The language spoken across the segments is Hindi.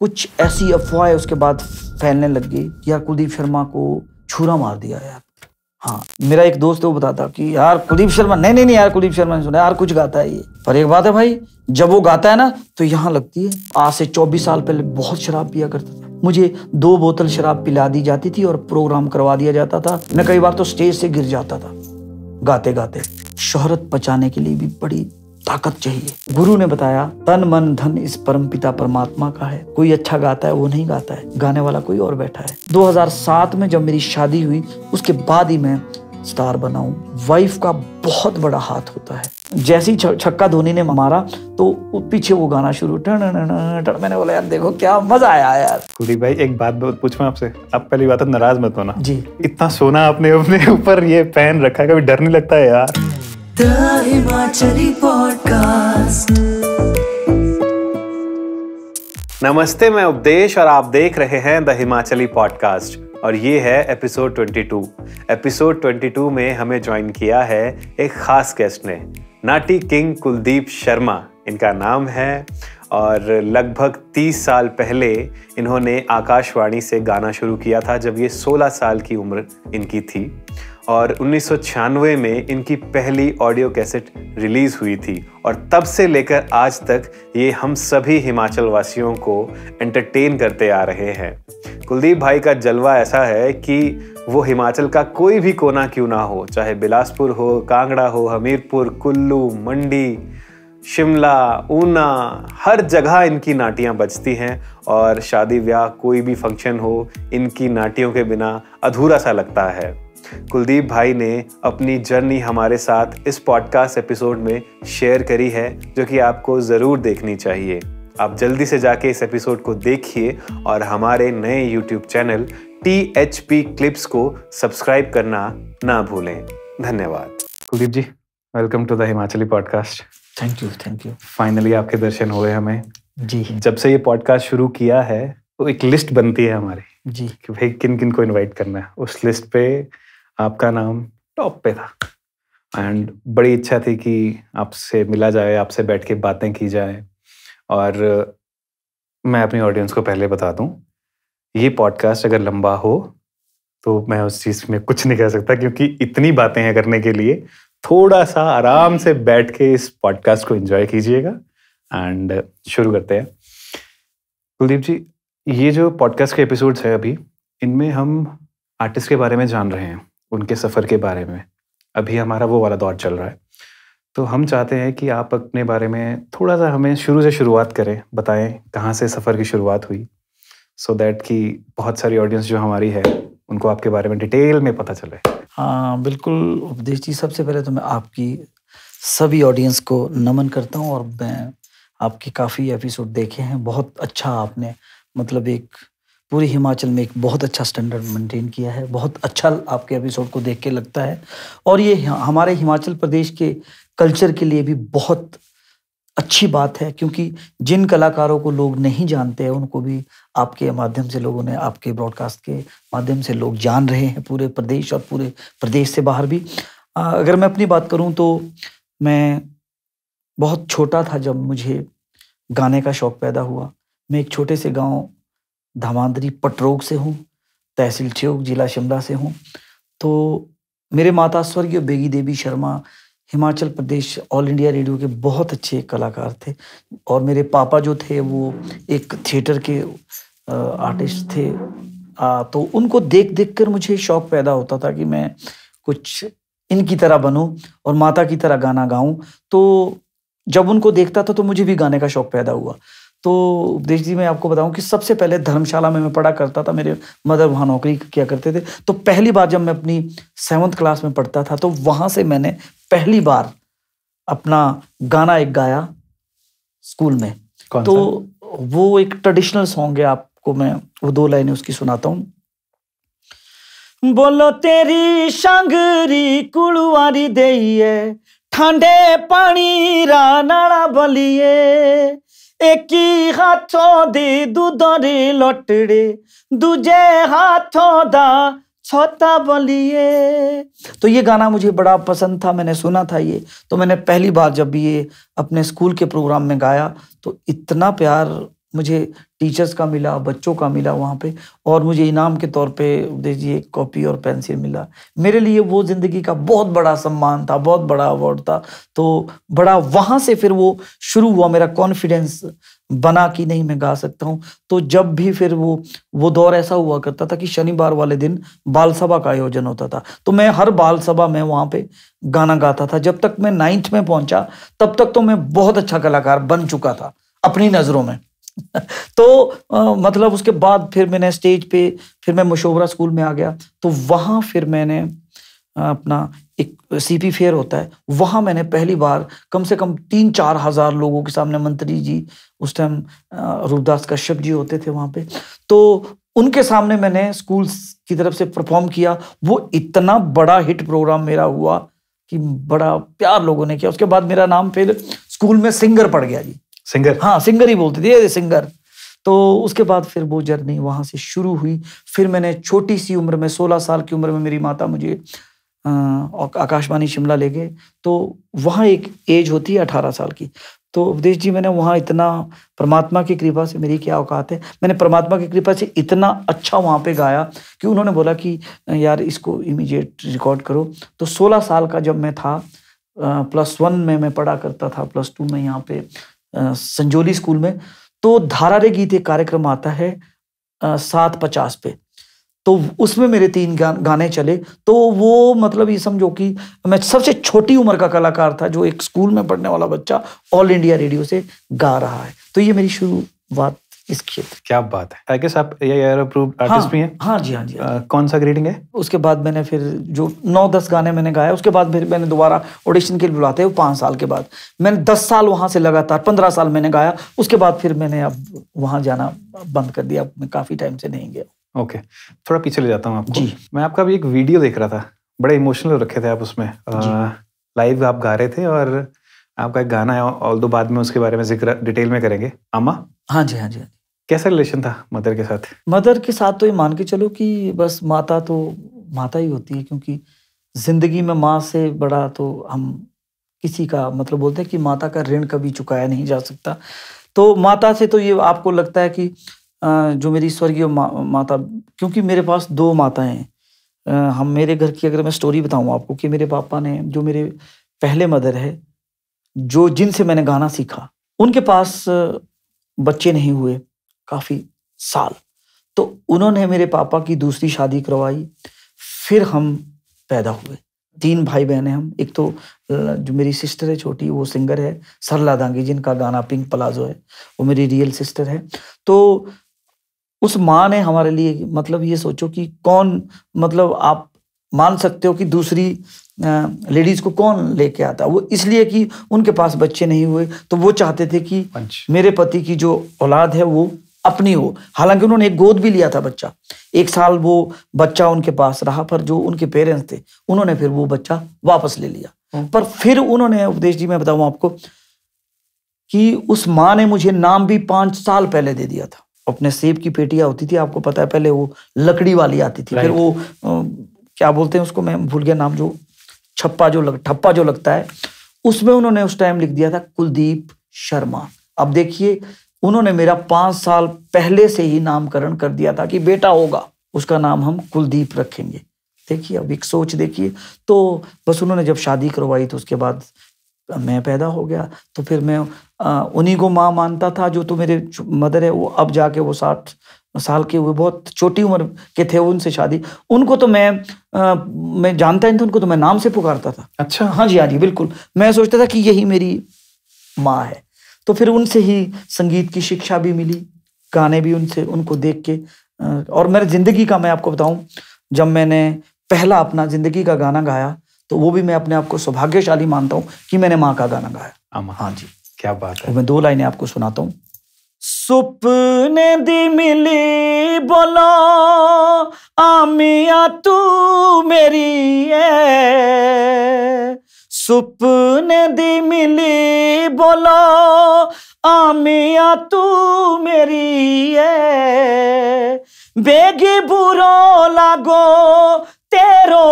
कुछ ऐसी अफवाह उसके बाद फैलने लग गई यार कुलदीप शर्मा को छुरा मार दिया यार हाँ मेरा एक दोस्त वो बताता कि यार कुलदीप शर्मा नहीं नहीं नहीं यार कुलदीप शर्मा ने सुना यार कुछ गाता है ये पर एक बात है भाई जब वो गाता है ना तो यहाँ लगती है आज से चौबीस साल पहले बहुत शराब पिया करता था मुझे दो बोतल शराब पिला दी जाती थी और प्रोग्राम करवा दिया जाता था मैं कई बार तो स्टेज से गिर जाता था गाते गाते शोहरत बचाने के लिए भी बड़ी ताकत चाहिए गुरु ने बताया तन मन धन इस परम पिता परमात्मा का है कोई अच्छा गाता है वो नहीं गाता है गाने वाला कोई और बैठा है 2007 में जब मेरी शादी हुई उसके बाद ही मैं स्टार बना वाइफ का बहुत बड़ा हाथ होता है जैसे ही छक्का धोनी ने मारा तो पीछे वो गाना शुरू टन टन मैंने बोला यार देखो क्या मजा आया यार कुड़ी भाई एक बात पूछूं आपसे आप पहली बात तो नाराज मत होना जी इतना सोना आपने अपने ऊपर ये पहन रखा है कभी डर नहीं लगता है यार The Himachali नमस्ते मैं उपदेश और आप देख रहे हैं द हिमाचली पॉडकास्ट और ये है एपिसोड 22। एपिसोड 22 में हमें ज्वाइन किया है एक खास गेस्ट ने नाटी किंग कुलदीप शर्मा इनका नाम है और लगभग 30 साल पहले इन्होंने आकाशवाणी से गाना शुरू किया था जब ये 16 साल की उम्र इनकी थी और उन्नीस में इनकी पहली ऑडियो कैसेट रिलीज़ हुई थी और तब से लेकर आज तक ये हम सभी हिमाचल वासियों को एंटरटेन करते आ रहे हैं कुलदीप भाई का जलवा ऐसा है कि वो हिमाचल का कोई भी कोना क्यों ना हो चाहे बिलासपुर हो कांगड़ा हो हमीरपुर कुल्लू मंडी शिमला ऊना हर जगह इनकी नाटियाँ बजती हैं और शादी ब्याह कोई भी फंक्शन हो इनकी नाटियों के बिना अधूरा सा लगता है कुलदीप भाई ने अपनी जर्नी हमारे साथ इस पॉडकास्ट एपिसोड में शेयर करी है जो कि आपको ज़रूर देखनी चाहिए आप जल्दी से जाके इस एपिसोड को देखिए और हमारे नए YouTube channel T H P clips को सब्सक्राइब करना ना भूलें धन्यवाद Kuldeep ji welcome to the Himachali podcast thank you thank you finally आपके दर्शन हुए हमें जी जब से ये पॉडकास्ट शुरू किया है तो एक लिस्ट बनती है हमारी जी कि भाई किन किन को इनवाइट करना है उस लिस्ट पे आपका नाम टॉप पे था एंड बड़ी इच्छा थी कि आपसे मिला जाए आपसे बैठ के बातें की जाए और मैं अपनी ऑडियंस को पहले बता दूं ये पॉडकास्ट अगर लंबा हो तो मैं उस चीज़ में कुछ नहीं कह सकता क्योंकि इतनी बातें हैं करने के लिए थोड़ा सा आराम से बैठ के इस पॉडकास्ट को एंजॉय कीजिएगा एंड शुरू करते हैं कुलदीप जी ये जो पॉडकास्ट के एपिसोड्स है अभी इनमें हम आर्टिस्ट के बारे में जान रहे हैं उनके सफ़र के बारे में अभी हमारा वो वाला दौर चल रहा है तो हम चाहते हैं कि आप अपने बारे में थोड़ा सा हमें शुरू से शुरुआत करें बताएं कहाँ से सफ़र की शुरुआत हुई सो so दैट कि बहुत सारी ऑडियंस जो हमारी है उनको आपके बारे में डिटेल में पता चले हाँ बिल्कुल उपदेश जी सबसे पहले तो मैं आपकी सभी ऑडियंस को नमन करता हूँ और मैं आपके काफ़ी एपिसोड देखे हैं बहुत अच्छा आपने मतलब एक पूरे हिमाचल में एक बहुत अच्छा स्टैंडर्ड मेंटेन किया है बहुत अच्छा आपके एपिसोड को देख के लगता है और ये हमारे हिमाचल प्रदेश के कल्चर के लिए भी बहुत अच्छी बात है क्योंकि जिन कलाकारों को लोग नहीं जानते हैं उनको भी आपके माध्यम से लोगों ने आपके ब्रॉडकास्ट के माध्यम से लोग जान रहे हैं पूरे प्रदेश और पूरे प्रदेश से बाहर भी अगर मैं अपनी बात करूं तो मैं बहुत छोटा था जब मुझे गाने का शौक़ पैदा हुआ मैं एक छोटे से गांव धामांदरी पटरोग से हूँ तहसील ठियोग जिला शिमला से हूँ तो मेरे माता स्वर्गीय Begi Devi Sharma Himachal Pradesh all India radio के बहुत अच्छे कलाकार थे और मेरे पापा जो थे वो एक थिएटर के आर्टिस्ट थे आ, तो उनको देख देख कर मुझे शौक पैदा होता था कि मैं कुछ इनकी तरह बनूं और माता की तरह गाना गाऊं तो जब उनको देखता था तो मुझे भी गाने का शौक पैदा हुआ तो उपदेश जी मैं आपको बताऊं कि सबसे पहले धर्मशाला में मैं पढ़ा करता था मेरे मदर वहाँ नौकरी किया करते थे तो पहली बार जब मैं अपनी सेवन्थ क्लास में पढ़ता था तो वहाँ से मैंने पहली बार अपना गाना एक गाया स्कूल में तो वो एक ट्रेडिशनल सॉन्ग है आपको मैं वो दो लाइनें उसकी सुनाता हूँ बोलो तेरी शांगरी कुलवारी दे ठंडे पानी रा नाड़ा बलिए एकी हाथों दी दूधरी लटड़े दूजे हाथों दा छोता बलिए तो ये गाना मुझे बड़ा पसंद था मैंने सुना था ये तो मैंने पहली बार जब ये अपने स्कूल के प्रोग्राम में गाया तो इतना प्यार मुझे टीचर्स का मिला बच्चों का मिला वहाँ पे और मुझे इनाम के तौर पे दीजिए कॉपी और पेंसिल मिला मेरे लिए वो ज़िंदगी का बहुत बड़ा सम्मान था बहुत बड़ा अवार्ड था तो बड़ा वहाँ से फिर वो शुरू हुआ मेरा कॉन्फिडेंस बना कि नहीं मैं गा सकता हूँ तो जब भी फिर वो वो दौर ऐसा हुआ करता था कि शनिवार वाले दिन बाल सभा का आयोजन होता था तो मैं हर बाल सभा में वहाँ पे गाना गाता था जब तक मैं नाइन्थ में पहुंचा तब तक तो मैं बहुत अच्छा कलाकार बन चुका था अपनी नज़रों में तो आ, मतलब उसके बाद फिर मैंने स्टेज पे फिर मैं मशोबरा स्कूल में आ गया तो वहाँ फिर मैंने अपना एक सी पी फेयर होता है वहाँ मैंने पहली बार कम से कम तीन चार हज़ार लोगों के सामने मंत्री जी उस टाइम रूपदास कश्यप जी होते थे वहाँ पे तो उनके सामने मैंने स्कूल की तरफ से परफॉर्म किया वो इतना बड़ा हिट प्रोग्राम मेरा हुआ कि बड़ा प्यार लोगों ने किया उसके बाद मेरा नाम फिर स्कूल में सिंगर पड़ गया जी सिंगर हाँ सिंगर ही बोलते थे सिंगर तो उसके बाद फिर वो जर्नी वहाँ से शुरू हुई फिर मैंने छोटी सी उम्र में सोलह साल की उम्र में मेरी माता मुझे आकाशवाणी शिमला ले गए तो वहाँ एक एज होती है अठारह साल की तो उपदेश जी मैंने वहाँ इतना परमात्मा की कृपा से मेरी क्या औकात है मैंने परमात्मा की कृपा से इतना अच्छा वहाँ पे गाया कि उन्होंने बोला कि यार इसको इमीडिएट रिकॉर्ड करो तो सोलह साल का जब मैं था प्लस वन में मैं पढ़ा करता था प्लस टू में यहाँ पे संजोली स्कूल में तो धारा रे गीत एक कार्यक्रम आता है सात पचास पे तो उसमें मेरे तीन गाने चले तो वो मतलब ये समझो कि मैं सबसे छोटी उम्र का कलाकार था जो एक स्कूल में पढ़ने वाला बच्चा ऑल इंडिया रेडियो से गा रहा है तो ये मेरी शुरुआत इस क्षेत्र क्या बात है आई गेस आप एआईआर अप्रूव्ड आर्टिस्ट भी हैं हां जी हां जी, आ, हाँ कौन सा ग्रेडिंग है उसके बाद मैंने फिर जो 9 10 गाने मैंने गाए उसके बाद फिर मैंने दोबारा ऑडिशन के लिए बुलाते हैं वो 5 साल के बाद मैंने 10 साल वहां से लगातार 15 साल मैंने गाया उसके बाद फिर मैंने अब वहां जाना बंद कर दिया मैं काफ़ी टाइम से नहीं गया ओके थोड़ा पीछे ले जाता हूं आपको जी मैं आपका अभी एक वीडियो देख रहा था बड़े इमोशनल रखे थे आप उसमें लाइव आप गा रहे थे और आपका एक गाना है ऑल दो बाद में उसके बारे में जिक्र डिटेल में करेंगे अम्मा हाँ जी हाँ जी हाँ कैसा रिलेशन था मदर के साथ मदर के साथ तो ये मान के चलो कि बस माता तो माता ही होती है क्योंकि जिंदगी में माँ से बड़ा तो हम किसी का मतलब बोलते हैं कि माता का ऋण कभी चुकाया नहीं जा सकता तो माता से तो ये आपको लगता है कि जो मेरी स्वर्गीय मा, माता क्योंकि मेरे पास दो माताएं हैं हम मेरे घर की अगर मैं स्टोरी बताऊं आपको कि मेरे पापा ने जो मेरे पहले मदर है जो जिनसे मैंने गाना सीखा उनके पास बच्चे नहीं हुए काफ़ी साल तो उन्होंने मेरे पापा की दूसरी शादी करवाई फिर हम पैदा हुए तीन भाई बहन हैं हम एक तो जो मेरी सिस्टर है छोटी वो सिंगर है सरला दांगी जिनका गाना पिंक प्लाजो है वो मेरी रियल सिस्टर है तो उस माँ ने हमारे लिए मतलब ये सोचो कि कौन मतलब आप मान सकते हो कि दूसरी लेडीज को कौन लेके आता वो इसलिए कि उनके पास बच्चे नहीं हुए तो वो चाहते थे कि मेरे पति की जो औलाद है वो अपनी हो हालांकि उन्होंने एक गोद भी लिया था बच्चा एक साल वो बच्चा उनके पास रहा पर जो उनके पेरेंट्स थे उन्होंने फिर वो बच्चा वापस ले लिया हाँ। पर फिर उन्होंने उपदेश जी मैं बताऊं आपको कि उस माँ ने मुझे नाम भी पांच साल पहले दे दिया था अपने सेब की पेटियां होती थी आपको पता है पहले वो लकड़ी वाली आती थी फिर वो क्या बोलते हैं उसको मैं भूल गया नाम जो छप्पा जो लग ठप्पा जो लगता है उसमें उन्होंने उस टाइम लिख दिया था कुलदीप शर्मा अब देखिए उन्होंने मेरा पाँच साल पहले से ही नामकरण कर दिया था कि बेटा होगा उसका नाम हम कुलदीप रखेंगे देखिए अब एक सोच देखिए तो बस उन्होंने जब शादी करवाई तो उसके बाद मैं पैदा हो गया तो फिर मैं उन्हीं को माँ मानता था जो तो मेरे मदर है वो अब जाके वो साठ साल के हुए बहुत छोटी उम्र के थे उनसे शादी उनको तो मैं आ, मैं जानता नहीं था उनको तो मैं नाम से पुकारता था अच्छा हाँ जी हाँ जी बिल्कुल मैं सोचता था कि यही मेरी माँ है तो फिर उनसे ही संगीत की शिक्षा भी मिली गाने भी उनसे उनको देख के और मेरे ज़िंदगी का मैं आपको बताऊं जब मैंने पहला अपना ज़िंदगी का गाना गाया तो वो भी मैं अपने आप को सौभाग्यशाली मानता हूँ कि मैंने माँ का गाना गाया हाँ जी क्या बात है मैं दो लाइनें आपको सुनाता हूँ दी मिली बोलो आमिया तू मेरी है সুপনেদি মিলি বল আমি আতু মেরি বেগি বুড়ো লাগো তেরো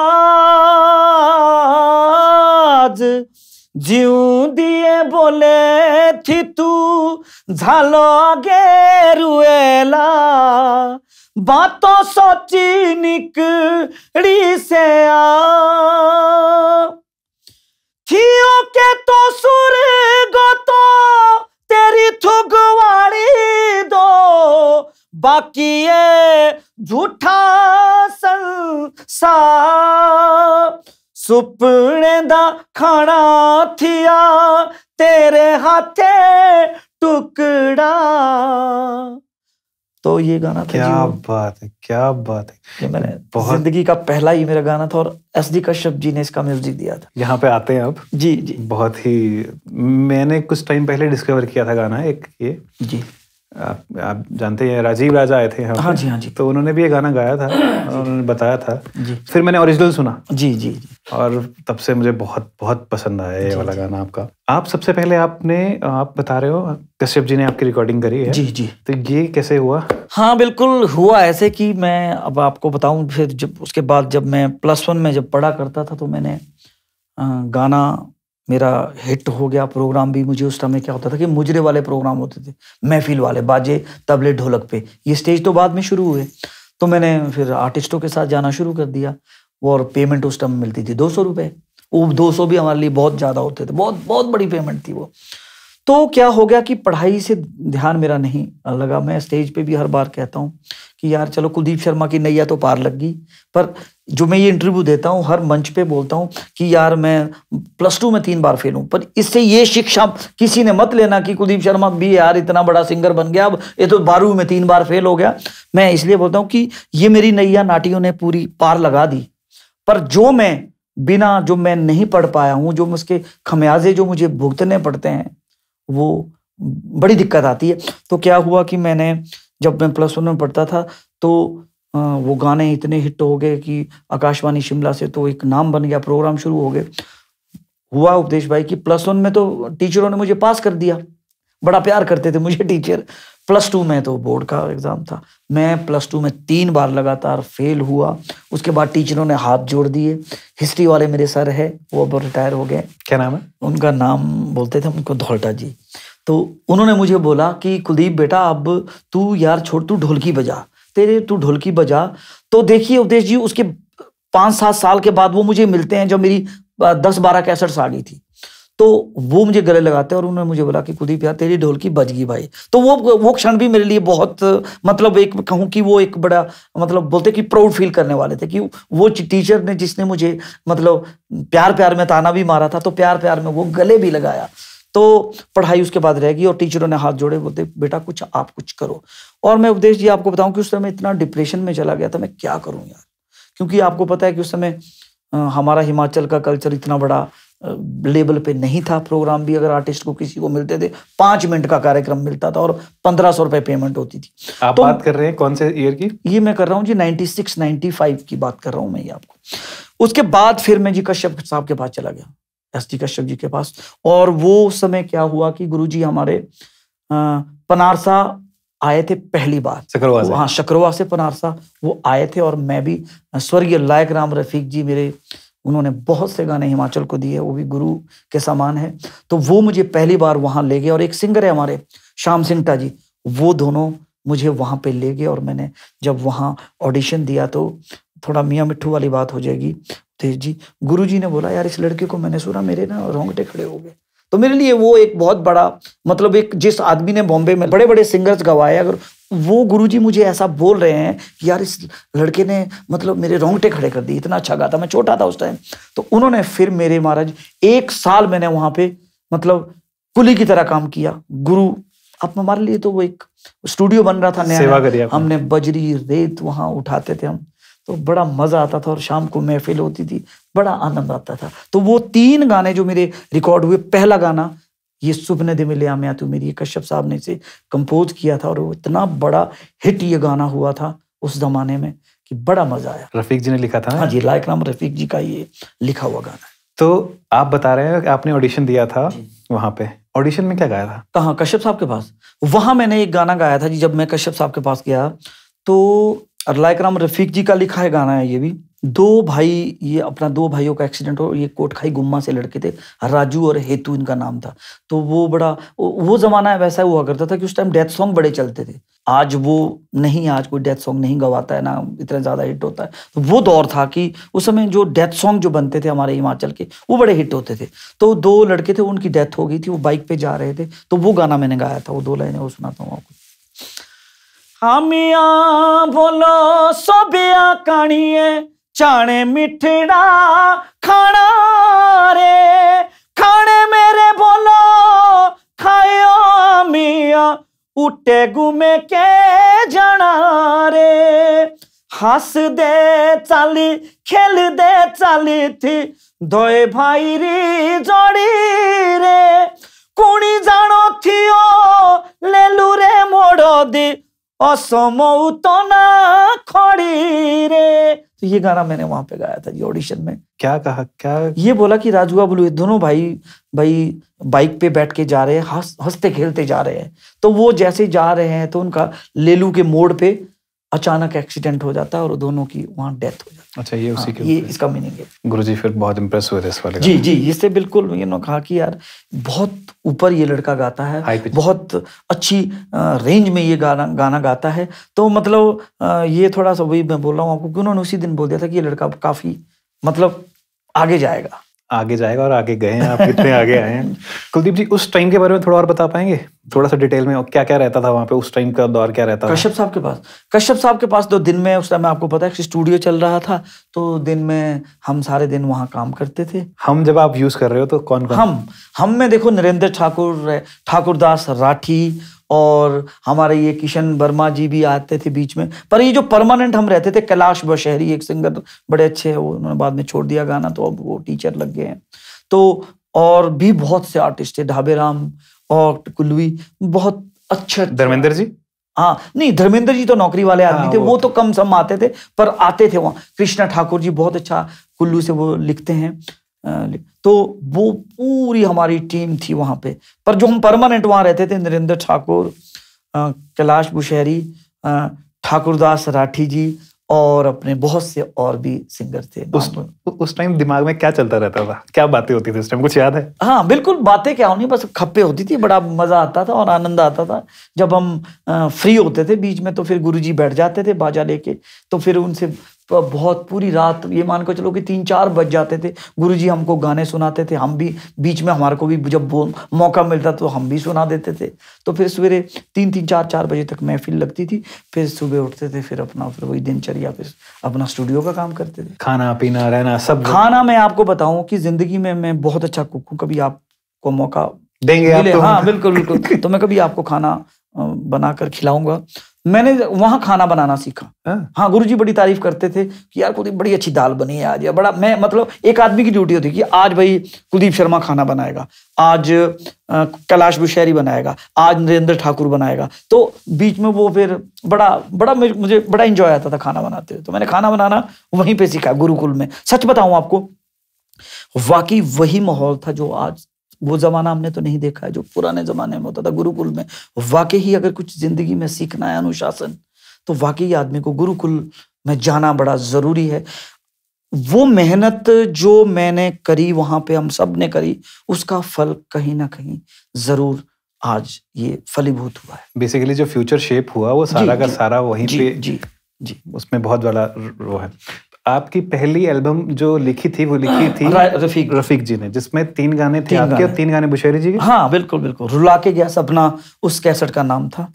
আজ জিউ দিয়ে বলে থিতু ঝালগে রুয়েলা বাত সচিনিক রিসে আ थियो के तो सुर गो तो तेरी थुगवाड़ी दो बाकी ये झूठा संसार सुपने दा खाना थिया तेरे हाथे टुकड़ा तो ये गाना क्या बात है क्या बात है ये मैंने बहुत जिंदगी का पहला ही मेरा गाना था और एस डी कश्यप जी ने इसका म्यूजिक दिया था यहाँ पे आते हैं अब जी जी बहुत ही मैंने कुछ टाइम पहले डिस्कवर किया था गाना एक ये जी आप आप जानते हैं राजीव राजा आए थे हाँ जी हाँ जी तो उन्होंने भी ये गाना गाया था और उन्होंने बताया था जी फिर मैंने ओरिजिनल सुना जी जी जी और तब से मुझे बहुत बहुत पसंद आया ये वाला गाना आपका आप सबसे पहले आपने आप बता रहे हो कश्यप जी ने आपकी रिकॉर्डिंग करी है जी जी तो ये कैसे हुआ हाँ बिल्कुल हुआ ऐसे कि मैं अब आपको बताऊं फिर जब उसके बाद जब मैं प्लस वन में जब पढ़ा करता था तो मैंने गाना मेरा हिट हो गया प्रोग्राम भी मुझे उस समय क्या होता था कि मुजरे वाले प्रोग्राम होते थे महफिल वाले बाजे तबले ढोलक पे ये स्टेज तो बाद में शुरू हुए तो मैंने फिर आर्टिस्टों के साथ जाना शुरू कर दिया और पेमेंट उस टाइम मिलती थी दो सौ रुपये वो दो सौ भी हमारे लिए बहुत ज़्यादा होते थे बहुत बहुत बड़ी पेमेंट थी वो तो क्या हो गया कि पढ़ाई से ध्यान मेरा नहीं लगा मैं स्टेज पे भी हर बार कहता हूँ कि यार चलो कुलदीप शर्मा की नैया तो पार लग गई पर जो मैं ये इंटरव्यू देता हूँ हर मंच पे बोलता हूँ कि यार मैं प्लस टू में तीन बार फेल हूँ पर इससे ये शिक्षा किसी ने मत लेना कि कुलदीप शर्मा भी यार इतना बड़ा सिंगर बन गया अब ये तो बारहवीं में तीन बार फेल हो गया मैं इसलिए बोलता हूँ कि ये मेरी नैया नाटियों ने पूरी पार लगा दी पर जो मैं बिना जो मैं नहीं पढ़ पाया हूँ जो उसके खमियाजे जो मुझे भुगतने पड़ते हैं वो बड़ी दिक्कत आती है तो क्या हुआ कि मैंने जब मैं प्लस वन में पढ़ता था तो वो गाने इतने हिट हो गए कि आकाशवाणी शिमला से तो एक नाम बन गया प्रोग्राम शुरू हो गए हुआ उपदेश भाई कि प्लस वन में तो टीचरों ने मुझे पास कर दिया बड़ा प्यार करते थे मुझे टीचर प्लस टू में तो बोर्ड का एग्ज़ाम था मैं प्लस टू में तीन बार लगातार फेल हुआ उसके बाद टीचरों ने हाथ जोड़ दिए हिस्ट्री वाले मेरे सर है वो अब रिटायर हो गए क्या नाम है उनका नाम बोलते थे उनको धोल्टा जी तो उन्होंने मुझे बोला कि कुलदीप बेटा अब तू यार छोड़ तू ढोलकी बजा तेरे तू ढोलकी बजा तो देखिए उपदेश जी उसके पाँच सात साल के बाद वो मुझे मिलते हैं जो मेरी दस बारह कैसेट्स साड़ी थी तो वो मुझे गले लगाते और उन्होंने मुझे बोला कि कुलदीप यार तेरी ढोलकी बज गई भाई तो वो वो क्षण भी मेरे लिए बहुत मतलब एक कहूँ कि वो एक बड़ा मतलब बोलते कि प्राउड फील करने वाले थे कि वो टीचर ने जिसने मुझे मतलब प्यार प्यार में ताना भी मारा था तो प्यार प्यार में वो गले भी लगाया तो पढ़ाई उसके बाद रहेगी और टीचरों ने हाथ जोड़े बोलते बेटा कुछ आप कुछ करो और मैं उपदेश जी आपको बताऊं कि उस समय इतना डिप्रेशन में चला गया था मैं क्या करूं यार क्योंकि आपको पता है कि उस समय हमारा हिमाचल का कल्चर इतना बड़ा लेवल पे नहीं था प्रोग्राम भी अगर आर्टिस्ट को किसी को मिलते थे पांच मिनट का कार्यक्रम मिलता था और पंद्रह सौ रुपए पेमेंट होती थी आप तो, बात कर रहे हैं कौन से ईयर की ये मैं कर रहा हूँ जी नाइनटी सिक्स नाइनटी फाइव की बात कर रहा हूँ मैं ये आपको उसके बाद फिर मैं जी कश्यप साहब के पास चला गया एस कश्यप जी के पास और वो समय क्या हुआ कि गुरु जी हमारे पनारसा आए थे पहली बार शक्रवा हाँ शक्रवा से पनारसा वो आए थे और मैं भी स्वर्गीय लायक राम रफीक जी मेरे उन्होंने बहुत से गाने हिमाचल को दिए वो भी गुरु के समान है तो वो मुझे पहली बार वहां ले गए और एक सिंगर है हमारे श्याम सिंगटा जी वो दोनों मुझे वहां पे ले गए और मैंने जब वहां ऑडिशन दिया तो थोड़ा मियाँ मिट्ठू वाली बात हो जाएगी तेज जी गुरु जी ने बोला यार इस लड़के को मैंने सुना मेरे ना रोंगटे खड़े हो गए तो मेरे लिए वो एक बहुत बड़ा मतलब एक जिस आदमी ने बॉम्बे में बड़े बड़े सिंगर्स गवाए अगर वो जी मुझे ऐसा बोल रहे हैं कि यार इस लड़के ने मतलब मेरे रोंगटे खड़े कर दिए इतना अच्छा गाता मैं छोटा था उस टाइम तो उन्होंने फिर मेरे महाराज एक साल मैंने वहाँ पे मतलब कुली की तरह काम किया गुरु अब हमारे लिए तो वो एक स्टूडियो बन रहा था नया हमने बजरी रेत वहाँ उठाते थे हम तो बड़ा मज़ा आता था और शाम को महफिल होती थी बड़ा आनंद आता था तो वो तीन गाने जो मेरे रिकॉर्ड हुए पहला गाना ये सुबह दे मिले आम तू मेरी कश्यप साहब ने इसे कंपोज किया था और वो इतना बड़ा हिट ये गाना हुआ था उस जमाने में कि बड़ा मजा आया रफीक जी ने लिखा था हाँ जी लायक नाम रफीक जी का ये लिखा हुआ गाना है तो आप बता रहे हैं आपने ऑडिशन दिया था वहां पे ऑडिशन में क्या गाया था कहा कश्यप साहब के पास वहां मैंने एक गाना गाया था जी जब मैं कश्यप साहब के पास गया तो और लाइक राम रफीक जी का लिखा है गाना है ये भी दो भाई ये अपना दो भाइयों का एक्सीडेंट हो ये कोटखाई गुम्मा से लड़के थे राजू और हेतु इनका नाम था तो वो बड़ा वो जमाना है वैसा हुआ करता था कि उस टाइम डेथ सॉन्ग बड़े चलते थे आज वो नहीं आज कोई डेथ सॉन्ग नहीं गवाता है ना इतना ज़्यादा हिट होता है तो वो दौर था कि उस समय जो डेथ सॉन्ग जो बनते थे हमारे हिमाचल के वो बड़े हिट होते थे तो दो लड़के थे उनकी डेथ हो गई थी वो बाइक पे जा रहे थे तो वो गाना मैंने गाया था वो दो लाइने वो सुनाता हूँ आपको আমিয়া বলো সবিয়া কানিয়ে চাণে মিঠড়া খানা রে খানে মেরে বলো খায়ো আমিয়া উঠে গুমে কে জানা রে হাস দে চালি খেল দে চালি থি দয় ভাইরি জড়ি রে কুড়ি জানো থিও লেলুরে মোড় দি उतना खड़ी रे तो ये गाना मैंने वहां पे गाया था ये ऑडिशन में क्या कहा क्या ये बोला कि राजुआ बोलू दोनों भाई भाई बाइक पे बैठ के जा रहे हैं हंसते खेलते जा रहे हैं तो वो जैसे जा रहे हैं तो उनका लेलू के मोड़ पे अचानक एक्सीडेंट हो जाता है और दोनों की वहाँ डेथ हो जाती है अच्छा ये उसी हाँ, के ये इसका मीनिंग है गुरु जी फिर बहुत इम्प्रेस हुए थे इस वाले जी जी इससे बिल्कुल ये ना कहा कि यार बहुत ऊपर ये लड़का गाता है बहुत अच्छी रेंज में ये गाना गाना गाता है तो मतलब ये थोड़ा सा वही मैं बोल रहा हूँ आपको कि उन्होंने उसी दिन बोल दिया था कि ये लड़का काफ़ी मतलब आगे जाएगा आगे जाएगा और आगे गए हैं आप कितने आगे आए हैं कुलदीप जी उस टाइम के बारे में थोड़ा और बता पाएंगे थोड़ा सा डिटेल में क्या क्या रहता था वहाँ पे उस टाइम का दौर क्या रहता था कश्यप साहब के पास कश्यप साहब के पास दो तो दिन में उस टाइम आपको पता है स्टूडियो चल रहा था तो दिन में हम सारे दिन वहाँ काम करते थे हम जब आप यूज कर रहे हो तो कौन कौन हम हम में देखो नरेंद्र ठाकुर ठाकुरदास राठी और हमारे ये किशन वर्मा जी भी आते थे बीच में पर ये जो परमानेंट हम रहते थे कैलाश बशहरी एक सिंगर बड़े अच्छे हैं वो उन्होंने बाद में छोड़ दिया गाना तो अब वो टीचर लग गए हैं तो और भी बहुत से आर्टिस्ट थे ढाबे राम और कुलवी बहुत अच्छे धर्मेंद्र जी हाँ नहीं धर्मेंद्र जी तो नौकरी वाले आदमी हाँ, थे वो, वो तो, तो कम सम आते थे पर आते थे वहाँ कृष्णा ठाकुर जी बहुत अच्छा कुल्लू से वो लिखते हैं तो वो पूरी हमारी टीम थी वहां पे पर जो हम परमानेंट वहां रहते थे नरेंद्र ठाकुर कैलाश बुशहरी ठाकुरदास राठी जी और अपने बहुत से और भी सिंगर थे उस उस टाइम दिमाग में क्या चलता रहता था क्या बातें होती थी उस टाइम कुछ याद है हाँ बिल्कुल बातें क्या होनी बस खप्पे होती थी बड़ा मजा आता था और आनंद आता था जब हम फ्री होते थे बीच में तो फिर गुरुजी बैठ जाते थे बाजा लेके तो फिर उनसे तो बहुत पूरी रात ये मान कर चलो कि तीन चार बज जाते थे गुरु जी हमको गाने सुनाते थे हम भी बीच में हमारे को भी जब मौका मिलता तो हम भी सुना देते थे तो फिर सवेरे तीन तीन चार चार बजे तक महफिल लगती थी फिर सुबह उठते थे फिर अपना फिर वही दिनचर्या फिर अपना स्टूडियो का काम करते थे खाना पीना रहना सब खाना मैं आपको बताऊँ कि जिंदगी में मैं बहुत अच्छा कुक हूँ कभी आपको मौका देंगे तो। हाँ बिल्कुल बिल्कुल तो मैं कभी आपको खाना बनाकर खिलाऊंगा मैंने वहां खाना बनाना सीखा आ? हाँ, हाँ गुरु जी बड़ी तारीफ करते थे कि यार कुलदीप बड़ी अच्छी दाल बनी है आज या बड़ा मैं मतलब एक आदमी की ड्यूटी होती कि आज भाई कुलदीप शर्मा खाना बनाएगा आज कैलाश बुशहरी बनाएगा आज नरेंद्र ठाकुर बनाएगा तो बीच में वो फिर बड़ा बड़ा मुझे बड़ा इंजॉय आता था खाना बनाते हुए तो मैंने खाना बनाना वहीं पर सीखा गुरुकुल में सच बताऊ आपको वाकई वही माहौल था जो आज वो ज़माना हमने तो नहीं देखा है जो पुराने ज़माने में होता था गुरुकुल में वाकई ही अगर कुछ ज़िंदगी में सीखना है अनुशासन तो वाकई आदमी को गुरुकुल में जाना बड़ा ज़रूरी है वो मेहनत जो मैंने करी वहां पे हम सब ने करी उसका फल कहीं ना कहीं ज़रूर आज ये फलीभूत हुआ है बेसिकली जो फ्यूचर शेप हुआ वो सारा जी, का जी, सारा वहीं जी, पे जी जी उसमें बहुत बड़ा वो है आपकी पहली एल्बम जो लिखी थी वो लिखी थी रफीक रफीक जी ने जिसमें तीन गाने थे तीन आपके गाने। तीन गाने बुशहरी जी के हाँ बिल्कुल बिल्कुल रुला के गया सपना उस कैसेट का नाम था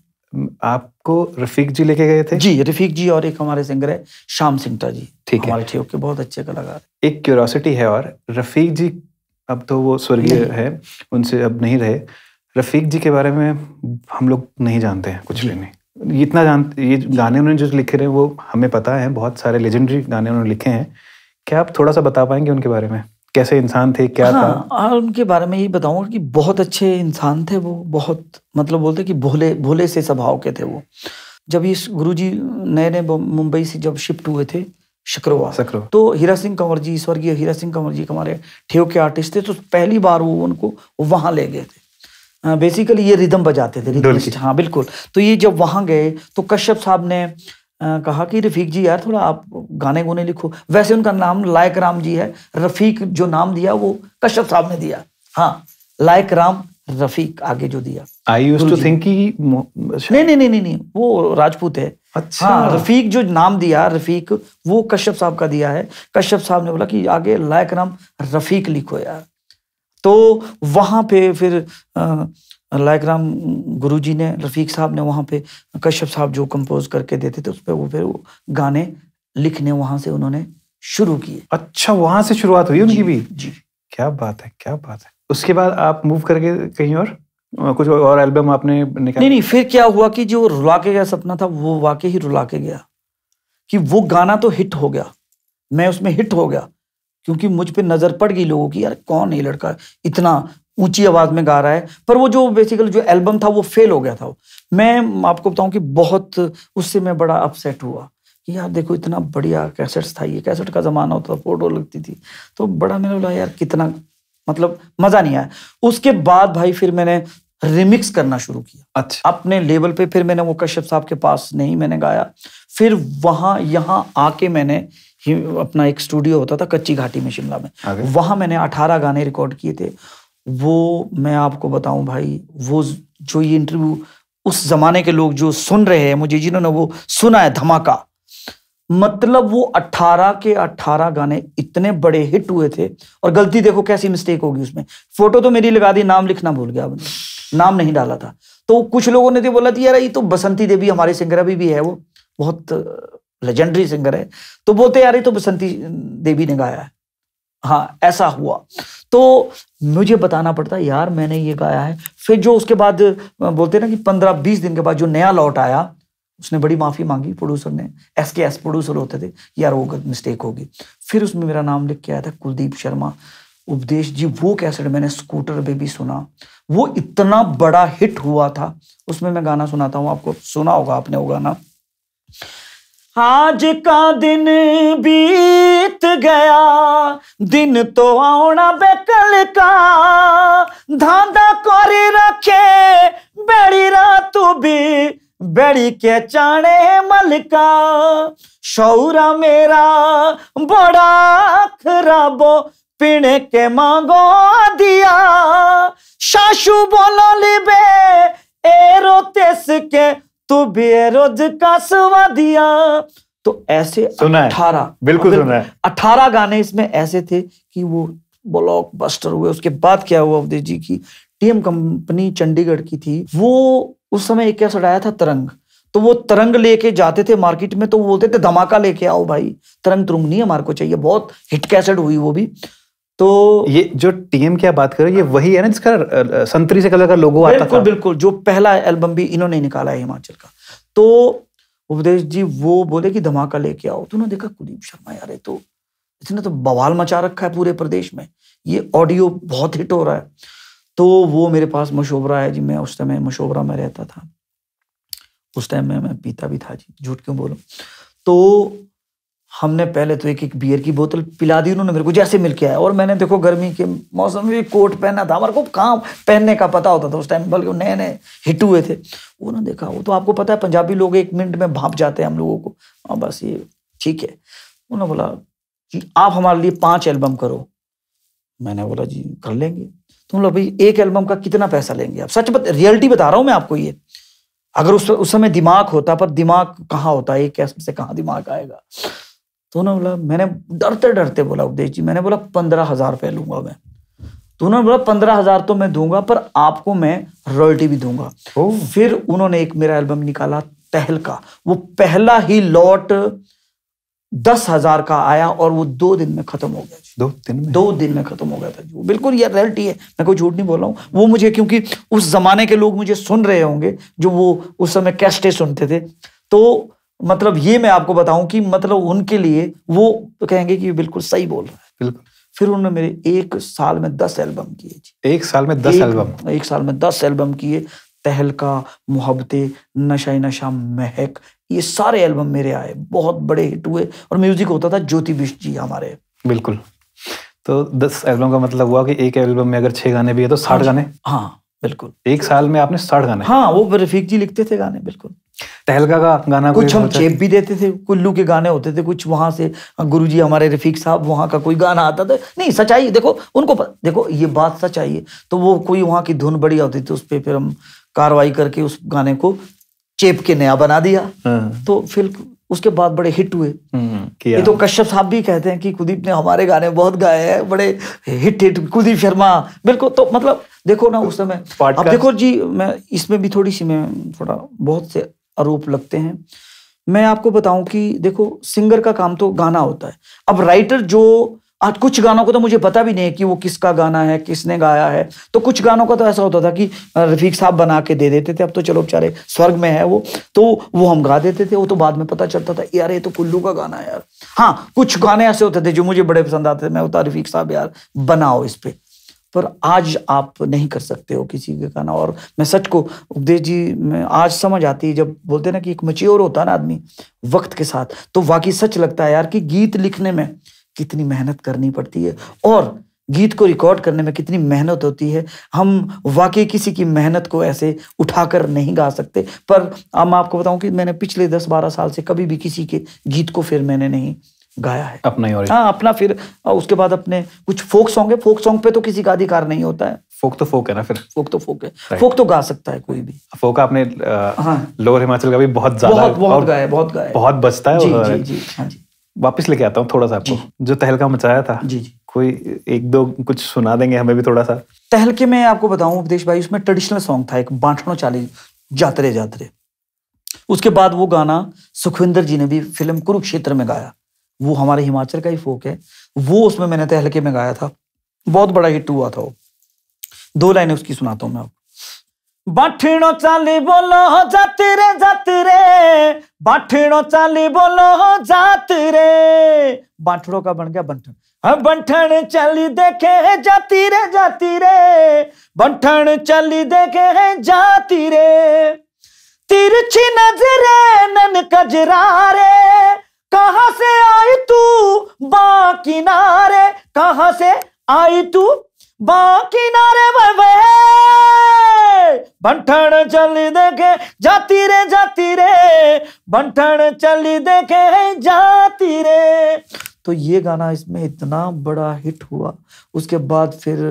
आपको रफीक जी लेके गए थे जी रफीक जी और एक हमारे सिंगर है श्याम सिंगटा जी ठीक है ठीक ओके बहुत अच्छे कलाकार एक क्यूरोसिटी है और रफीक जी अब तो वो स्वर्गीय है उनसे अब नहीं रहे रफीक जी के बारे में हम लोग नहीं जानते हैं कुछ भी नहीं इतना जान ये गाने उन्होंने जो लिखे रहे वो हमें पता है बहुत सारे लेजेंडरी गाने उन्होंने लिखे हैं क्या आप थोड़ा सा बता पाएंगे उनके बारे में कैसे इंसान थे क्या हाँ, था हाँ, और उनके बारे में यही बताऊंगा कि बहुत अच्छे इंसान थे वो बहुत मतलब बोलते कि भोले भोले से स्वभाव के थे वो जब ये जी नए नए मुंबई से जब शिफ्ट हुए थे शक्रवा शक्रो तो हीरा सिंह कंवर जी स्वर्गीय हीरा सिंह कंवर जी हमारे ठेव के आर्टिस्ट थे तो पहली बार वो उनको वहां ले गए थे बेसिकली हाँ, ये रिदम बजाते थे हाँ बिल्कुल तो ये जब वहाँ गए तो कश्यप साहब ने कहा कि रफीक जी यार थोड़ा आप गाने गुने लिखो वैसे उनका नाम लायक राम जी है रफीक जो नाम दिया वो कश्यप साहब ने दिया हाँ लायक राम रफीक आगे जो दिया आई यूज टू थिंक नहीं नहीं नहीं नहीं वो राजपूत है अच्छा हाँ रफीक जो नाम दिया रफीक वो कश्यप साहब का दिया है कश्यप साहब ने बोला कि आगे लायक राम रफीक लिखो यार तो वहाँ पे फिर लायक राम गुरु जी ने रफ़ीक साहब ने वहाँ पे कश्यप साहब जो कंपोज करके देते थे उस पर वो फिर वो गाने लिखने वहाँ से उन्होंने शुरू किए अच्छा वहाँ से शुरुआत हुई उनकी भी जी क्या बात है क्या बात है उसके बाद आप मूव करके कहीं और कुछ और एल्बम आपने निकाली नहीं नहीं फिर क्या हुआ कि जो रुला के गया सपना था वो वाकई ही रुला के गया कि वो गाना तो हिट हो गया मैं उसमें हिट हो गया क्योंकि मुझ पर नज़र पड़ गई लोगों की यार कौन है लड़का इतना ऊंची आवाज में गा रहा है पर वो जो बेसिकली जो एल्बम था वो फेल हो गया था मैं आपको बताऊं कि बहुत उससे मैं बड़ा अपसेट हुआ कि यार देखो इतना बढ़िया कैसेट्स था ये कैसेट का ज़माना होता था फोटो लगती थी तो बड़ा मैंने बोला यार कितना मतलब मज़ा नहीं आया उसके बाद भाई फिर मैंने रिमिक्स करना शुरू किया अच्छा अपने लेवल पे फिर मैंने वो कश्यप साहब के पास नहीं मैंने गाया फिर वहाँ यहाँ आके मैंने अपना एक स्टूडियो होता था कच्ची घाटी में शिमला में वहां मैंने अठारह गाने रिकॉर्ड किए थे वो मैं आपको बताऊं भाई वो जो ये इंटरव्यू उस जमाने के लोग जो सुन रहे हैं मुझे जिन्होंने वो सुना है धमाका मतलब वो अट्ठारह के अट्ठारह गाने इतने बड़े हिट हुए थे और गलती देखो कैसी मिस्टेक होगी उसमें फोटो तो मेरी लगा दी नाम लिखना भूल गया नाम नहीं डाला था तो कुछ लोगों ने तो बोला थी यार ये तो बसंती देवी हमारे सिंगर अभी भी है वो बहुत लेजेंडरी सिंगर है तो वो तैयारी तो बसंती देवी ने गाया है हाँ ऐसा हुआ तो मुझे बताना पड़ता यार मैंने ये गाया है फिर जो उसके बाद बोलते ना कि पंद्रह बीस दिन के बाद जो नया लौट आया उसने बड़ी माफ़ी मांगी प्रोड्यूसर ने एस के एस प्रोड्यूसर होते थे यार वो गलत मिस्टेक होगी फिर उसमें मेरा नाम लिख के आया था कुलदीप शर्मा उपदेश जी वो कैसेट मैंने स्कूटर पे भी सुना वो इतना बड़ा हिट हुआ था उसमें मैं गाना सुनाता हूँ आपको सुना होगा आपने वो गाना आज का दिन बीत गया दिन तो आना बेकल का धांधा कोरी रखे बेड़ी रात भी बेड़ी के चाणे मलका शौरा मेरा बड़ा खराबो पीने के मांगो दिया शाशु बोलो लिबे एरो तेस के तो बेरोज का सवा दिया तो ऐसे अठारह बिल्कुल अठारह गाने इसमें ऐसे थे कि वो ब्लॉक बस्टर हुए उसके बाद क्या हुआ अवधेश जी की टीएम कंपनी चंडीगढ़ की थी वो उस समय एक कैसेट आया था तरंग तो वो तरंग लेके जाते थे मार्केट में तो वो बोलते थे धमाका लेके आओ भाई तरंग तुरंग नहीं हमारे को चाहिए बहुत हिट कैसेट हुई वो भी तो ये जो टीएम क्या बात कर रहे हो ये वही है ना जिसका संतरी से कलर का लोगो आता था बिल्कुल बिल्कुल जो पहला एल्बम भी इन्होंने निकाला है हिमाचल का तो उपदेश जी वो बोले कि धमाका लेके आओ तो उन्होंने देखा कुलदीप शर्मा यार तो इसने तो बवाल मचा रखा है पूरे प्रदेश में ये ऑडियो बहुत हिट हो रहा है तो वो मेरे पास मशोबरा है जी मैं उस टाइम मशोबरा में रहता था उस टाइम में मैं पीता भी था जी झूठ क्यों बोलूं तो हमने पहले तो एक एक बियर की बोतल पिला दी उन्होंने मेरे को जैसे मिल के आया और मैंने देखो गर्मी के मौसम में कोट पहना था हमारे को कहाँ पहनने का पता होता था उस टाइम बल्कि नए नए हिट हुए थे उन्होंने देखा वो तो आपको पता है पंजाबी लोग एक मिनट में भाप जाते हैं हम लोगों को हाँ बस ये ठीक है उन्होंने बोला कि आप हमारे लिए पाँच एल्बम करो मैंने बोला जी कर लेंगे तुम तो लोग भाई एक एल्बम का कितना पैसा लेंगे आप सच बता रियलिटी बता रहा हूँ मैं आपको ये अगर उस उस समय दिमाग होता पर दिमाग कहाँ होता है एक कैसे कहाँ दिमाग आएगा तो उन्होंने बोला मैंने डरते डरते बोला उपदेश जी मैंने बोला पंद्रह हजार रुपया लूंगा मैं तो उन्होंने बोला पंद्रह हजार तो मैं दूंगा पर आपको मैं रॉयल्टी भी दूंगा फिर उन्होंने एक मेरा एल्बम निकाला तहल का वो पहला ही लॉट दस हजार का आया और वो दो दिन में खत्म हो गया दो दिन में दो दिन में खत्म हो गया था जो बिल्कुल ये रियलिटी है मैं कोई झूठ नहीं बोल रहा हूँ वो मुझे क्योंकि उस जमाने के लोग मुझे सुन रहे होंगे जो वो उस समय कैस्टे सुनते थे तो मतलब ये मैं आपको बताऊं कि मतलब उनके लिए वो तो कहेंगे कि बिल्कुल सही बोल रहा है बिल्कुल फिर उन्होंने मेरे एक साल में दस एल्बम किए जी एक साल में दस एल्बम एक साल में दस एल्बम किए तहलका मोहब्बतें नशा नशा महक ये सारे एल्बम मेरे आए बहुत बड़े हिट हुए और म्यूजिक होता था ज्योति बिश जी हमारे बिल्कुल तो दस एल्बम का मतलब हुआ कि एक एल्बम में अगर छह गाने भी है तो साठ हाँ गाने हाँ बिल्कुल एक साल में आपने साठ गाने हाँ वो रफीक जी लिखते थे गाने बिल्कुल तहलका का गाना कुछ हम चेप भी देते थे कुल्लू के गाने होते थे कुछ वहां से गुरुजी हमारे रफीक साहब वहाँ का कोई गाना आता था नहीं सच्चाई देखो उनको देखो ये बात सच्चाई है तो वो कोई वहाँ की धुन बढ़िया होती थी उस पर फिर हम कार्रवाई करके उस गाने को चेप के नया बना दिया हाँ। तो फिर उसके बाद बड़े हिट हुए हम्म, ये तो कश्यप साहब भी कहते हैं कि कुदीप ने हमारे गाने बहुत गाए हैं बड़े हिट हिट कुदीप शर्मा बिल्कुल तो मतलब देखो ना उस समय अब देखो जी मैं इसमें भी थोड़ी सी मैं थोड़ा बहुत से आरोप लगते हैं मैं आपको बताऊं कि देखो सिंगर का काम तो गाना होता है अब राइटर जो आज कुछ गानों को तो मुझे पता भी नहीं है कि वो किसका गाना है किसने गाया है तो कुछ गानों का तो ऐसा होता था कि रफीक साहब बना के दे देते थे अब तो चलो बेचारे स्वर्ग में है वो तो वो हम गा देते थे वो तो बाद में पता चलता था यार ये तो कुल्लू का गाना है यार हाँ कुछ गाने ऐसे होते थे जो मुझे बड़े पसंद आते थे मैं होता रफीक साहब यार बनाओ इस पर पर आज आप नहीं कर सकते हो किसी के कहना और मैं सच को उपदेश जी मैं आज समझ आती है जब बोलते ना कि एक मच्योर होता ना आदमी वक्त के साथ तो वाकई सच लगता है यार कि गीत लिखने में कितनी मेहनत करनी पड़ती है और गीत को रिकॉर्ड करने में कितनी मेहनत होती है हम वाकई किसी की मेहनत को ऐसे उठाकर नहीं गा सकते पर अब मैं आपको बताऊं कि मैंने पिछले दस बारह साल से कभी भी किसी के गीत को फिर मैंने नहीं गाया है अपना ही हाँ अपना फिर उसके बाद अपने कुछ फोक सॉन्ग है फोक सॉन्ग पे तो किसी का अधिकार नहीं होता है फोक तो फोक है ना फिर फोक तो फोक है फोक तो गा सकता है कोई भी फोक आपने हाँ। लोअर हिमाचल का भी बहुत ज्यादा बहुत गाया बहुत गाया बहुत बचता है जी जी हाँ जी वापस लेके आता हूँ थोड़ा सा आपको जो तहलका मचाया था जी जी कोई एक दो कुछ सुना देंगे हमें भी थोड़ा सा तहलके में आपको बताऊं उपदेश भाई उसमें ट्रेडिशनल सॉन्ग था एक बांटनो चाली जातरे जातरे उसके बाद वो गाना सुखविंदर जी ने भी फिल्म कुरुक्षेत्र में गाया वो हमारे हिमाचल का ही फोक है वो उसमें मैंने तहलके में गाया था बहुत बड़ा हिट हुआ था वो दो लाइनें उसकी सुनाता हूं मैं आपको बाठिणो चाली बोलो हो जात रे जात रे बाठिणो चाली बोलो हो जात रे बठड़ो का बन गया बंठन बंठन चली देखे है जाती रे जाती रे बंठन चली देखे है जाती रे तिरछी नजरे नन कजरा रे कहा से आई तू बा किनारे कहा से आई तू बा किनारे बंठन चली देखे जाती रे जाती रे बंठन चली देखे जाती रे तो ये गाना इसमें इतना बड़ा हिट हुआ उसके बाद फिर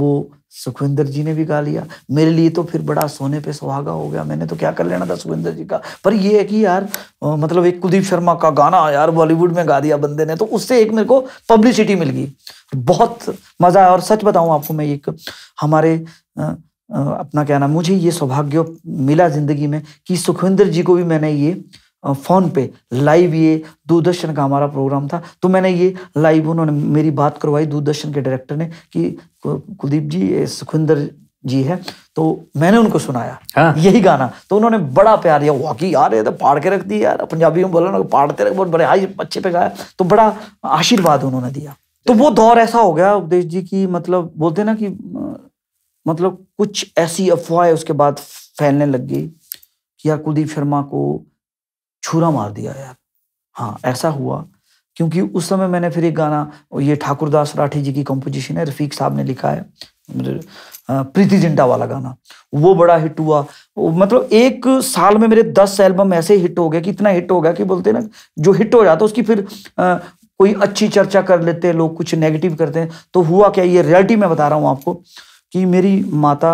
वो सुखविंदर जी ने भी गा लिया मेरे लिए तो फिर बड़ा सोने पे सुहागा हो गया मैंने तो क्या कर लेना था सुखविंदर जी का पर ये है कि यार मतलब एक कुलदीप शर्मा का गाना यार बॉलीवुड में गा दिया बंदे ने तो उससे एक मेरे को पब्लिसिटी मिल गई बहुत मजा आया और सच बताऊं आपको मैं एक हमारे अपना क्या नाम मुझे ये सौभाग्य मिला जिंदगी में कि सुखविंदर जी को भी मैंने ये फ़ोन पे लाइव ये दूरदर्शन का हमारा प्रोग्राम था तो मैंने ये लाइव उन्होंने मेरी बात करवाई दूरदर्शन के डायरेक्टर ने कि कुलदीप जी सुखविंदर जी है तो मैंने उनको सुनाया हाँ? यही गाना तो उन्होंने बड़ा प्यार दिया वाकई यार ये तो पाड़ के रख दी यार पंजाबी में बोला ना पाड़ते रख बहुत बड़े हाई अच्छे पे गाया तो बड़ा आशीर्वाद उन्होंने दिया तो वो दौर ऐसा हो गया उपदेश जी की मतलब बोलते ना कि मतलब कुछ ऐसी अफवाह उसके बाद फैलने लग गई कि यार कुलदीप शर्मा को छुरा मार दिया यार हाँ ऐसा हुआ क्योंकि उस समय मैंने फिर एक गाना ये ठाकुरदास राठी जी की कंपोजिशन है रफीक साहब ने लिखा है प्रीति जिंटा वाला गाना वो बड़ा हिट हुआ मतलब एक साल में मेरे दस एल्बम ऐसे हिट हो गए कि इतना हिट हो गया कि बोलते ना जो हिट हो जाता उसकी फिर आ, कोई अच्छी चर्चा कर लेते हैं लोग कुछ नेगेटिव करते हैं तो हुआ क्या ये रियलिटी मैं बता रहा हूँ आपको कि मेरी माता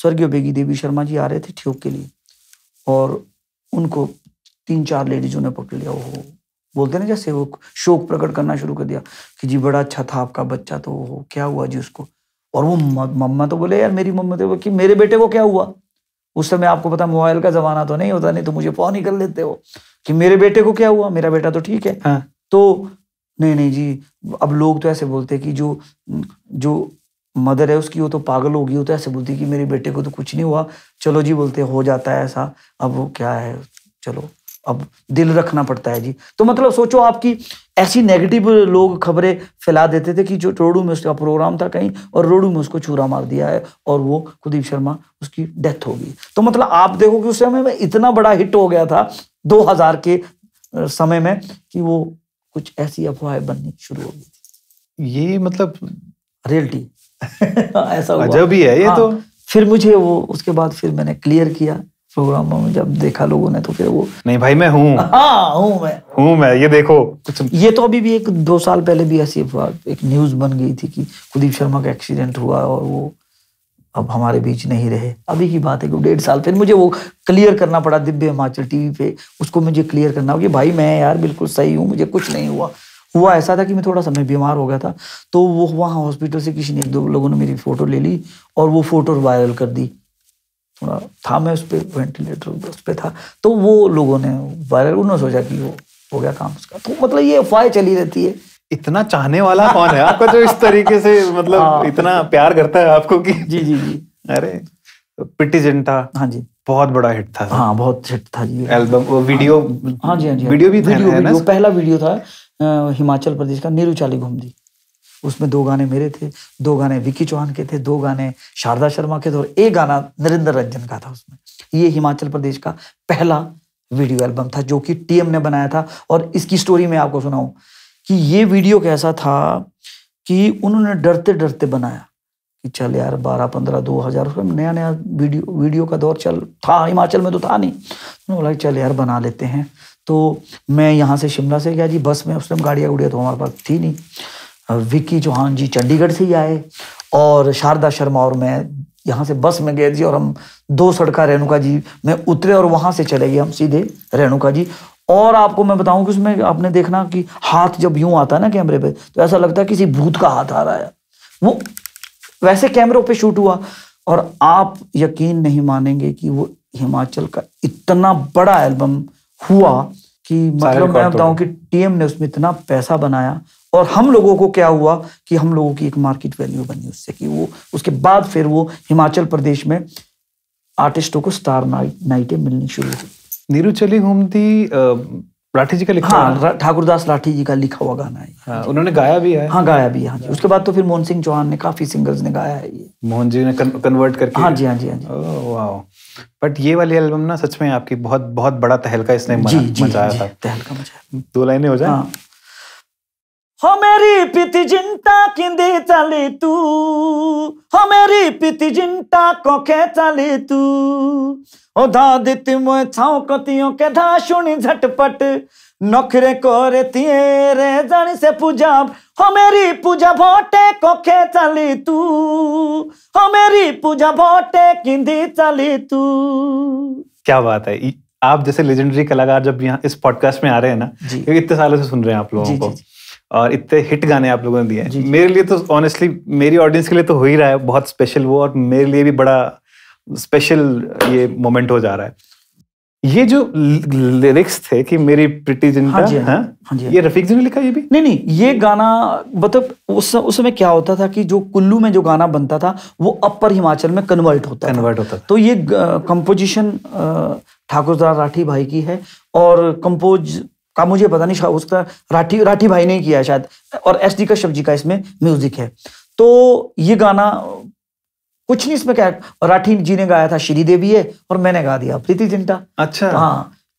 स्वर्गीय बेगी देवी शर्मा जी आ रहे थे ठियोग के लिए और उनको तीन चार लेडीजों ने पकड़ लिया वो बोलते ना जैसे वो शोक प्रकट करना शुरू कर दिया कि जी बड़ा अच्छा था आपका बच्चा तो ओहो क्या हुआ जी उसको और वो मम्मा तो बोले यार मेरी मम्मा तो कि मेरे बेटे को क्या हुआ उस समय आपको पता मोबाइल का जमाना तो नहीं होता नहीं तो मुझे फोन ही कर लेते हो कि मेरे बेटे को क्या हुआ मेरा बेटा तो ठीक है हाँ। तो नहीं नहीं जी अब लोग तो ऐसे बोलते कि जो जो मदर है उसकी वो तो पागल होगी वो तो ऐसे बोलती कि मेरे बेटे को तो कुछ नहीं हुआ चलो जी बोलते हो जाता है ऐसा अब वो क्या है चलो अब दिल रखना पड़ता है जी तो मतलब सोचो आपकी ऐसी नेगेटिव लोग खबरें फैला देते थे कि जो रोडू में उसका प्रोग्राम था कहीं और रोडू में उसको चूरा मार दिया है और वो कुलदीप शर्मा उसकी डेथ हो गई तो मतलब आप देखो कि उस समय में इतना बड़ा हिट हो गया था 2000 के समय में कि वो कुछ ऐसी अफवाहें बननी शुरू हो गई थी ये मतलब रियलिटी हाँ, ऐसा हुआ। अजब है ये हाँ, तो फिर मुझे वो उसके बाद फिर मैंने क्लियर किया प्रोग्रामों में जब देखा लोगों ने तो फिर वो नहीं भाई मैं हूँ हाँ हूँ मैं हूँ मैं ये देखो ये तो अभी भी एक दो साल पहले भी ऐसी एक न्यूज बन गई थी कि कुलदीप शर्मा का एक्सीडेंट हुआ और वो अब हमारे बीच नहीं रहे अभी की बात है कि डेढ़ साल फिर मुझे वो क्लियर करना पड़ा दिव्य हिमाचल टीवी पे उसको मुझे क्लियर करना होगा कि भाई मैं यार बिल्कुल सही हूँ मुझे कुछ नहीं हुआ हुआ ऐसा था कि मैं थोड़ा समय बीमार हो गया था तो वो वहाँ हॉस्पिटल से किसी ने दो लोगों ने मेरी फ़ोटो ले ली और वो फ़ोटो वायरल कर दी थोड़ा था मैं उस पर वेंटिलेटर उस पर था तो वो लोगों ने वायरल उन्होंने सोचा कि वो हो गया काम उसका तो मतलब ये अफवाह चली रहती है इतना चाहने वाला कौन है आपका जो इस तरीके से मतलब आ, हाँ। इतना प्यार करता है आपको कि जी जी जी अरे पिटी जिंटा हाँ जी बहुत बड़ा हिट था हाँ बहुत हिट था जी एल्बम वो वीडियो हाँ जी हाँ जी वीडियो हाँ भी था वीडियो, वीडियो, पहला वीडियो था हिमाचल प्रदेश का नीरू चाली घूम दी उसमें दो गाने मेरे थे दो गाने विक्की चौहान के थे दो गाने शारदा शर्मा के थे और एक गाना नरेंद्र रंजन का था उसमें ये हिमाचल प्रदेश का पहला वीडियो एल्बम था जो कि टीएम ने बनाया था और इसकी स्टोरी मैं आपको सुनाऊं कि ये वीडियो कैसा था कि उन्होंने डरते डरते बनाया कि चल यार बारह पंद्रह दो हजार उसमें नया नया वीडियो वीडियो का दौर चल था हिमाचल में तो था नहीं तो बोला चल यार बना लेते हैं तो मैं यहाँ से शिमला से गया जी बस में उस टाइम गाड़ियाँ गुड़िया तो हमारे पास थी नहीं विक्की चौहान जी चंडीगढ़ से ही आए और शारदा शर्मा और मैं यहाँ से बस में गए थे और हम दो सड़का रेणुका जी में उतरे और वहाँ से चले गए हम सीधे रेणुका जी और आपको मैं बताऊं कि उसमें आपने देखना कि हाथ जब यूं आता है ना कैमरे पे तो ऐसा लगता है किसी भूत का हाथ आ रहा है वो वैसे कैमरों पे शूट हुआ और आप यकीन नहीं मानेंगे कि वो हिमाचल का इतना बड़ा एल्बम हुआ कि मतलब मैं बताऊं कि टीएम ने उसमें इतना पैसा बनाया और हम लोगों को क्या हुआ कि हम लोगों की एक मार्केट वैल्यू बनी उससे कि वो उसके बाद फिर वो हिमाचल प्रदेश में आर्टिस्टों को स्टार नाइटें मिलनी शुरू हुई नीरू चली हम थी राठी जी का लिखा हाँ ठाकुरदास राठी जी का लिखा हुआ गाना है हाँ, उन्होंने गाया भी है हाँ गाया भी हाँ जी उसके बाद तो फिर मोहन सिंह चौहान ने काफी सिंगर्स ने गाया है ये मोहन जी ने कन्वर्ट करके हाँ जी हाँ जी हाँ जी वाह बट ये वाली एल्बम ना सच में आपकी बहुत बहुत बड़ा तहलका इसने मचाया था तहलका मचाया दो लाइनें हो जाए हाँ। हो मेरी पिति जिंता किंदी चली तू हो मेरी पिति जिंता कोखे चली तू ओ धा दिति मोए छाओ कतियों के धा सुनी झटपट नखरे करे तिए रे जानी से पूजा हो मेरी पूजा भोटे कोखे चली तू हो मेरी पूजा भोटे किंदी चली तू क्या बात है आप जैसे लेजेंडरी कलाकार जब यहाँ इस पॉडकास्ट में आ रहे हैं ना इतने सालों से सुन रहे हैं आप लोगों जी, को जी, जी. और इतने हिट गाने आप लोगों ने दिए हैं मेरे लिए तो ऑनेस्टली मेरी ऑडियंस के लिए तो हो ही रहा है बहुत स्पेशल वो और मेरे लिए भी बड़ा स्पेशल ये मोमेंट हो जा रहा है ये जो लिरिक्स थे कि मेरी प्रिटी जिंदा हाँ, हाँ जी, हाँ, हाँ जी, हाँ ये रफीक जी ने लिखा ये भी नहीं नहीं ये गाना मतलब उस उस समय क्या होता था कि जो कुल्लू में जो गाना बनता था वो अपर हिमाचल में कन्वर्ट होता कन्वर्ट होता तो ये कंपोजिशन ठाकुरदार राठी भाई की है और कंपोज का मुझे पता नहीं उसका राठी राठी भाई ने किया शायद और एस डी कश्यप जी का इसमें म्यूजिक है तो ये गाना कुछ नहीं इसमें क्या राठी जी ने गाया था श्रीदेवी है और मैंने गा दिया प्रीति जिंटा अच्छा हाँ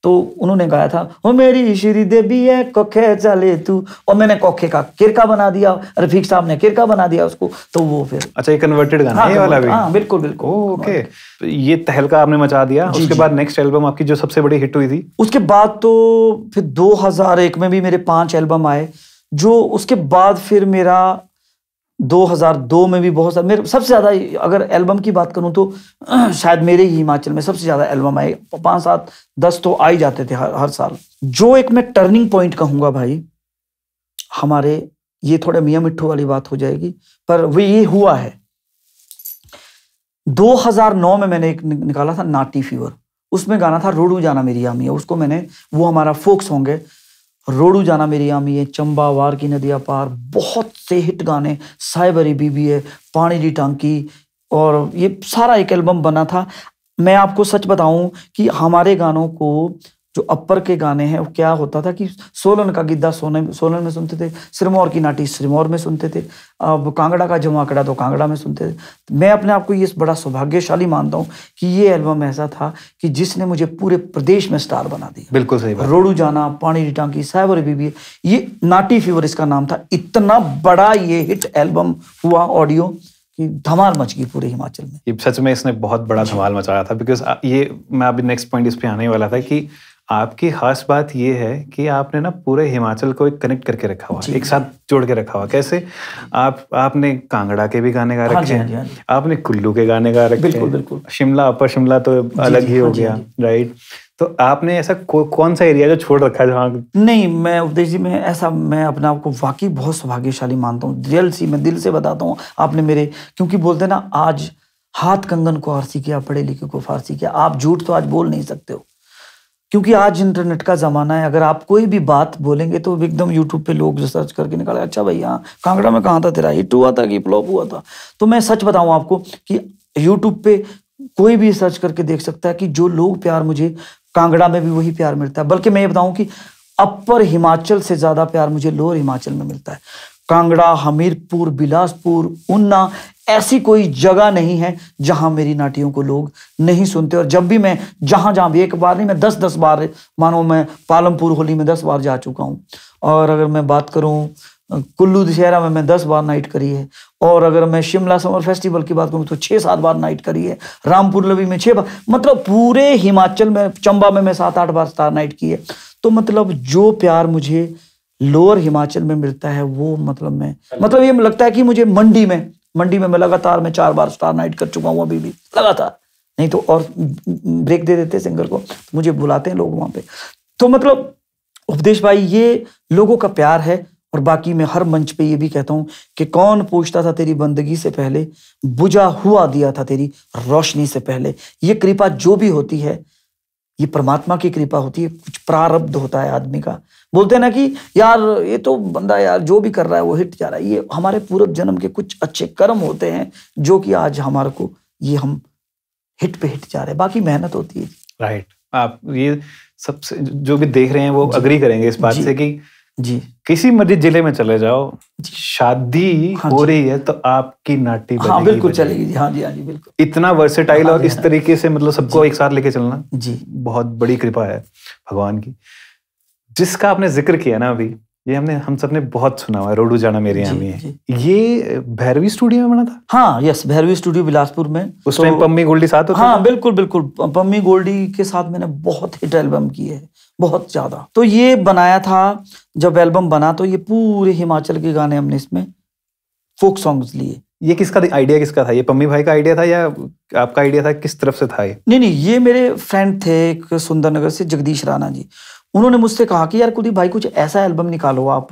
तो उन्होंने गाया था ओ मेरी श्री देवी है कोखे चले तू और मैंने कोखे का किरका बना दिया रफीक साहब ने किरका बना दिया उसको तो वो फिर अच्छा ये कन्वर्टेड गाना हाँ, ये वाला भी हाँ बिल्कुल बिल्कुल ओके तो ये तहलका आपने मचा दिया उसके बाद नेक्स्ट एल्बम आपकी जो सबसे बड़ी हिट हुई थी उसके बाद तो फिर 2001 में भी मेरे पांच एल्बम आए जो उसके बाद फिर मेरा 2002 में भी बहुत सारे मेरे सबसे ज़्यादा अगर एल्बम की बात करूँ तो शायद मेरे ही हिमाचल में सबसे ज़्यादा एल्बम आए पाँच सात दस तो आ ही जाते थे हर हर साल जो एक मैं टर्निंग पॉइंट कहूँगा भाई हमारे ये थोड़े मियाँ मिट्ठू वाली बात हो जाएगी पर वो ये हुआ है 2009 में मैंने एक निकाला था नाटी फीवर उसमें गाना था रोडू जाना मेरी आमिया उसको मैंने वो हमारा फोक सॉन्ग है रोडू जाना मेरी आमी है चंबा वार की नदिया पार बहुत से हिट गाने साइबरी बीबी है पानी दी टांकी और ये सारा एक एल्बम बना था मैं आपको सच बताऊं कि हमारे गानों को जो अपर के गाने हैं वो क्या होता था कि सोलन का गिद्धा सोने सोलन में सुनते थे सिरमौर की नाटी सिरमौर में सुनते थे अब कांगड़ा का जमाकड़ा तो कांगड़ा में सुनते थे मैं अपने आप को ये बड़ा सौभाग्यशाली मानता हूँ कि ये एल्बम ऐसा था कि जिसने मुझे पूरे प्रदेश में स्टार बना दिया बिल्कुल सही बात रोडू जाना पानी रिटांकी साइबर बीबी ये नाटी फीवर इसका नाम था इतना बड़ा ये हिट एल्बम हुआ ऑडियो धमाल मच गई पूरे हिमाचल में सच में इसने बहुत बड़ा धमाल मचाया था बिकॉज ये मैं अभी नेक्स्ट पॉइंट इस पे आने वाला था कि आपकी खास बात यह है कि आपने ना पूरे हिमाचल को एक कनेक्ट करके रखा हुआ एक साथ जोड़ के रखा हुआ कैसे आप आपने कांगड़ा के भी गाने गा हाँ रखे हाँ हैं हाँ आपने कुल्लू के गाने गा रखे हैं शिमला अपर शिमला तो अलग ही हो गया राइट तो आपने ऐसा कौन सा एरिया जो छोड़ रखा है जहाँ नहीं मैं उपदेश जी मैं ऐसा मैं अपने आप को वाकई बहुत सौभाग्यशाली मानता हूँ दिल सी मैं दिल से बताता हूँ आपने मेरे क्योंकि बोलते ना आज हाथ कंगन को फारसी किया पढ़े लिखे को फारसी किया आप झूठ तो आज बोल नहीं सकते हो क्योंकि आज इंटरनेट का ज़माना है अगर आप कोई भी बात बोलेंगे तो एकदम यूट्यूब पे लोग सर्च करके निकाले अच्छा भाई कांगड़ा में कहाँ था तेरा हिट हुआ था कि फ्लॉप हुआ था तो मैं सच बताऊँ आपको कि यूट्यूब पे कोई भी सर्च करके देख सकता है कि जो लोग प्यार मुझे कांगड़ा में भी वही प्यार मिलता है बल्कि मैं ये बताऊँ कि अपर हिमाचल से ज़्यादा प्यार मुझे लोअर हिमाचल में मिलता है कांगड़ा हमीरपुर बिलासपुर ऊना ऐसी कोई जगह नहीं है जहां मेरी नाटियों को लोग नहीं सुनते और जब भी मैं जहां जहां भी एक बार नहीं मैं दस दस बार मानो मैं पालमपुर होली में दस बार जा चुका हूँ और अगर मैं बात करूँ कुल्लू दशहरा में मैं दस बार नाइट करी है और अगर मैं शिमला समर फेस्टिवल की बात करूँ तो छः सात बार नाइट करी है रामपुर लवी में छः बार मतलब पूरे हिमाचल में चंबा में मैं सात आठ बार स्टार नाइट की है तो मतलब जो प्यार मुझे लोअर हिमाचल में मिलता है वो मतलब मैं मतलब ये लगता है कि मुझे मंडी में मंडी में मैं लगातार मैं चार बार स्टार नाइट कर चुका हूँ अभी भी लगातार नहीं तो और ब्रेक दे देते सिंगर को तो मुझे बुलाते हैं लोग वहाँ पे तो मतलब उपदेश भाई ये लोगों का प्यार है और बाकी मैं हर मंच पे ये भी कहता हूँ कि कौन पूछता था तेरी बंदगी से पहले बुझा हुआ दिया था तेरी रोशनी से पहले ये कृपा जो भी होती है ये परमात्मा की कृपा होती है कुछ प्रारब्ध होता है आदमी का बोलते हैं ना कि यार ये तो बंदा यार जो भी कर रहा है वो हिट जा रहा है ये हमारे पूर्व जन्म के कुछ अच्छे कर्म होते हैं जो कि आज हमारे को ये हम हिट पे हिट जा रहे हैं बाकी मेहनत होती है राइट आप ये सबसे जो भी देख रहे हैं वो अग्री करेंगे इस बात से कि जी किसी मर्जी जिले में चले जाओ शादी हाँ हो रही है तो आपकी नाटी हाँ बिल्कुल चलेगी हाँ जी हाँ जी बिल्कुल इतना वर्सेटाइल हाँ और हाँ इस तरीके से मतलब सबको एक साथ लेके चलना जी बहुत बड़ी कृपा है भगवान की जिसका आपने जिक्र किया ना अभी ये हमने हम सब ने बहुत सुना हुआ है रोडू जाना मेरी जी, है ये भैरवी स्टूडियो में बना था हाँ यस भैरवी स्टूडियो बिलासपुर में उस तो टाइम तो, पम्मी गोल्डी साथ होते हाँ बिल्कुल बिल्कुल पम्मी गोल्डी के साथ मैंने बहुत हिट एल्बम की है बहुत ज्यादा तो ये बनाया था जब एल्बम बना तो ये पूरे हिमाचल के गाने हमने इसमें फोक सॉन्ग्स लिए ये किसका आइडिया किसका था ये पम्मी भाई का आइडिया था या आपका आइडिया था किस तरफ से था ये नहीं नहीं ये मेरे फ्रेंड थे सुंदरनगर से जगदीश राणा जी उन्होंने मुझसे कहा कि यार कुलदीप भाई कुछ ऐसा एल्बम निकालो आप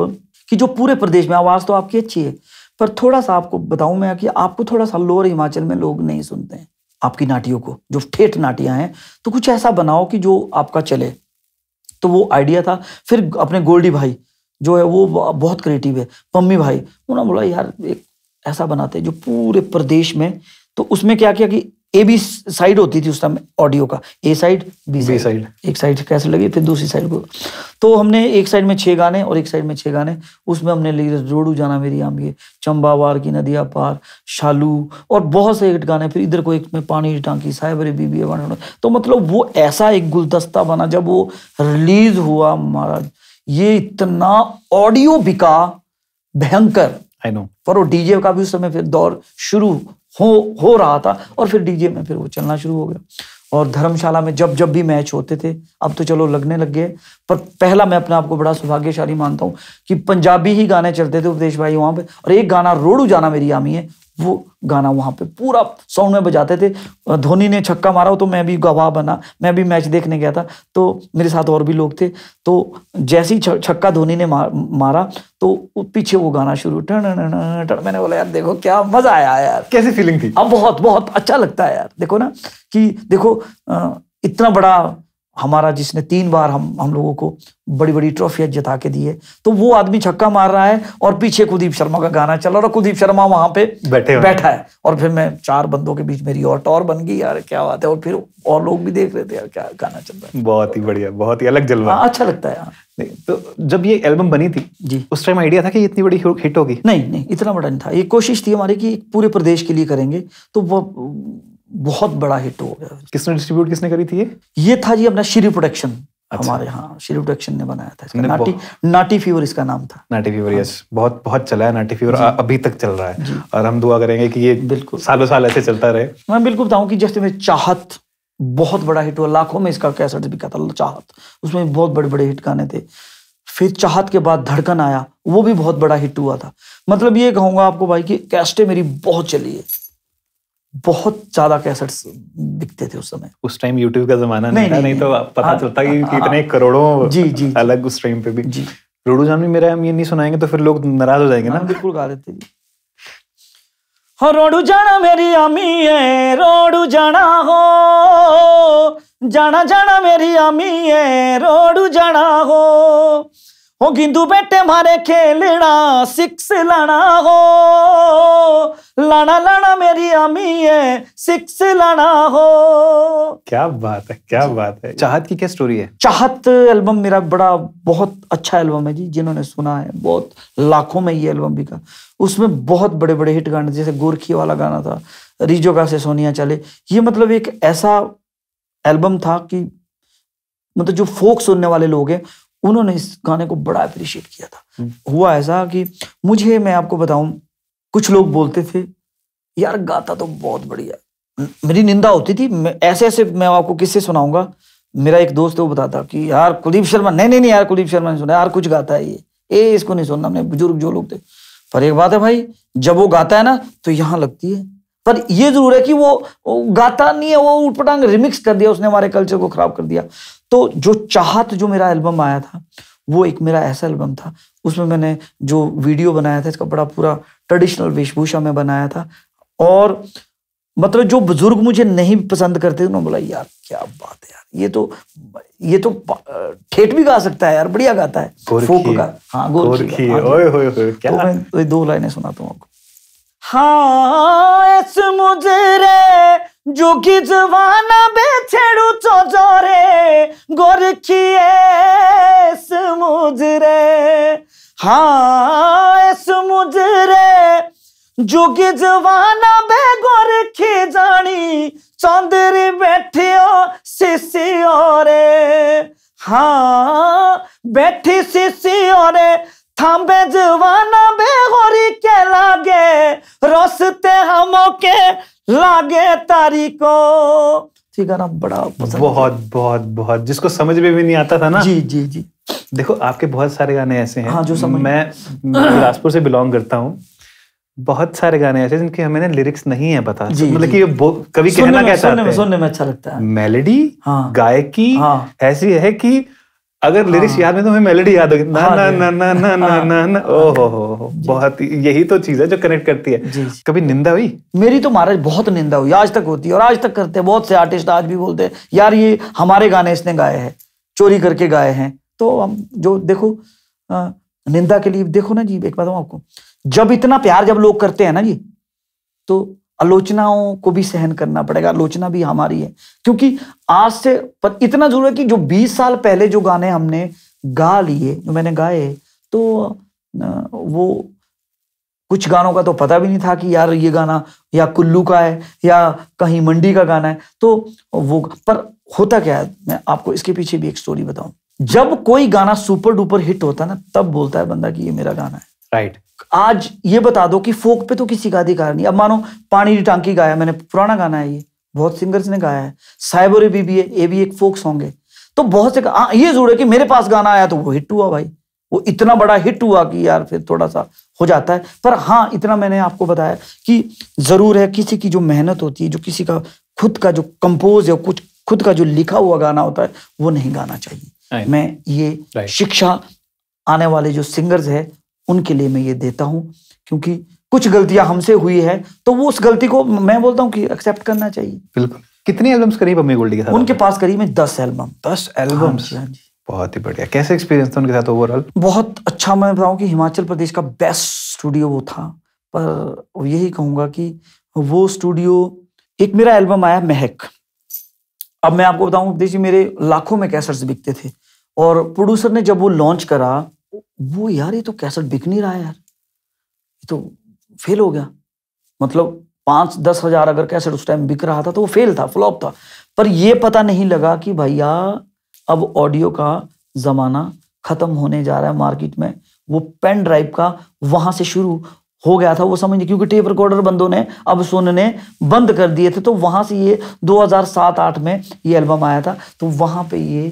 कि जो पूरे प्रदेश में आवाज़ तो आपकी अच्छी है पर थोड़ा सा आपको बताऊं मैं कि आपको थोड़ा सा लोअर हिमाचल में लोग नहीं सुनते हैं आपकी नाटियों को जो ठेठ नाटियां हैं तो कुछ ऐसा बनाओ कि जो आपका चले तो वो आइडिया था फिर अपने गोल्डी भाई जो है वो बहुत क्रिएटिव है पम्मी भाई उन्होंने बोला यार एक ऐसा बनाते जो पूरे प्रदेश में तो उसमें क्या किया कि ए बी साइड होती थी उस समय ऑडियो का ए साइड बी साइड एक साइड कैसे लगी फिर दूसरी साइड को तो हमने एक साइड में छह गाने और एक साइड में छह गाने उसमें हमने लिखे जोड़ू जाना मेरी आम ये चंबावार की नदिया पार शालू और बहुत से हिट गाने फिर इधर को एक में पानी टांकी साइबर बीबी तो मतलब वो ऐसा एक गुलदस्ता बना जब वो रिलीज हुआ महाराज ये इतना ऑडियो बिका भयंकर आई नो पर वो डीजे का भी उस समय फिर दौर शुरू हो हो रहा था और फिर डीजे में फिर वो चलना शुरू हो गया और धर्मशाला में जब जब भी मैच होते थे अब तो चलो लगने लग गए पर पहला मैं अपने आप को बड़ा सौभाग्यशाली मानता हूँ कि पंजाबी ही गाने चलते थे उपदेश भाई वहां पर और एक गाना रोडू जाना मेरी आमी है वो गाना वहाँ पे पूरा साउंड में बजाते थे धोनी ने छक्का मारा हो तो मैं भी गवाह बना मैं भी मैच देखने गया था तो मेरे साथ और भी लोग थे तो जैसे ही छक्का धोनी ने मारा तो पीछे वो गाना शुरू टन टन मैंने बोला यार देखो क्या मजा आया यार कैसी फीलिंग थी अब बहुत बहुत अच्छा लगता है यार देखो ना कि देखो इतना बड़ा हमारा जिसने तीन बार हम हम लोगों को बड़ी बड़ी ट्रॉफियां जिता के दी है तो वो आदमी छक्का मार रहा है और पीछे कुलदीप शर्मा का गाना चल रहा है कुलदीप शर्मा वहां पे बैठे बैठा है और फिर मैं चार बंदों के बीच मेरी और टॉर बन गई यार क्या बात है और फिर और लोग भी देख रहे थे यार क्या गाना चल रहा है बहुत ही बढ़िया बहुत ही अलग जलवा हाँ, अच्छा लगता है यार हाँ। तो जब ये एल्बम बनी थी जी उस टाइम आइडिया था कि इतनी बड़ी हिट होगी नहीं नहीं इतना बड़ा नहीं था ये कोशिश थी हमारी कि पूरे प्रदेश के लिए करेंगे तो वो बहुत बड़ा हिट हो गया किसने डिस्ट्रीब्यूट किसने करी थी ये ये था जी अपना श्री प्रोडक्शन अच्छा। हमारे यहाँ श्री प्रोडक्शन ने बनाया था इसका नाटी नाटी फीवर इसका नाम था नाटी फीवर हाँ। यस बहुत बहुत चला है नाटी फीवर अभी तक चल रहा है और हम दुआ करेंगे कि ये बिल्कुल सालों साल ऐसे चलता रहे मैं बिल्कुल बताऊँ कि जैसे मैं चाहत बहुत बड़ा हिट हुआ लाखों में इसका कैसेट बिका था चाहत उसमें बहुत बड़े बड़े हिट गाने थे फिर चाहत के बाद धड़कन आया वो भी बहुत बड़ा हिट हुआ था मतलब ये कहूंगा आपको भाई कि कैस्टे मेरी बहुत चली है बहुत ज्यादा कैसेट बिकते थे उस समय उस टाइम यूट्यूब का जमाना नहीं, नहीं, नहीं, नहीं तो पता हाँ, चलता कि हाँ, हाँ, कितने करोड़ों जी जी अलग उस टाइम पे भी जी रोडू जान भी मेरा हम ये नहीं सुनाएंगे तो फिर लोग नाराज हो जाएंगे ना बिल्कुल गा देते जी हो रोडू जाना मेरी अमी है रोडू जाना हो जाना जाना मेरी अमी है रोडू जाना हो हो गिंदू बेटे मारे खेलना सिक्स लाना हो लाना लाना मेरी अमी है सिक्स लाना हो क्या बात है क्या अच्छा। बात है चाहत की क्या स्टोरी है चाहत एल्बम मेरा बड़ा बहुत अच्छा एल्बम है जी जिन्होंने सुना है बहुत लाखों में ये एल्बम भी का उसमें बहुत बड़े बड़े हिट गाने जैसे गोरखी वाला गाना था रिजोगा से सोनिया चले ये मतलब एक ऐसा एल्बम था कि मतलब जो फोक सुनने वाले लोग हैं उन्होंने इस गाने को बड़ा अप्रिशिएट किया था हम्म। हुआ ऐसा कि मुझे मैं आपको बताऊं कुछ लोग बोलते थे यार गाता तो बहुत बढ़िया मेरी निंदा होती थी ऐसे ऐसे मैं आपको किससे सुनाऊंगा मेरा एक दोस्त वो बताता कि यार कुलदीप शर्मा नहीं नहीं नहीं यार कुलदीप शर्मा ने सुना यार कुछ गाता है ये ए इसको नहीं सुनना हमने बुजुर्ग जो लोग थे पर एक बात है भाई जब वो गाता है ना तो यहाँ लगती है पर ये जरूर है कि वो गाता नहीं है वो उठपटांग रिमिक्स कर दिया उसने हमारे कल्चर को खराब कर दिया तो जो चाहत जो मेरा एल्बम आया था वो एक मेरा ऐसा एल्बम था उसमें मैंने जो वीडियो बनाया था इसका बड़ा पूरा ट्रेडिशनल वेशभूषा में बनाया था और मतलब जो बुजुर्ग मुझे नहीं पसंद करते थे उन्होंने बोला यार क्या बात है यार ये तो ये तो ठेठ भी गा सकता है यार बढ़िया गाता है फोक का हाँ गोरखी, गोरखी, हाँ, ओए, ओए, ओए, क्या? तो मैं तो दो लाइनें सुनाता हूँ आपको हाँ एस मुजरे जोगी जवाना बेछेड़ू चौजोरे तो गोरखी मुजरे हाँ एस मुजरे जोगी जवाना बे गोरखी जानी चौंदर बैठियो सिसियो रे हाँ बैठी सिसियो रे थाम्बे जवाना बेहोरी के लागे रोसते हमो के लागे तारी ठीक है ना बड़ा बहुत बहुत बहुत जिसको समझ में भी नहीं आता था ना जी जी जी देखो आपके बहुत सारे गाने ऐसे हैं हाँ, जो समझ मैं बिलासपुर से बिलोंग करता हूँ बहुत सारे गाने ऐसे जिनके हमें लिरिक्स नहीं है पता मतलब कि ये कभी कहना कैसा कहता सुनने में, सुनने में अच्छा लगता है मेलेडी हाँ, गायकी हाँ, ऐसी है कि अगर लिरिक्स हाँ। याद है तो हमें मेलोडी याद होगी हाँ, ना ना ना ना ना हाँ। ना ना ना ओहो हो बहुत यही तो चीज है जो कनेक्ट करती है कभी निंदा हुई मेरी तो महाराज बहुत निंदा हुई आज तक होती है और आज तक करते हैं बहुत से आर्टिस्ट आज भी बोलते हैं यार ये हमारे गाने इसने गाए हैं चोरी करके गाए हैं तो हम जो देखो निंदा के लिए देखो ना जी एक बात आपको जब इतना प्यार जब लोग करते हैं ना जी तो आलोचनाओं को भी सहन करना पड़ेगा आलोचना भी हमारी है क्योंकि आज से पर इतना जरूर है कि जो 20 साल पहले जो गाने हमने गा लिए जो मैंने गाए तो वो कुछ गानों का तो पता भी नहीं था कि यार ये गाना या कुल्लू का है या कहीं मंडी का गाना है तो वो पर होता क्या है मैं आपको इसके पीछे भी एक स्टोरी बताऊं जब कोई गाना सुपर डुपर हिट होता है ना तब बोलता है बंदा कि ये मेरा गाना है राइट आज ये बता दो कि फोक पे तो किसी का अधिकार नहीं अब मानो पानी की टांकी गाया मैंने पुराना गाना है ये बहुत सिंगर्स ने गाया है साइबोरे भी है ये भी एक फोक सॉन्ग है तो बहुत से आ, हाँ, ये जरूर है कि मेरे पास गाना आया तो वो हिट हुआ भाई वो इतना बड़ा हिट हुआ कि यार फिर थोड़ा सा हो जाता है पर हाँ इतना मैंने आपको बताया कि जरूर है किसी की जो मेहनत होती है जो किसी का खुद का जो कंपोज या कुछ खुद का जो लिखा हुआ गाना होता है वो नहीं गाना चाहिए मैं ये शिक्षा आने वाले जो सिंगर्स है उनके लिए मैं ये देता हूँ क्योंकि कुछ गलतियां हमसे हुई है तो वो उस गलती को मैं बोलता हूँ कि एक्सेप्ट करना चाहिए बिल्कुल कितने एल्बम्स करीब अम्मी गोल्डी के साथ उनके पास करीब में दस एल्बम दस एल्बम हाँ हाँ बहुत ही बढ़िया कैसे एक्सपीरियंस था उनके साथ ओवरऑल बहुत अच्छा मैं बताऊँ कि हिमाचल प्रदेश का बेस्ट स्टूडियो वो था पर यही कहूंगा कि वो स्टूडियो एक मेरा एल्बम आया महक अब मैं आपको बताऊं उपदेश मेरे लाखों में कैसेट्स बिकते थे और प्रोड्यूसर ने जब वो लॉन्च करा वो यार ये तो कैसेट बिक नहीं रहा है यार ये तो फेल हो गया मतलब पांच दस हजार अगर कैसेट उस टाइम बिक रहा था तो वो फेल था फ्लॉप था पर ये पता नहीं लगा कि भैया अब ऑडियो का ज़माना ख़त्म होने जा रहा है मार्केट में वो पेन ड्राइव का वहां से शुरू हो गया था वो समझ क्योंकि टेप रिकॉर्डर बंदों ने अब सुनने बंद कर दिए थे तो वहां से ये 2007-8 में ये एल्बम आया था तो वहां पे ये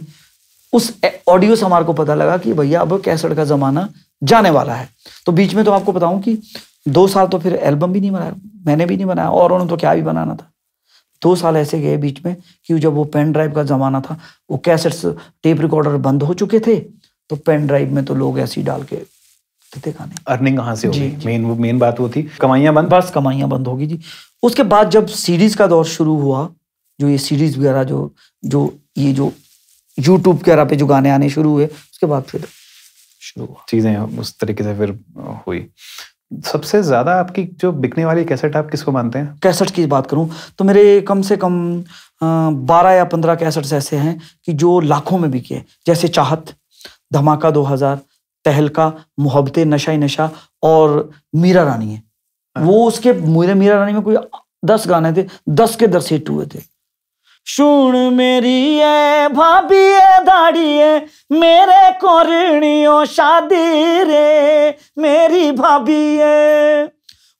उस ऑडियो से हमारे को पता लगा कि भैया अब कैसेट का जमाना जाने वाला है तो बीच में तो आपको बताऊं कि दो साल तो फिर एल्बम भी नहीं बनाया मैंने भी नहीं बनाया और उन्होंने तो क्या भी बनाना था दो साल ऐसे गए बीच में कि जब वो पेन ड्राइव का ज़माना था वो कैसेट्स टेप रिकॉर्डर बंद हो चुके थे तो पेन ड्राइव में तो लोग ऐसे ही डाल के थे खाने अर्निंग कहाँ से होगी मेन मेन बात वो थी कमाइयाँ बंद बस कमाइयाँ बंद होगी जी उसके बाद जब सीरीज का दौर शुरू हुआ जो ये सीरीज वगैरह जो जो ये जो यूट्यूब के पे जो गाने आने शुरू हुए उसके बाद फिर शुरू हुआ चीज़ें उस तरीके से फिर हुई सबसे ज़्यादा आपकी जो बिकने वाली कैसेट आप किसको मानते हैं कैसेट की बात करूं तो मेरे कम से कम बारह या पंद्रह कैसेट ऐसे हैं कि जो लाखों में बिके जैसे चाहत धमाका 2000 तहलका मोहब्बत नशा ही नशा और मीरा रानी है हाँ। वो उसके मीरा मीरा रानी में कोई दस गाने थे दस के दस हिट हुए थे सुन मेरी है भाभी दाड़ी है मेरे करनियो शादी रे मेरी भाभी है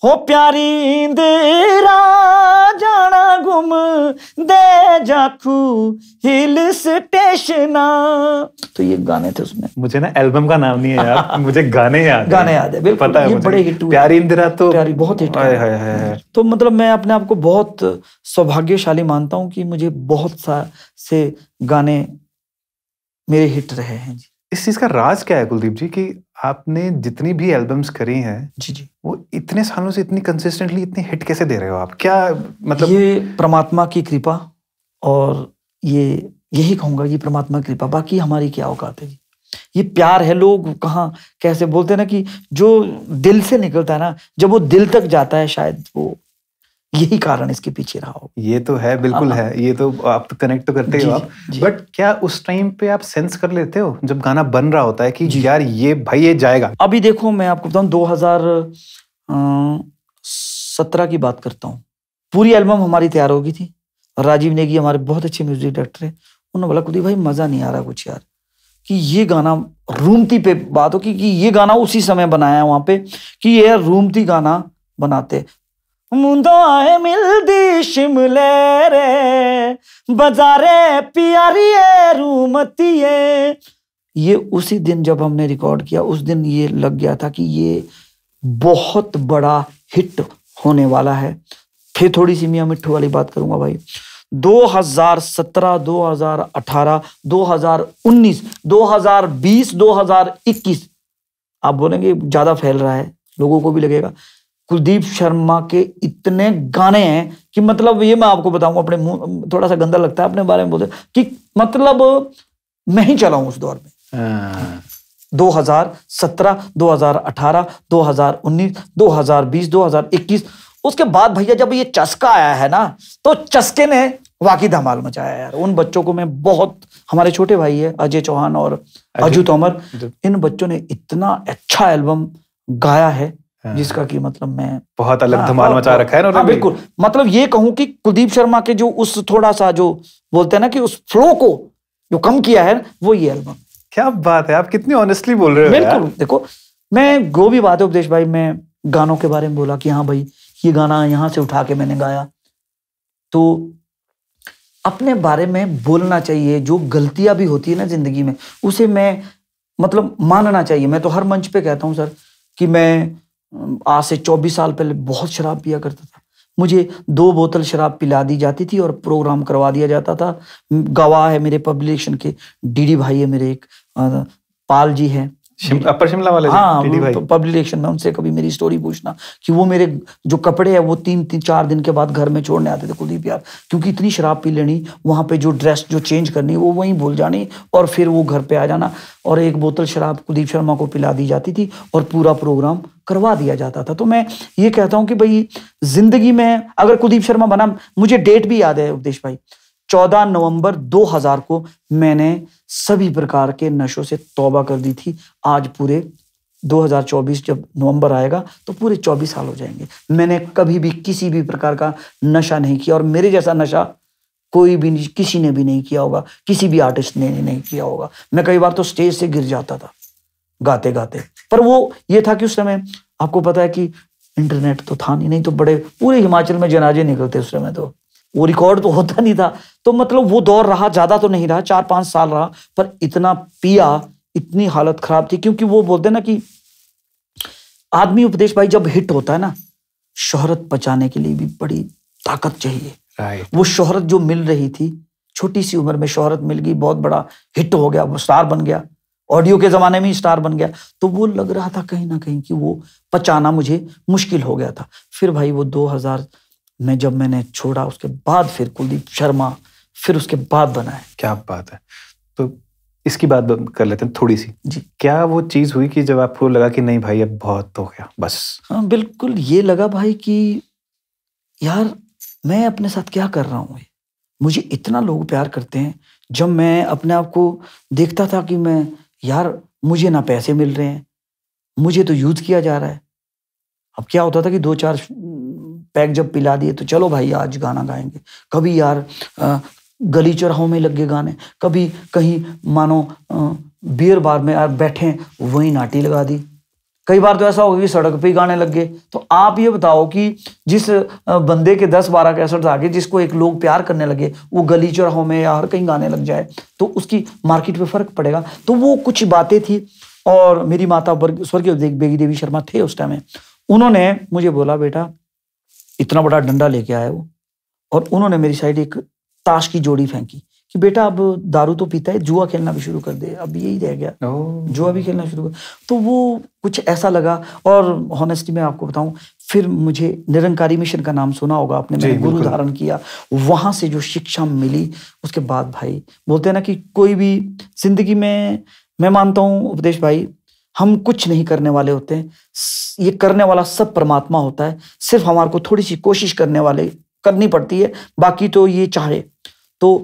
हो प्यारी इंदिरा जाना गुम दे जाखू हिल स्टेशन तो ये गाने थे उसमें मुझे ना एल्बम का नाम नहीं है यार मुझे गाने याद गाने याद है बिल्कुल पता है ये बड़े हिट हुए प्यारी इंदिरा तो प्यारी बहुत हिट है, है, है, तो मतलब मैं अपने आप को बहुत सौभाग्यशाली मानता हूँ कि मुझे बहुत सा से गाने मेरे हिट रहे हैं जी इस चीज का राज क्या है कुलदीप जी कि आपने जितनी भी एल्बम्स करी हैं जी जी वो इतने सालों से इतनी कंसिस्टेंटली इतनी हिट कैसे दे रहे हो आप क्या मतलब ये परमात्मा की कृपा और ये यही कहूंगा कि परमात्मा की कृपा बाकी हमारी क्या औकात है जी ये प्यार है लोग कहाँ कैसे बोलते हैं ना कि जो दिल से निकलता है ना जब वो दिल तक जाता है शायद वो यही कारण इसके पीछे रहा हो ये तो है बिल्कुल हाँ, हाँ। है ये तो आप तो कनेक्ट तो करते हो आप बट क्या उस टाइम पे आप सेंस कर लेते हो जब गाना बन रहा होता है कि यार ये भाई ये जाएगा अभी देखो मैं आपको बताऊं दो हजार सत्रह की बात करता हूँ पूरी एल्बम हमारी तैयार हो गई थी राजीव नेगी हमारे बहुत अच्छे म्यूजिक डायरेक्टर है उन्होंने बोला कुदी भाई मजा नहीं आ रहा कुछ यार कि ये गाना रूमती पे बात हो कि, ये गाना उसी समय बनाया है वहां पे कि ये रूमती गाना बनाते मुंदोए मिलदी शिमले रे बजारे प्यारिए है ये उसी दिन जब हमने रिकॉर्ड किया उस दिन ये लग गया था कि ये बहुत बड़ा हिट होने वाला है फिर थोड़ी सी मियाँ मिट्टू वाली बात करूंगा भाई 2017, 2018, 2019, 2020, 2021 आप बोलेंगे ज़्यादा फैल रहा है लोगों को भी लगेगा कुलदीप शर्मा के इतने गाने हैं कि मतलब ये मैं आपको बताऊंगा अपने मुंह थोड़ा सा गंदा लगता है अपने बारे में बोलते कि मतलब मैं ही चला हूं उस दौर में 2017, 2018, 2019, 2020, इक्कीस उसके बाद भैया जब ये चस्का आया है ना तो चस्के ने वाकई धमाल मचाया यार उन बच्चों को मैं बहुत हमारे छोटे भाई है अजय चौहान और अजू तोमर इन बच्चों ने इतना अच्छा एल्बम गाया है हाँ। जिसका कि मतलब मैं बहुत अलग हाँ, धमाल मचा रखा है ना हाँ, बिल्कुल मतलब ये कहूं कि कुलदीप शर्मा के जो उस थोड़ा सा जो बोलते हैं ना कि उस फ्लो को जो कम किया है वो ये एल्बम क्या बात है आप कितनी ऑनेस्टली बोल रहे हो बिल्कुल देखो मैं जो भी बात है उपदेश भाई मैं गानों के बारे में बोला कि हाँ भाई ये गाना यहाँ से उठा के मैंने गाया तो अपने बारे में बोलना चाहिए जो गलतियां भी होती है ना जिंदगी में उसे मैं मतलब मानना चाहिए मैं तो हर मंच पे कहता हूँ सर कि मैं आज से 24 साल पहले बहुत शराब पिया करता था मुझे दो बोतल शराब पिला दी जाती थी और प्रोग्राम करवा दिया जाता था गवाह है मेरे पब्लिकेशन के डीडी भाई है मेरे एक पाल जी हैं अपर शिमला वाले हाँ पब्लिक रिलेशन तो में उनसे कभी मेरी स्टोरी पूछना कि वो मेरे जो कपड़े हैं वो तीन तीन चार दिन के बाद घर में छोड़ने आते थे कुलदीप यार क्योंकि इतनी शराब पी लेनी वहाँ पे जो ड्रेस जो चेंज करनी वो वहीं भूल जानी और फिर वो घर पे आ जाना और एक बोतल शराब कुलदीप शर्मा को पिला दी जाती थी और पूरा प्रोग्राम करवा दिया जाता था तो मैं ये कहता हूँ कि भाई जिंदगी में अगर कुलदीप शर्मा बना मुझे डेट भी याद है उपदेश भाई चौदह नवंबर 2000 को मैंने सभी प्रकार के नशों से तौबा कर दी थी आज पूरे 2024 जब नवंबर आएगा तो पूरे 24 साल हो जाएंगे मैंने कभी भी किसी भी प्रकार का नशा नहीं किया और मेरे जैसा नशा कोई भी नहीं किसी ने भी नहीं किया होगा किसी भी आर्टिस्ट ने नहीं किया होगा मैं कई बार तो स्टेज से गिर जाता था गाते गाते पर वो ये था कि उस समय आपको पता है कि इंटरनेट तो था नहीं नहीं तो बड़े पूरे हिमाचल में जनाजे निकलते उस समय तो वो रिकॉर्ड तो होता नहीं था तो मतलब वो दौर रहा ज़्यादा तो नहीं रहा चार पांच साल रहा पर इतना पिया इतनी हालत खराब थी क्योंकि वो बोलते ना कि आदमी उपदेश भाई जब हिट होता है ना शोहरत बचाने के लिए भी बड़ी ताकत चाहिए वो शोहरत जो मिल रही थी छोटी सी उम्र में शोहरत मिल गई बहुत बड़ा हिट हो गया वो स्टार बन गया ऑडियो के ज़माने में स्टार बन गया तो वो लग रहा था कहीं ना कहीं कि वो पचाना मुझे मुश्किल हो गया था फिर भाई वो 2000 मैं जब मैंने छोड़ा उसके बाद फिर कुलदीप शर्मा फिर उसके बाद बना है क्या बात है तो इसकी बात कर लेते हैं थोड़ी सी जी क्या वो चीज़ हुई कि जब आपको लगा कि नहीं भाई अब बहुत हो गया बस हाँ बिल्कुल ये लगा भाई कि यार मैं अपने साथ क्या कर रहा हूँ मुझे इतना लोग प्यार करते हैं जब मैं अपने आप को देखता था कि मैं यार मुझे ना पैसे मिल रहे हैं मुझे तो यूज़ किया जा रहा है अब क्या होता था कि दो चार पैक जब पिला दिए तो चलो भाई आज गाना गाएंगे कभी यार गली चौराहों में लग गए गाने कभी कहीं मानो बियर बार में यार बैठे वहीं नाटी लगा दी कई बार तो ऐसा होगा कि सड़क पे ही गाने लग गए तो आप ये बताओ कि जिस बंदे के दस बारह कैसेट्स आगे जिसको एक लोग प्यार करने लगे वो गली चौराहों में या हर कहीं गाने लग जाए तो उसकी मार्केट पे फर्क पड़ेगा तो वो कुछ बातें थी और मेरी माता स्वर्गीय बेगी देवी शर्मा थे उस टाइम में उन्होंने मुझे बोला बेटा इतना बड़ा डंडा लेके आया वो और उन्होंने मेरी साइड एक ताश की जोड़ी फेंकी कि बेटा अब दारू तो पीता है जुआ खेलना भी शुरू कर दे अब यही रह गया जुआ भी खेलना शुरू कर तो वो कुछ ऐसा लगा और हॉनेस्टी में आपको बताऊं फिर मुझे निरंकारी मिशन का नाम सुना होगा आपने मैंने गुरु धारण किया वहां से जो शिक्षा मिली उसके बाद भाई बोलते हैं ना कि कोई भी जिंदगी में मैं मानता हूँ उपदेश भाई हम कुछ नहीं करने वाले होते हैं ये करने वाला सब परमात्मा होता है सिर्फ हमारे को थोड़ी सी कोशिश करने वाले करनी पड़ती है बाकी तो ये चाहे तो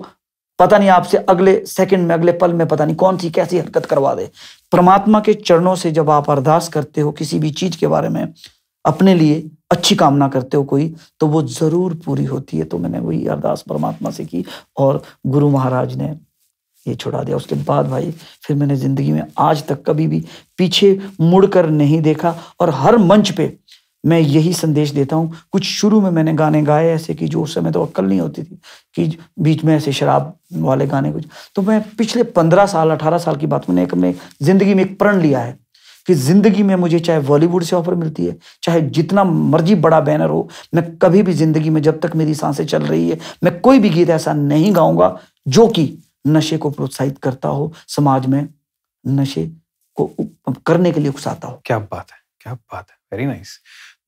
पता नहीं आपसे अगले सेकंड में अगले पल में पता नहीं कौन सी कैसी हरकत करवा दे परमात्मा के चरणों से जब आप अरदास करते हो किसी भी चीज के बारे में अपने लिए अच्छी कामना करते हो कोई तो वो जरूर पूरी होती है तो मैंने वही अरदास परमात्मा से की और गुरु महाराज ने ये छुड़ा दिया उसके बाद भाई फिर मैंने ज़िंदगी में आज तक कभी भी पीछे मुड़कर नहीं देखा और हर मंच पे मैं यही संदेश देता हूँ कुछ शुरू में मैंने गाने गाए ऐसे कि जो उस समय तो अक्ल नहीं होती थी कि बीच में ऐसे शराब वाले गाने कुछ तो मैं पिछले पंद्रह साल अठारह साल की बात मैंने एक मैं ज़िंदगी में एक प्रण लिया है कि ज़िंदगी में मुझे चाहे बॉलीवुड से ऑफर मिलती है चाहे जितना मर्जी बड़ा बैनर हो मैं कभी भी ज़िंदगी में जब तक मेरी सांसें चल रही है मैं कोई भी गीत ऐसा नहीं गाऊंगा जो कि नशे को प्रोत्साहित करता हो समाज में नशे को करने के लिए उकसाता हो क्या बात है क्या बात है वेरी नाइस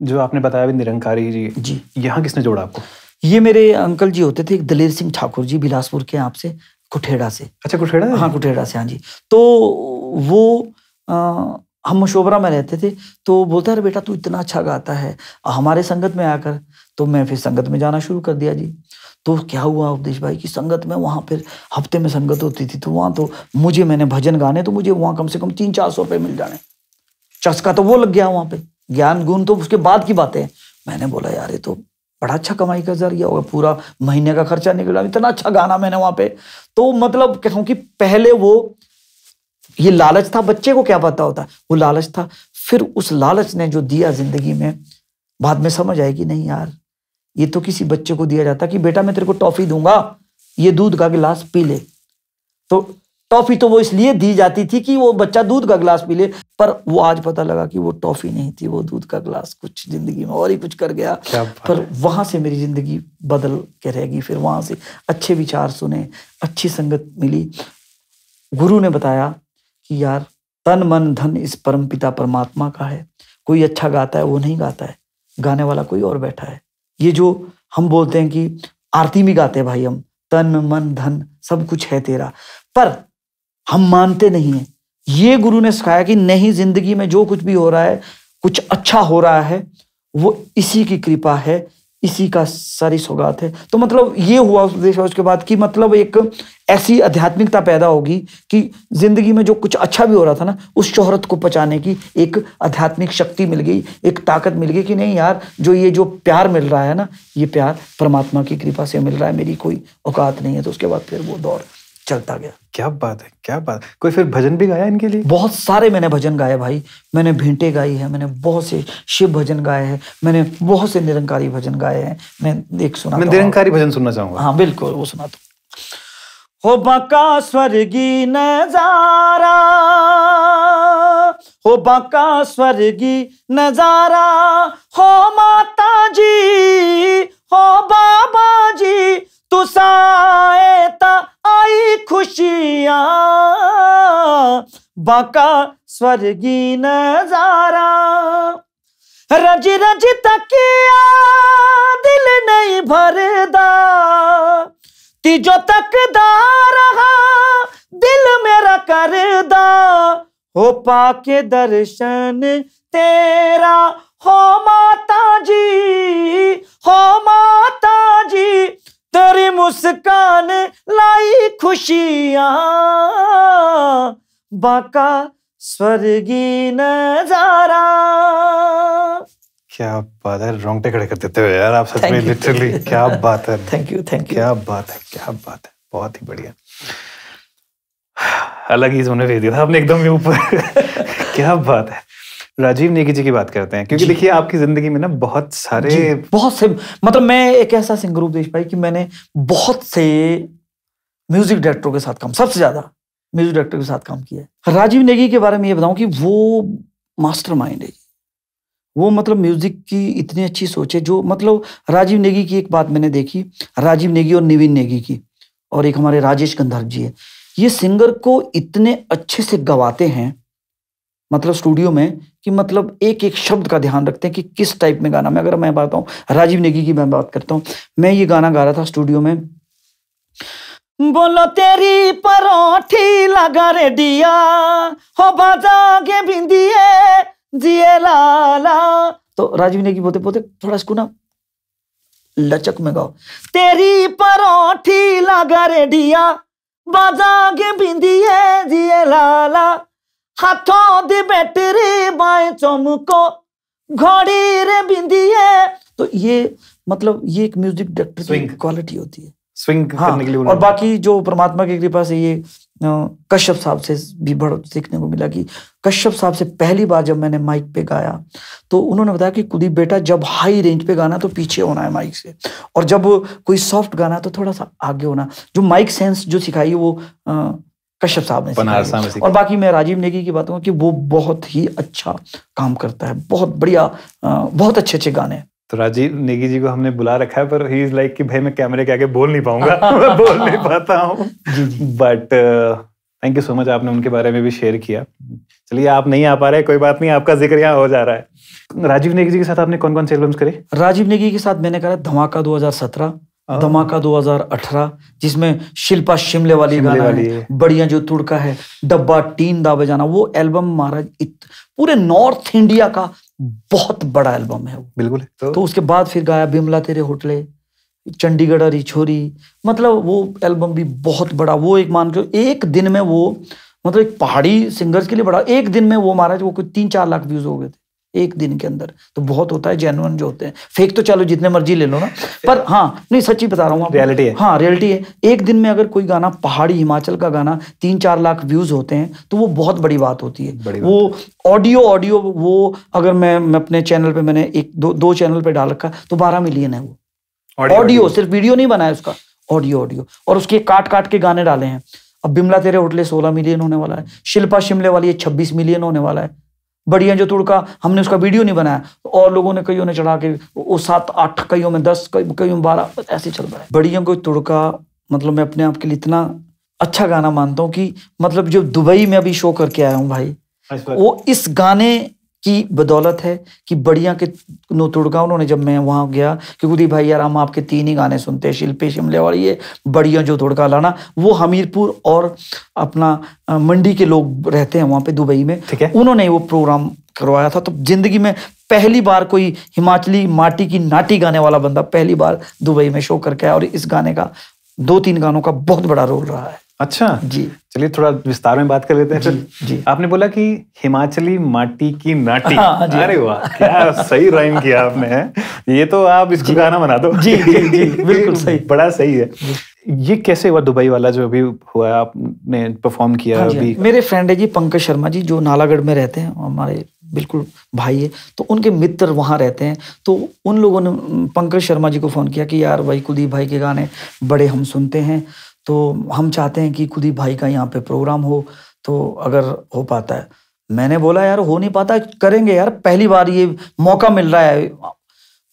जो आपने बताया भी निरंकारी जी जी यहाँ किसने जोड़ा आपको ये मेरे अंकल जी होते थे दलेर सिंह ठाकुर जी बिलासपुर के आपसे कुठेड़ा से अच्छा कुठेड़ा हाँ कुठेड़ा से हाँ जी तो वो आ, हम मशोबरा में रहते थे तो बोलता है बेटा तू इतना अच्छा गाता है हमारे संगत में आकर तो मैं फिर संगत में जाना शुरू कर दिया जी तो क्या हुआ उपदेश भाई की संगत में वहाँ फिर हफ्ते में संगत होती थी तो वहाँ तो मुझे मैंने भजन गाने तो मुझे वहाँ कम से कम तीन चार सौ रुपये मिल जाने चस्का तो वो लग गया वहाँ पे ज्ञान गुण तो उसके बाद की बातें हैं मैंने बोला यार ये तो बड़ा अच्छा कमाई का जरिया होगा पूरा महीने का खर्चा निकला इतना अच्छा गाना मैंने वहाँ पे तो मतलब क्योंकि पहले वो ये लालच था बच्चे को क्या पता होता वो लालच था फिर उस लालच ने जो दिया जिंदगी में बाद में समझ आएगी नहीं यार ये तो किसी बच्चे को दिया जाता कि बेटा मैं तेरे को टॉफी दूंगा ये दूध का गिलास पी ले तो टॉफी तो वो इसलिए दी जाती थी कि वो बच्चा दूध का गिलास पी ले पर वो आज पता लगा कि वो टॉफी नहीं थी वो दूध का गिलास कुछ जिंदगी में और ही कुछ कर गया पर वहां से मेरी जिंदगी बदल के रहेगी फिर वहां से अच्छे विचार सुने अच्छी संगत मिली गुरु ने बताया कि यार तन मन धन इस परम पिता परमात्मा का है कोई अच्छा गाता है वो नहीं गाता है गाने वाला कोई और बैठा है ये जो हम बोलते हैं कि आरती भी गाते हैं भाई हम तन मन धन सब कुछ है तेरा पर हम मानते नहीं है ये गुरु ने सिखाया कि नहीं जिंदगी में जो कुछ भी हो रहा है कुछ अच्छा हो रहा है वो इसी की कृपा है इसी का सारी सौगात है तो मतलब ये हुआ उस देश के बाद कि मतलब एक ऐसी आध्यात्मिकता पैदा होगी कि जिंदगी में जो कुछ अच्छा भी हो रहा था ना उस शोहरत को पचाने की एक आध्यात्मिक शक्ति मिल गई एक ताकत मिल गई कि नहीं यार जो ये जो प्यार मिल रहा है ना ये प्यार परमात्मा की कृपा से मिल रहा है मेरी कोई औकात नहीं है तो उसके बाद फिर वो दौड़ चलता गया क्या बात है क्या बात कोई फिर भजन भी गाया इनके लिए बहुत सारे मैंने भजन गाए भाई मैंने भेंटे गाई है मैंने बहुत से शिव भजन गाए हैं मैंने बहुत से निरंकारी भजन गाए हैं मैं एक सुना मैं निरंकारी भजन सुनना चाहूंगा हाँ बिल्कुल वो सुना तो हो बाका स्वर्गी नजारा हो बाका स्वर्गी नजारा हो माता जी हो बाबा जी ता आई खुशियां बाका स्वर्गी नजारा रज रज तकिया दिल नहीं भरदा तिजो तक रहा दिल मेरा करदा हो पाके दर्शन तेरा हो माता जी हो माता जी तेरी मुस्कान लाई खुशियां बाका स्वर्गी नजारा क्या बात है रोंगटे खड़े कर देते हो यार आप सच में लिटरली क्या बात है थैंक यू थैंक यू क्या बात है क्या बात है बहुत ही बढ़िया अलग ही सोने भेज दिया था आपने एकदम ऊपर क्या बात है राजीव नेगी जी की बात करते हैं क्योंकि देखिए आपकी जिंदगी में ना बहुत सारे बहुत से मतलब मैं एक ऐसा सिंगर उपदेश पाई कि मैंने बहुत से म्यूजिक डायरेक्टरों के साथ काम सबसे ज्यादा म्यूजिक डायरेक्टर के साथ काम किया है राजीव नेगी के बारे में ये बताऊं कि वो मास्टर माइंड है वो मतलब म्यूजिक की इतनी अच्छी सोच है जो मतलब राजीव नेगी की एक बात मैंने देखी राजीव नेगी और निविन नेगी की और एक हमारे राजेश गंधर्व जी है ये सिंगर को इतने अच्छे से गवाते हैं मतलब स्टूडियो में कि मतलब एक एक शब्द का ध्यान रखते हैं कि किस टाइप में गाना में अगर मैं बात हूँ राजीव नेगी की मैं बात करता हूँ मैं ये गाना गा रहा था स्टूडियो में बोलो तेरी परोठी लगा रे दिया हो बाजा के बिंदिए जिए लाला तो राजीव नेगी बोलते बोलते थोड़ा इसको ना लचक में गाओ तेरी परोठी लगा रे दिया बाजा के बिंदिए जिए लाला हाथों दी बैटरी चमको रे तो ये मतलब ये एक म्यूजिक डायरेक्टर की क्वालिटी होती है स्विंग हाँ, करने के लिए और बाकी जो परमात्मा की कृपा से ये कश्यप साहब से भी सीखने को मिला कि कश्यप साहब से पहली बार जब मैंने माइक पे गाया तो उन्होंने बताया कि कुदीप बेटा जब हाई रेंज पे गाना तो पीछे होना है माइक से और जब कोई सॉफ्ट गाना तो थोड़ा सा आगे होना जो माइक सेंस जो सिखाई वो आ, कश्यप साहब ने और बाकी मैं राजीव नेगी की बात हूँ कि वो बहुत ही अच्छा काम करता है बहुत बढ़िया बहुत अच्छे अच्छे गाने तो राजीव नेगी जी को हमने बुला रखा है पर ही इज लाइक कि भाई मैं कैमरे के आगे बोल नहीं पाऊंगा बोल नहीं पाता हूँ but thank you so much आपने उनके बारे में भी शेयर किया चलिए आप नहीं आ पा रहे कोई बात नहीं आपका जिक्र यहाँ हो जा रहा है राजीव नेगी जी के साथ आपने कौन कौन से एल्बम्स करे राजीव नेगी के साथ मैंने करा धमाका दो हाँ। धमाका 2018 जिसमें शिल्पा शिमले वाली शिमले गाना वाली है, है। बढ़िया जो तुड़का है डब्बा टीन दाबे जाना वो एल्बम महाराज पूरे नॉर्थ इंडिया का बहुत बड़ा एल्बम है बिल्कुल तो, तो उसके बाद फिर गाया बिमला तेरे होटले चंडीगढ़ अरी छोरी मतलब वो एल्बम भी बहुत बड़ा वो एक मान लो एक दिन में वो मतलब एक पहाड़ी सिंगर्स के लिए बड़ा एक दिन में वो महाराज वो कोई तीन चार लाख व्यूज हो गए थे एक दिन के अंदर तो बहुत होता है जेनुअन जो होते हैं फेक तो चलो जितने मर्जी ले लो ना पर हाँ नहीं सच्ची बता रहा हूँ रियलिटी है हाँ रियलिटी है एक दिन में अगर कोई गाना पहाड़ी हिमाचल का गाना तीन चार लाख व्यूज होते हैं तो वो बहुत बड़ी बात होती है वो ऑडियो ऑडियो वो अगर मैं, मैं अपने चैनल पे मैंने एक दो दो चैनल पे डाल रखा तो बारह मिलियन है वो ऑडियो सिर्फ वीडियो नहीं बनाया उसका ऑडियो ऑडियो और उसके काट काट के गाने डाले हैं अब बिमला तेरे होटले सोलह मिलियन होने वाला है शिल्पा शिमले वाली छब्बीस मिलियन होने वाला है बढ़िया जो तुड़का हमने उसका वीडियो नहीं बनाया और लोगों ने कईयों ने चढ़ा के वो सात आठ कईयों में दस कई कईयों में बारह ऐसे चल रहा है बढ़िया कोई तुड़का मतलब मैं अपने आप के लिए इतना अच्छा गाना मानता हूँ कि मतलब जो दुबई में अभी शो करके आया हूँ भाई वो इस गाने की बदौलत है कि बढ़िया के नो तुड़का उन्होंने जब मैं वहाँ गया कि खुदी भाई यार हम आपके तीन ही गाने सुनते हैं शिल्पी शिमले और ये बढ़िया जो तुड़का लाना वो हमीरपुर और अपना मंडी के लोग रहते हैं वहाँ पे दुबई में ठीक है उन्होंने वो प्रोग्राम करवाया था तो जिंदगी में पहली बार कोई हिमाचली माटी की नाटी गाने वाला बंदा पहली बार दुबई में शो करके आया और इस गाने का दो तीन गानों का बहुत बड़ा रोल रहा है अच्छा जी चलिए थोड़ा विस्तार में बात कर लेते हैं जी, जी आपने बोला कि हिमाचली माटी की नाटी हाँ, हाँ अरे वाह क्या सही राइम किया आपने ये तो आप इसको गाना बना दो जी जी जी बिल्कुल सही बड़ा सही है ये कैसे हुआ दुबई वाला जो अभी हुआ आपने परफॉर्म किया हाँ अभी हाँ मेरे फ्रेंड है जी पंकज शर्मा जी जो नालागढ़ में रहते हैं हमारे बिल्कुल भाई है तो उनके मित्र वहाँ रहते हैं तो उन लोगों ने पंकज शर्मा जी को फ़ोन किया कि यार भाई कुलदीप भाई के गाने बड़े हम सुनते हैं तो हम चाहते हैं कि खुद ही भाई का यहाँ पे प्रोग्राम हो तो अगर हो पाता है मैंने बोला यार हो नहीं पाता करेंगे यार पहली बार ये मौका मिल रहा है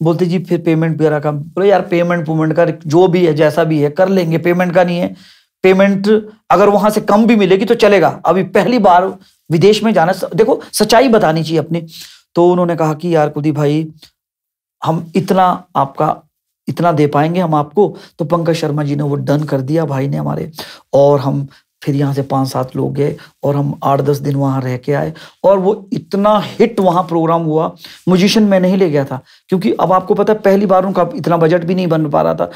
बोलते जी फिर पेमेंट वगैरह का बोले यार पेमेंट पेमेंट का जो भी है जैसा भी है कर लेंगे पेमेंट का नहीं है पेमेंट अगर वहां से कम भी मिलेगी तो चलेगा अभी पहली बार विदेश में जाना देखो सच्चाई बतानी चाहिए अपनी तो उन्होंने कहा कि यार कुलदीप भाई हम इतना आपका इतना दे पाएंगे हम आपको तो पंकज शर्मा जी ने वो डन कर दिया भाई ने हमारे और हम फिर यहाँ से पांच सात लोग गए और हम आठ दस दिन वहां रह के आए और वो इतना हिट वहाँ प्रोग्राम हुआ म्यूजिशियन मैं नहीं ले गया था क्योंकि अब आपको पता है पहली बार उनका इतना बजट भी नहीं बन पा रहा था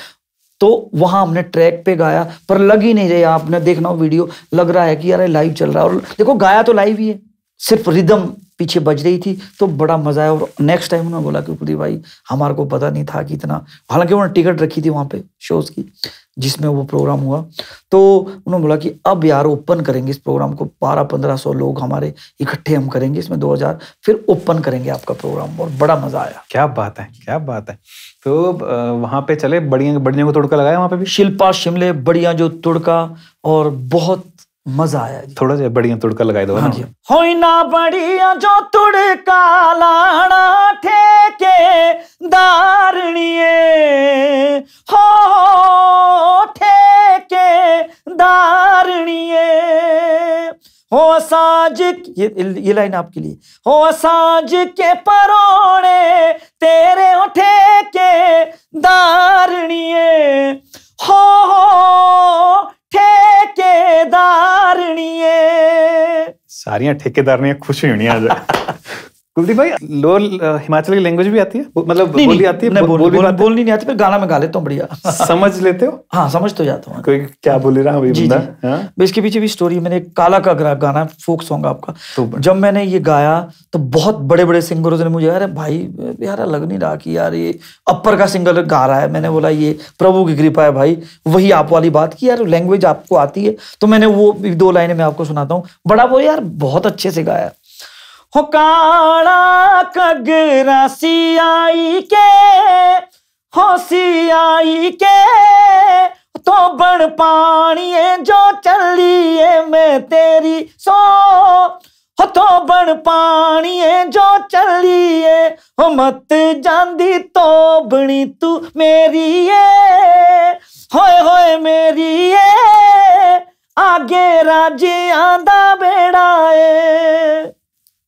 तो वहां हमने ट्रैक पे गाया पर लग ही नहीं रही आपने देखना वीडियो लग रहा है कि यार लाइव चल रहा है और देखो गाया तो लाइव ही है सिर्फ रिदम पीछे बज रही थी तो बड़ा मज़ा आया और नेक्स्ट टाइम उन्होंने बोला कि कुलदीप भाई हमारे को पता नहीं था कि इतना हालांकि उन्होंने टिकट रखी थी वहाँ पे शोज़ की जिसमें वो प्रोग्राम हुआ तो उन्होंने बोला कि अब यार ओपन करेंगे इस प्रोग्राम को बारह पंद्रह सौ लोग हमारे इकट्ठे हम करेंगे इसमें दो हज़ार फिर ओपन करेंगे आपका प्रोग्राम और बड़ा मज़ा आया क्या बात है क्या बात है तो वहाँ पे चले बढ़िया बढ़िया को तुड़का लगाया वहाँ पे भी शिल्पा शिमले बढ़िया जो तुड़का और बहुत मजा आया जी थोड़ा सा बढ़िया तुड़का लगाए दो हाँ जी हो ना बढ़िया जो तुड़का लाना ठेके दारणिए हो ठेके दारणिए हो साज ये ये लाइन आपके लिए हो साज के परोने तेरे उठे के दारणिए हो ठेकेदारणिए सारियां ठेकेदारनियां खुश होनी कुलदीप भाई लोअर हिमाचल की लैंग्वेज भी आती है मतलब नहीं, बोली आती है नहीं, बोल, बोल, बोल, बोल नहीं आती पर गाना में गा लेता हूँ बढ़िया समझ लेते हो हाँ समझ तो जाता हूँ कोई क्या बोल रहा है जी, जी। हाँ? इसके पीछे भी स्टोरी मैंने काला का गाना फोक सॉन्ग आपका तो जब मैंने ये गाया तो बहुत बड़े बड़े सिंगरों ने मुझे यार भाई यार लग नहीं रहा कि यार ये अपर का सिंगर गा रहा है मैंने बोला ये प्रभु की कृपा है भाई वही आप वाली बात की यार लैंग्वेज आपको आती है तो मैंने वो दो लाइनें मैं आपको सुनाता हूँ बड़ा बोले यार बहुत अच्छे से गाया हो काड़ा कगरा सियाई के हो सियाई के तो बड़ पानी जो चली चलिए मैं तेरी सो हो तो बड़ पानी जो चलिए हो मत जांदी तो बनी तू मेरी है होए होए मेरी ये आगे राजे आंदा बेड़ा है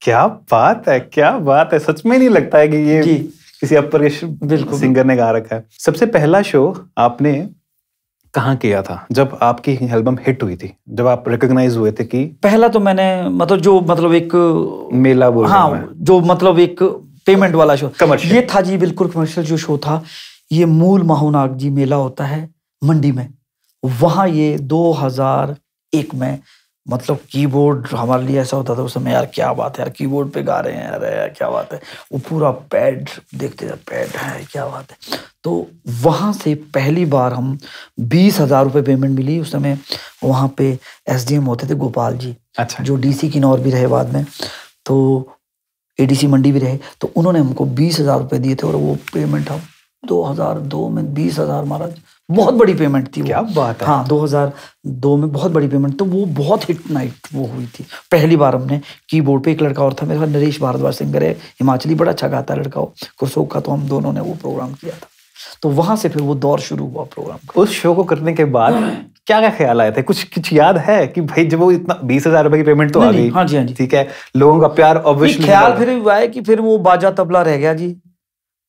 क्या बात है क्या बात है सच में नहीं लगता है कि ये जी। किसी अपर बिल्कुल सिंगर ने गा रखा है सबसे पहला शो आपने कहाँ किया था जब आपकी एल्बम हिट हुई थी जब आप रिकॉग्नाइज हुए थे कि पहला तो मैंने मतलब जो मतलब एक मेला बोल हाँ जो मतलब एक पेमेंट वाला शो कमर्शियल ये था जी बिल्कुल कमर्शियल जो शो था ये मूल महुनाग जी मेला होता है मंडी में वहां ये 2001 में मतलब कीबोर्ड हमारे लिए ऐसा होता था उस समय यार क्या बात है यार कीबोर्ड पे गा रहे हैं यार यार क्या बात है वो पूरा पैड देखते थे पैड है क्या बात है तो वहाँ से पहली बार हम बीस हज़ार रुपये पेमेंट मिली उस समय वहाँ पे एसडीएम होते थे गोपाल जी अच्छा जो डीसी किन्नौर भी रहे बाद में तो ए मंडी भी रहे तो उन्होंने हमको बीस हज़ार रुपये दिए थे और वो पेमेंट हम दो हज़ार दो में बीस हज़ार महाराज बहुत बड़ी पेमेंट थी क्या बात है हाँ दो में बहुत बड़ी पेमेंट तो वो बहुत हिट नाइट वो हुई थी पहली बार हमने कीबोर्ड पे एक लड़का और था मेरे साथ नरेश भारद्वाज सिंगर है हिमाचली बड़ा अच्छा गाता लड़का हो कुरसोक का तो हम दोनों ने वो प्रोग्राम किया था तो वहां से फिर वो दौर शुरू हुआ प्रोग्राम का उस शो को करने के बाद क्या क्या ख्याल आए थे कुछ कुछ याद है कि भाई जब वो इतना बीस हजार रुपए की पेमेंट तो आ गई हाँ जी हाँ जी ठीक है लोगों का प्यार ऑब्वियसली ख्याल फिर हुआ है कि फिर वो बाजा तबला रह गया जी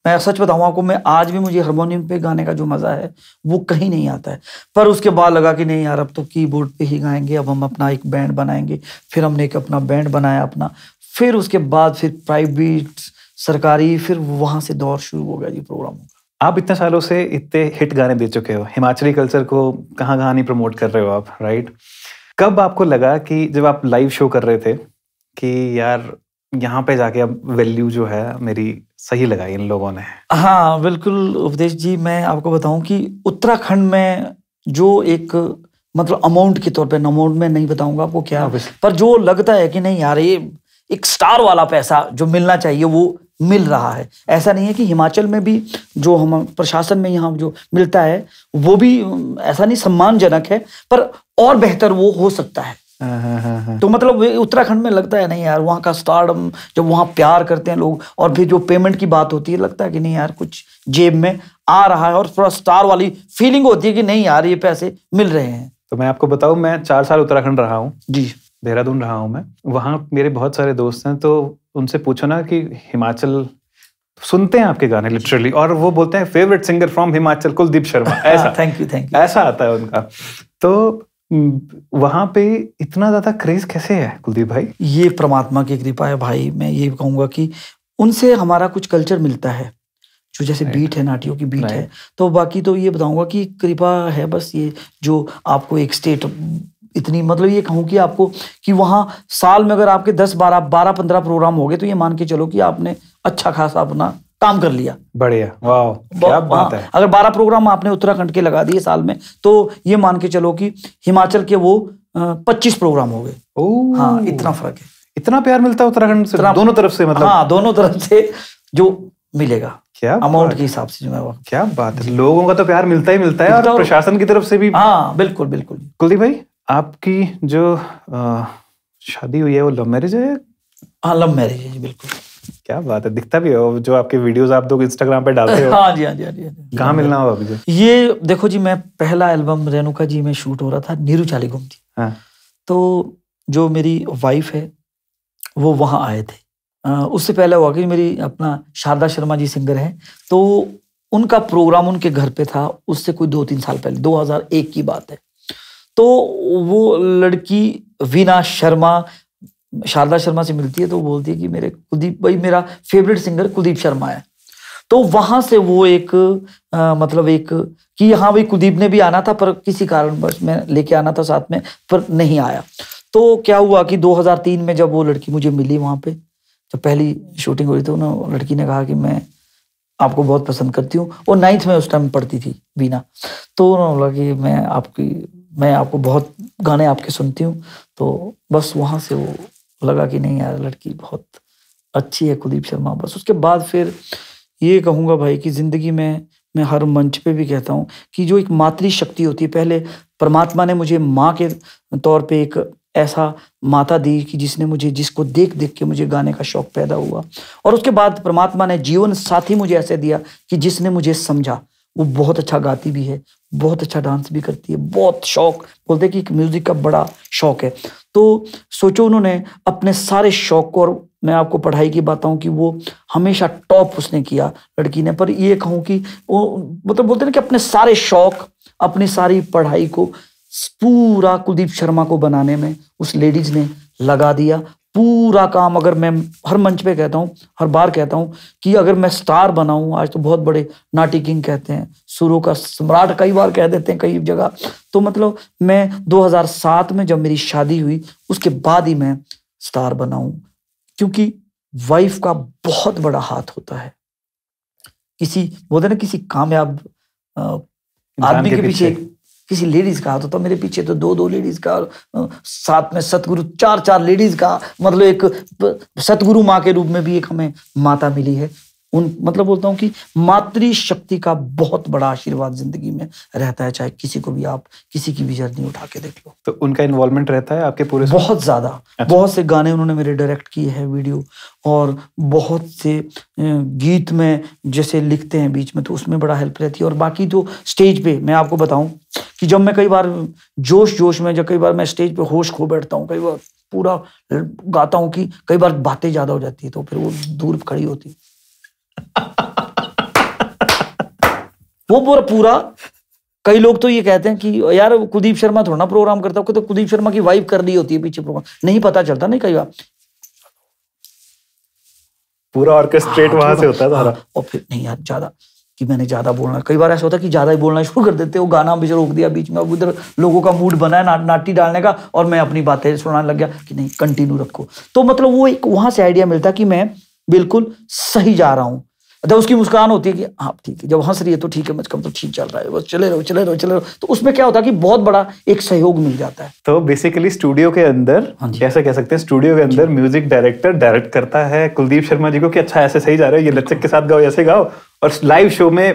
मैं सच बताऊँ आपको मैं आज भी मुझे हारमोनियम पे गाने का जो मज़ा है वो कहीं नहीं आता है पर उसके बाद लगा कि नहीं यार अब तो कीबोर्ड पे ही गाएंगे अब हम अपना एक बैंड बनाएंगे फिर हमने एक अपना बैंड बनाया अपना फिर उसके बाद फिर प्राइवेट सरकारी फिर वहाँ से दौर शुरू हो गया जी प्रोग्रामों का आप इतने सालों से इतने हिट गाने दे चुके हो हिमाचली कल्चर को कहाँ कहाँ नहीं प्रमोट कर रहे हो आप राइट कब आपको लगा कि जब आप लाइव शो कर रहे थे कि यार यहाँ पे जाके अब वैल्यू जो है मेरी सही लगा इन लोगों ने हाँ बिल्कुल उपदेश जी मैं आपको बताऊं कि उत्तराखंड में जो एक मतलब अमाउंट के तौर पे अमाउंट में नहीं बताऊंगा आपको क्या पर जो लगता है कि नहीं यार ये एक स्टार वाला पैसा जो मिलना चाहिए वो मिल रहा है ऐसा नहीं है कि हिमाचल में भी जो हम प्रशासन में यहाँ जो मिलता है वो भी ऐसा नहीं सम्मानजनक है पर और बेहतर वो हो सकता है हाँ, हाँ, हाँ, तो मतलब उत्तराखंड में लगता है नहीं यार वहाँ का स्टार्डम जब वहाँ प्यार करते हैं लोग और फिर जो पेमेंट की बात होती है लगता है कि नहीं यार कुछ जेब में आ रहा है और थोड़ा स्टार वाली फीलिंग होती है कि नहीं यार ये पैसे मिल रहे हैं तो मैं आपको बताऊँ मैं चार साल उत्तराखंड रहा हूँ जी देहरादून रहा हूँ मैं वहाँ मेरे बहुत सारे दोस्त हैं तो उनसे पूछो ना कि हिमाचल सुनते हैं आपके गाने लिटरली और वो बोलते हैं favourite singer from Himachal Kuldeep Sharma ऐसा थैंक यू थैंक यू ऐसा आता है उनका तो हम्म, वहां पे इतना ज्यादा क्रेज कैसे है कुलदीप भाई ये परमात्मा की कृपा है भाई मैं ये कहूंगा कि उनसे हमारा कुछ कल्चर मिलता है जो जैसे बीट है नाटियों की बीट है तो बाकी तो ये बताऊंगा कि कृपा है बस ये जो आपको एक स्टेट इतनी मतलब ये कहूँ कि आपको कि वहाँ साल में अगर आपके दस बारह बारह पंद्रह प्रोग्राम हो गए तो ये मान के चलो कि आपने अच्छा खासा अपना काम कर लिया बढ़िया वाह क्या बात हाँ, है अगर बारह प्रोग्राम आपने उत्तराखंड के लगा दिए साल में तो ये मान के चलो कि हिमाचल के वो पच्चीस प्रोग्राम हो गए हाँ इतना फर्क है इतना प्यार मिलता है उत्तराखंड से दोनों तरफ से मतलब हाँ दोनों तरफ से जो मिलेगा क्या अमाउंट के हिसाब से जो है वो क्या बात है लोगों का तो प्यार मिलता ही मिलता है और प्रशासन की तरफ से भी हाँ बिल्कुल बिल्कुल कुलदीप भाई आपकी जो शादी हुई है वो लव मैरिज है हाँ लव मैरिज है बिल्कुल क्या बात है दिखता भी है जो आपके वीडियोस आप दो इंस्टाग्राम पे डालते हो हाँ जी हाँ जी हाँ, हाँ कहाँ मिलना हो अभी ये देखो जी मैं पहला एल्बम रेणुका जी में शूट हो रहा था नीरू चाली गुम थी हाँ। तो जो मेरी वाइफ है वो वहाँ आए थे उससे पहले हुआ कि मेरी अपना शारदा शर्मा जी सिंगर है तो उनका प्रोग्राम उनके घर पे था उससे कोई दो तीन साल पहले 2001 की बात है तो वो लड़की वीना शर्मा शारदा शर्मा से मिलती है तो बोलती है कि मेरे कुलदीप भाई मेरा फेवरेट सिंगर कुलदीप शर्मा है तो वहां से वो एक आ, मतलब एक कि हाँ भाई कुलदीप ने भी आना था पर किसी कारणवश मैं लेके आना था साथ में पर नहीं आया तो क्या हुआ कि 2003 में जब वो लड़की मुझे मिली वहां पे जब पहली शूटिंग हुई तो ना लड़की ने कहा कि मैं आपको बहुत पसंद करती हूँ और नाइन्थ में उस टाइम पढ़ती थी बीना तो उन्होंने बोला कि मैं आपकी मैं आपको बहुत गाने आपके सुनती हूँ तो बस वहाँ से वो लगा कि नहीं यार लड़की बहुत अच्छी है कुलदीप शर्मा बस उसके बाद फिर ये कहूँगा भाई कि ज़िंदगी में मैं हर मंच पे भी कहता हूँ कि जो एक मातृ शक्ति होती है पहले परमात्मा ने मुझे माँ के तौर पे एक ऐसा माता दी कि जिसने मुझे जिसको देख देख के मुझे गाने का शौक पैदा हुआ और उसके बाद परमात्मा ने जीवन साथी मुझे ऐसे दिया कि जिसने मुझे समझा वो बहुत अच्छा गाती भी है बहुत अच्छा डांस भी करती है बहुत शौक बोलते कि म्यूजिक का बड़ा शौक है तो सोचो उन्होंने अपने सारे शौक को और मैं आपको पढ़ाई की बताऊं कि वो हमेशा टॉप उसने किया लड़की ने पर ये कहूं कि वो मतलब बोलते ना कि अपने सारे शौक अपनी सारी पढ़ाई को पूरा कुलदीप शर्मा को बनाने में उस लेडीज ने लगा दिया पूरा काम अगर मैं हर मंच पे कहता हूँ हर बार कहता हूँ कि अगर मैं स्टार बनाऊँ आज तो बहुत बड़े नाटी किंग कहते हैं सुरों का सम्राट कई बार कह देते हैं कई जगह तो मतलब मैं 2007 में जब मेरी शादी हुई उसके बाद ही मैं स्टार बनाऊँ क्योंकि वाइफ का बहुत बड़ा हाथ होता है किसी बोलते ना किसी कामयाब आदमी के, के पीछे, पीछे किसी लेडीज का तो तो मेरे पीछे तो दो दो लेडीज का और साथ में सतगुरु चार चार लेडीज का मतलब एक सतगुरु माँ के रूप में भी एक हमें माता मिली है उन मतलब बोलता हूँ कि मातृशक्ति का बहुत बड़ा आशीर्वाद जिंदगी में रहता है चाहे किसी को भी आप किसी की भी जर्नी उठा के देख लो तो उनका इन्वॉल्वमेंट रहता है आपके पूरे बहुत ज़्यादा अच्छा। बहुत से गाने उन्होंने मेरे डायरेक्ट किए हैं वीडियो और बहुत से गीत में जैसे लिखते हैं बीच में तो उसमें बड़ा हेल्प रहती है और बाकी जो तो स्टेज पे मैं आपको बताऊं कि जब मैं कई बार जोश जोश में जब कई बार मैं स्टेज पे होश खो बैठता हूँ कई बार पूरा गाता हूँ कि कई बार बातें ज़्यादा हो जाती है तो फिर वो दूर खड़ी होती है वो पूरा पूरा कई लोग तो ये कहते हैं कि यार कुलदीप शर्मा थोड़ा ना प्रोग्राम करता है तो कुलदीप शर्मा की वाइफ कर ली होती है पीछे प्रोग्राम नहीं पता चलता नहीं कई बार पूरा ऑर्केस्ट्रेट हाँ, वहां से होता है सारा हाँ, और फिर नहीं यार ज्यादा कि मैंने ज्यादा बोलना कई बार ऐसा होता है कि ज्यादा ही बोलना शुरू कर देते हो गाना भी रोक दिया बीच में अब उधर लोगों का मूड बना है ना, नाटी डालने का और मैं अपनी बातें सुनाने लग गया कि नहीं कंटिन्यू रखो तो मतलब वो एक वहां से आइडिया मिलता कि मैं बिल्कुल सही जा रहा हूँ जब उसकी मुस्कान होती है कि हाँ ठीक है जब हंस रही है तो ठीक है मच कम तो ठीक चल रहा है बस चले रहो चले रहो चले रहो तो उसमें क्या होता है कि बहुत बड़ा एक सहयोग मिल जाता है तो बेसिकली स्टूडियो के अंदर ऐसा हाँ कह सकते हैं स्टूडियो के अंदर म्यूजिक डायरेक्टर डायरेक्ट करता है कुलदीप शर्मा जी को कि अच्छा ऐसे सही जा रहा है ये लचक के साथ गाओ ऐसे गाओ और लाइव शो में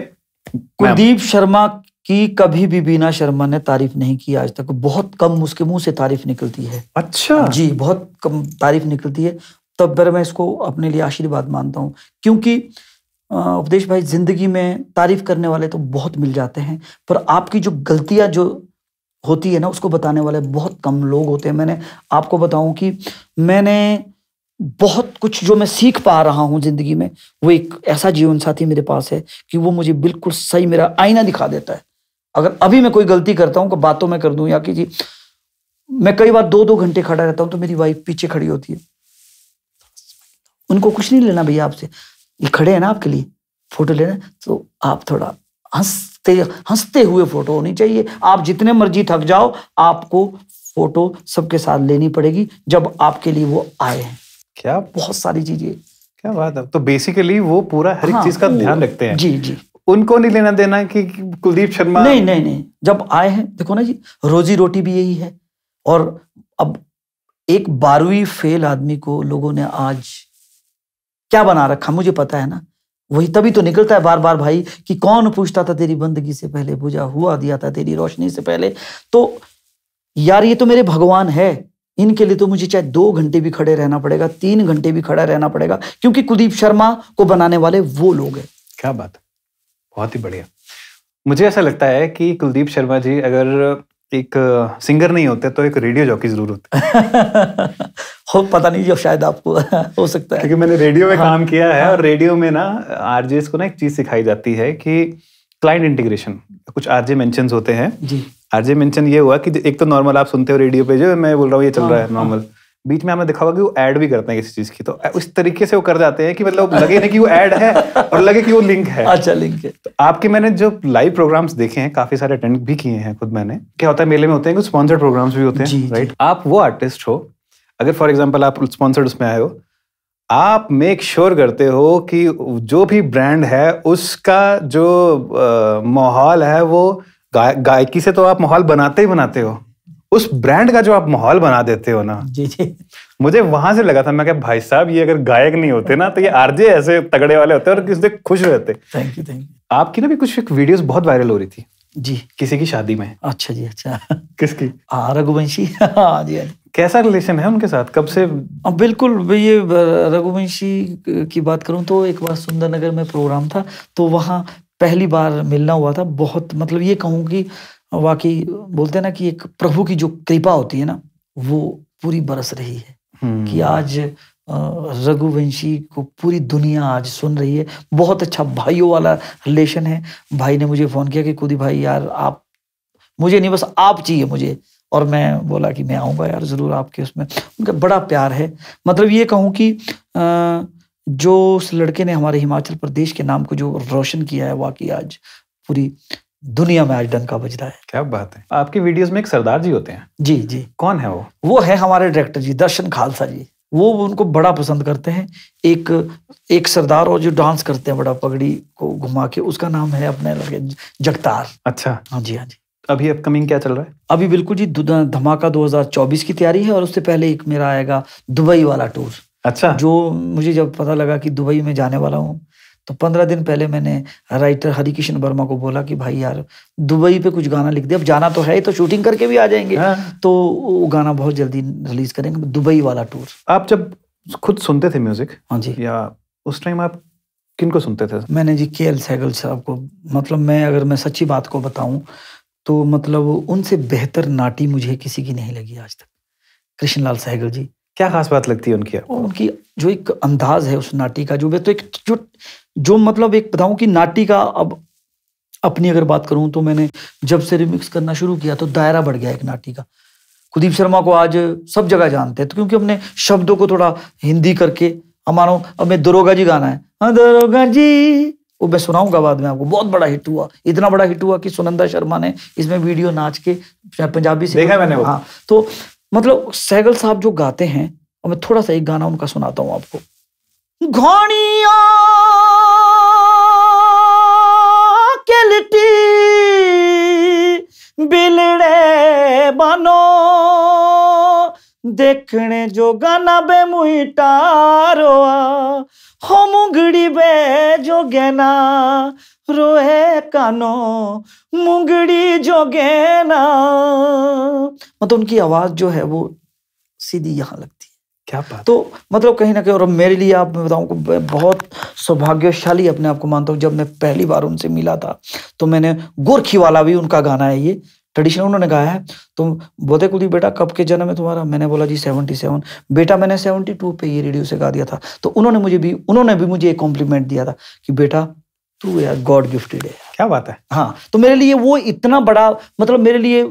कुलदीप शर्मा कि कभी भी बीना शर्मा ने तारीफ नहीं की आज तक बहुत कम उसके मुंह से तारीफ निकलती है अच्छा जी बहुत कम तारीफ निकलती है तब पर मैं इसको अपने लिए आशीर्वाद मानता हूँ क्योंकि उपदेश भाई जिंदगी में तारीफ करने वाले तो बहुत मिल जाते हैं पर आपकी जो गलतियां जो होती है ना उसको बताने वाले बहुत कम लोग होते हैं मैंने आपको बताऊं कि मैंने बहुत कुछ जो मैं सीख पा रहा हूं जिंदगी में वो एक ऐसा जीवन साथी मेरे पास है कि वो मुझे बिल्कुल सही मेरा आईना दिखा देता है अगर अभी मैं कोई गलती करता हूँ बातों में कर दू या कि जी मैं कई बार दो दो घंटे खड़ा रहता हूँ तो मेरी वाइफ पीछे खड़ी होती है उनको कुछ नहीं लेना भैया आपसे ये खड़े हैं ना आपके लिए फोटो लेना तो आप थोड़ा हंसते हंसते हुए फोटो होनी चाहिए आप जितने मर्जी थक जाओ आपको फोटो सबके साथ लेनी पड़ेगी जब आपके लिए वो आए हैं क्या बहुत सारी चीजें क्या बात है तो बेसिकली वो पूरा हर हाँ, चीज का ध्यान रखते हैं जी जी उनको नहीं लेना देना कि कुलदीप शर्मा नहीं नहीं नहीं जब आए हैं देखो ना जी रोजी रोटी भी यही है और अब एक बारहवीं फेल आदमी को लोगों ने आज क्या बना रखा मुझे पता है ना वही तभी तो निकलता है बार बार भाई कि कौन पूछता था तेरी बंदगी से पहले बुझा हुआ दिया था तेरी रोशनी से पहले तो यार ये तो मेरे भगवान है इनके लिए तो मुझे चाहे दो घंटे भी खड़े रहना पड़ेगा तीन घंटे भी खड़ा रहना पड़ेगा क्योंकि कुलदीप शर्मा को बनाने वाले वो लोग हैं क्या बात बहुत ही बढ़िया मुझे ऐसा लगता है कि कुलदीप शर्मा जी अगर एक सिंगर नहीं होते तो एक रेडियो जॉकी जरूर होते हो पता नहीं जो शायद आपको हो सकता है क्योंकि मैंने रेडियो में हाँ, काम किया है और हाँ। रेडियो में ना आरजेस को ना एक चीज सिखाई जाती है कि क्लाइंट इंटीग्रेशन कुछ आरजे मेंशन होते हैं जी आरजे मेंशन ये हुआ कि एक तो नॉर्मल आप सुनते हो रेडियो पे जो मैं बोल रहा हूँ ये चल हाँ, रहा है हाँ। नॉर्मल हाँ, बीच में हमें दिखा हुआ कि वो ऐड भी करते हैं किसी चीज की तो उस तरीके से वो कर जाते हैं कि मतलब लगे नहीं कि वो ऐड है और लगे कि वो लिंक है अच्छा लिंक है तो आपके मैंने जो लाइव प्रोग्राम्स देखे हैं काफी सारे अटेंड भी किए हैं खुद मैंने क्या होता है मेले में होते हैं कुछ स्पॉन्सर्ड प्रोग्राम्स भी होते हैं राइट आप वो आर्टिस्ट हो अगर फॉर एग्जाम्पल आप स्पॉन्सर्ड उसमें आए हो आप मेक श्योर sure करते हो कि जो भी ब्रांड है उसका जो माहौल है वो गायकी से तो आप माहौल बनाते ही बनाते हो उस ब्रांड का जो आप माहौल बना देते हो ना जी जी मुझे वहां से लगा था मैं क्या भाई साहब ये अगर गायक नहीं होते ना तो ये आरजे ऐसे तगड़े वाले होते और किसी खुश रहते थैंक यू थैंक यू आपकी ना भी कुछ एक वीडियोस बहुत वायरल हो रही थी जी किसी की शादी में अच्छा जी अच्छा किसकी रघुवंशी हाँ जी हाँ। कैसा रिलेशन है उनके साथ कब से अब बिल्कुल ये रघुवंशी की बात करूं तो एक बार सुंदरनगर में प्रोग्राम था तो वहाँ पहली बार मिलना हुआ था बहुत मतलब ये कहूँ कि बाकी बोलते हैं ना कि एक प्रभु की जो कृपा होती है ना वो पूरी बरस रही है हम्म। कि आज रघुवंशी को पूरी दुनिया आज सुन रही है बहुत अच्छा भाइयों वाला रिलेशन है भाई ने मुझे फोन किया कि कुदी भाई यार आप मुझे नहीं बस आप चाहिए मुझे और मैं बोला कि मैं आऊंगा यार ज़रूर आपके उसमें उनका बड़ा प्यार है मतलब ये कहूँ कि जो उस लड़के ने हमारे हिमाचल प्रदेश के नाम को जो रोशन किया है वाकई आज पूरी दुनिया में आज डंका बज रहा है क्या बात है आपके वीडियोस में एक सरदार जी होते हैं जी जी कौन है वो वो है हमारे डायरेक्टर जी दर्शन खालसा जी वो उनको बड़ा पसंद करते हैं एक एक सरदार और जो डांस करते हैं बड़ा पगड़ी को घुमा के उसका नाम है अपने लगे जगतार अच्छा हाँ जी हाँ जी अभी अपकमिंग क्या चल रहा है अभी बिल्कुल जी धमाका 2024 की तैयारी है और उससे पहले एक मेरा आएगा दुबई वाला टूर अच्छा जो मुझे जब पता लगा कि दुबई में जाने वाला हूँ तो पंद्रह दिन पहले मैंने राइटर हरिकिशन वर्मा को बोला कि भाई यार दुबई पे कुछ गाना लिख दे अब जाना तो है ही तो शूटिंग करके भी आ जाएंगे हाँ। तो वो गाना बहुत जल्दी रिलीज करेंगे दुबई वाला टूर आप जब खुद सुनते थे म्यूजिक हाँ जी या उस टाइम आप किन को सुनते थे मैंने जी के एल सैगल साहब को मतलब मैं अगर मैं सच्ची बात को बताऊँ तो मतलब उनसे बेहतर नाटी मुझे किसी की नहीं लगी आज तक कृष्णलाल सहगल जी क्या खास बात लगती है उनकी उनकी जो एक अंदाज है उस नाटी का जो तो एक जो जो मतलब एक बताऊं कि नाटी का अब अपनी अगर बात करूं तो मैंने जब से रिमिक्स करना शुरू किया तो दायरा बढ़ गया एक नाटी का कुलदीप शर्मा को आज सब जगह जानते हैं तो क्योंकि हमने शब्दों को थोड़ा हिंदी करके हमारो अब मैं दरोगा जी गाना है हाँ दरोगा जी वो मैं सुनाऊंगा बाद में आपको बहुत बड़ा हिट हुआ इतना बड़ा हिट हुआ कि सुनंदा शर्मा ने इसमें वीडियो नाच के पंजाबी से देखा मैंने हाँ तो मतलब सैगल साहब जो गाते हैं और मैं थोड़ा सा एक गाना उनका सुनाता हूं आपको घोड़िया बिलड़े बनो देखने जोगा ना बे मुहिटारोआ हो मुंगड़ी बे जोगे ना रोए कानो मुंगड़ी जोगे ना मतलब उनकी आवाज जो है वो सीधी यहाँ लगती है क्या बात तो मतलब कहीं ना कहीं और मेरे लिए आप मैं बताऊं बहुत सौभाग्यशाली अपने आप को मानता हूं जब मैं पहली बार उनसे मिला था तो मैंने गोरखी वाला भी उनका गाना है ये ट्रेडिशनल उन्होंने कहा है तुम बोधे कुलदीप बेटा कब के जन्म है तुम्हारा मैंने बोला जी सेवेंटी सेवन बेटा मैंने सेवनटी टू पे ये रेडियो से गा दिया था तो उन्होंने मुझे भी उन्होंने भी मुझे एक कॉम्प्लीमेंट दिया था कि बेटा तू यार गॉड गिफ्टेड है क्या बात है हाँ तो मेरे लिए वो इतना बड़ा मतलब मेरे लिए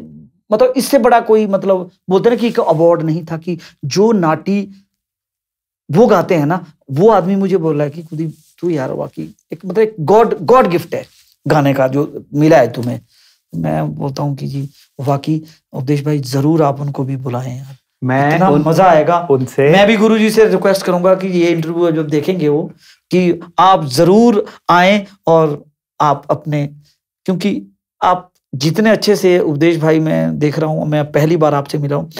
मतलब इससे बड़ा कोई मतलब बोलते ना कि एक अवार्ड नहीं था कि जो नाटी वो गाते हैं ना वो आदमी मुझे बोल रहा है कि कुलदीप तू यार वाकई एक मतलब एक गॉड गॉड गिफ्ट है गाने का जो मिला है तुम्हें मैं बोलता हूँ कि जी वाकई उपदेश भाई जरूर आप उनको भी बुलाएं यार मैं उन, मजा आएगा उनसे मैं भी गुरु जी से रिक्वेस्ट करूंगा कि ये इंटरव्यू जब देखेंगे वो कि आप जरूर आए और आप अपने क्योंकि आप जितने अच्छे से उपदेश भाई मैं देख रहा हूँ मैं पहली बार आपसे मिला हूँ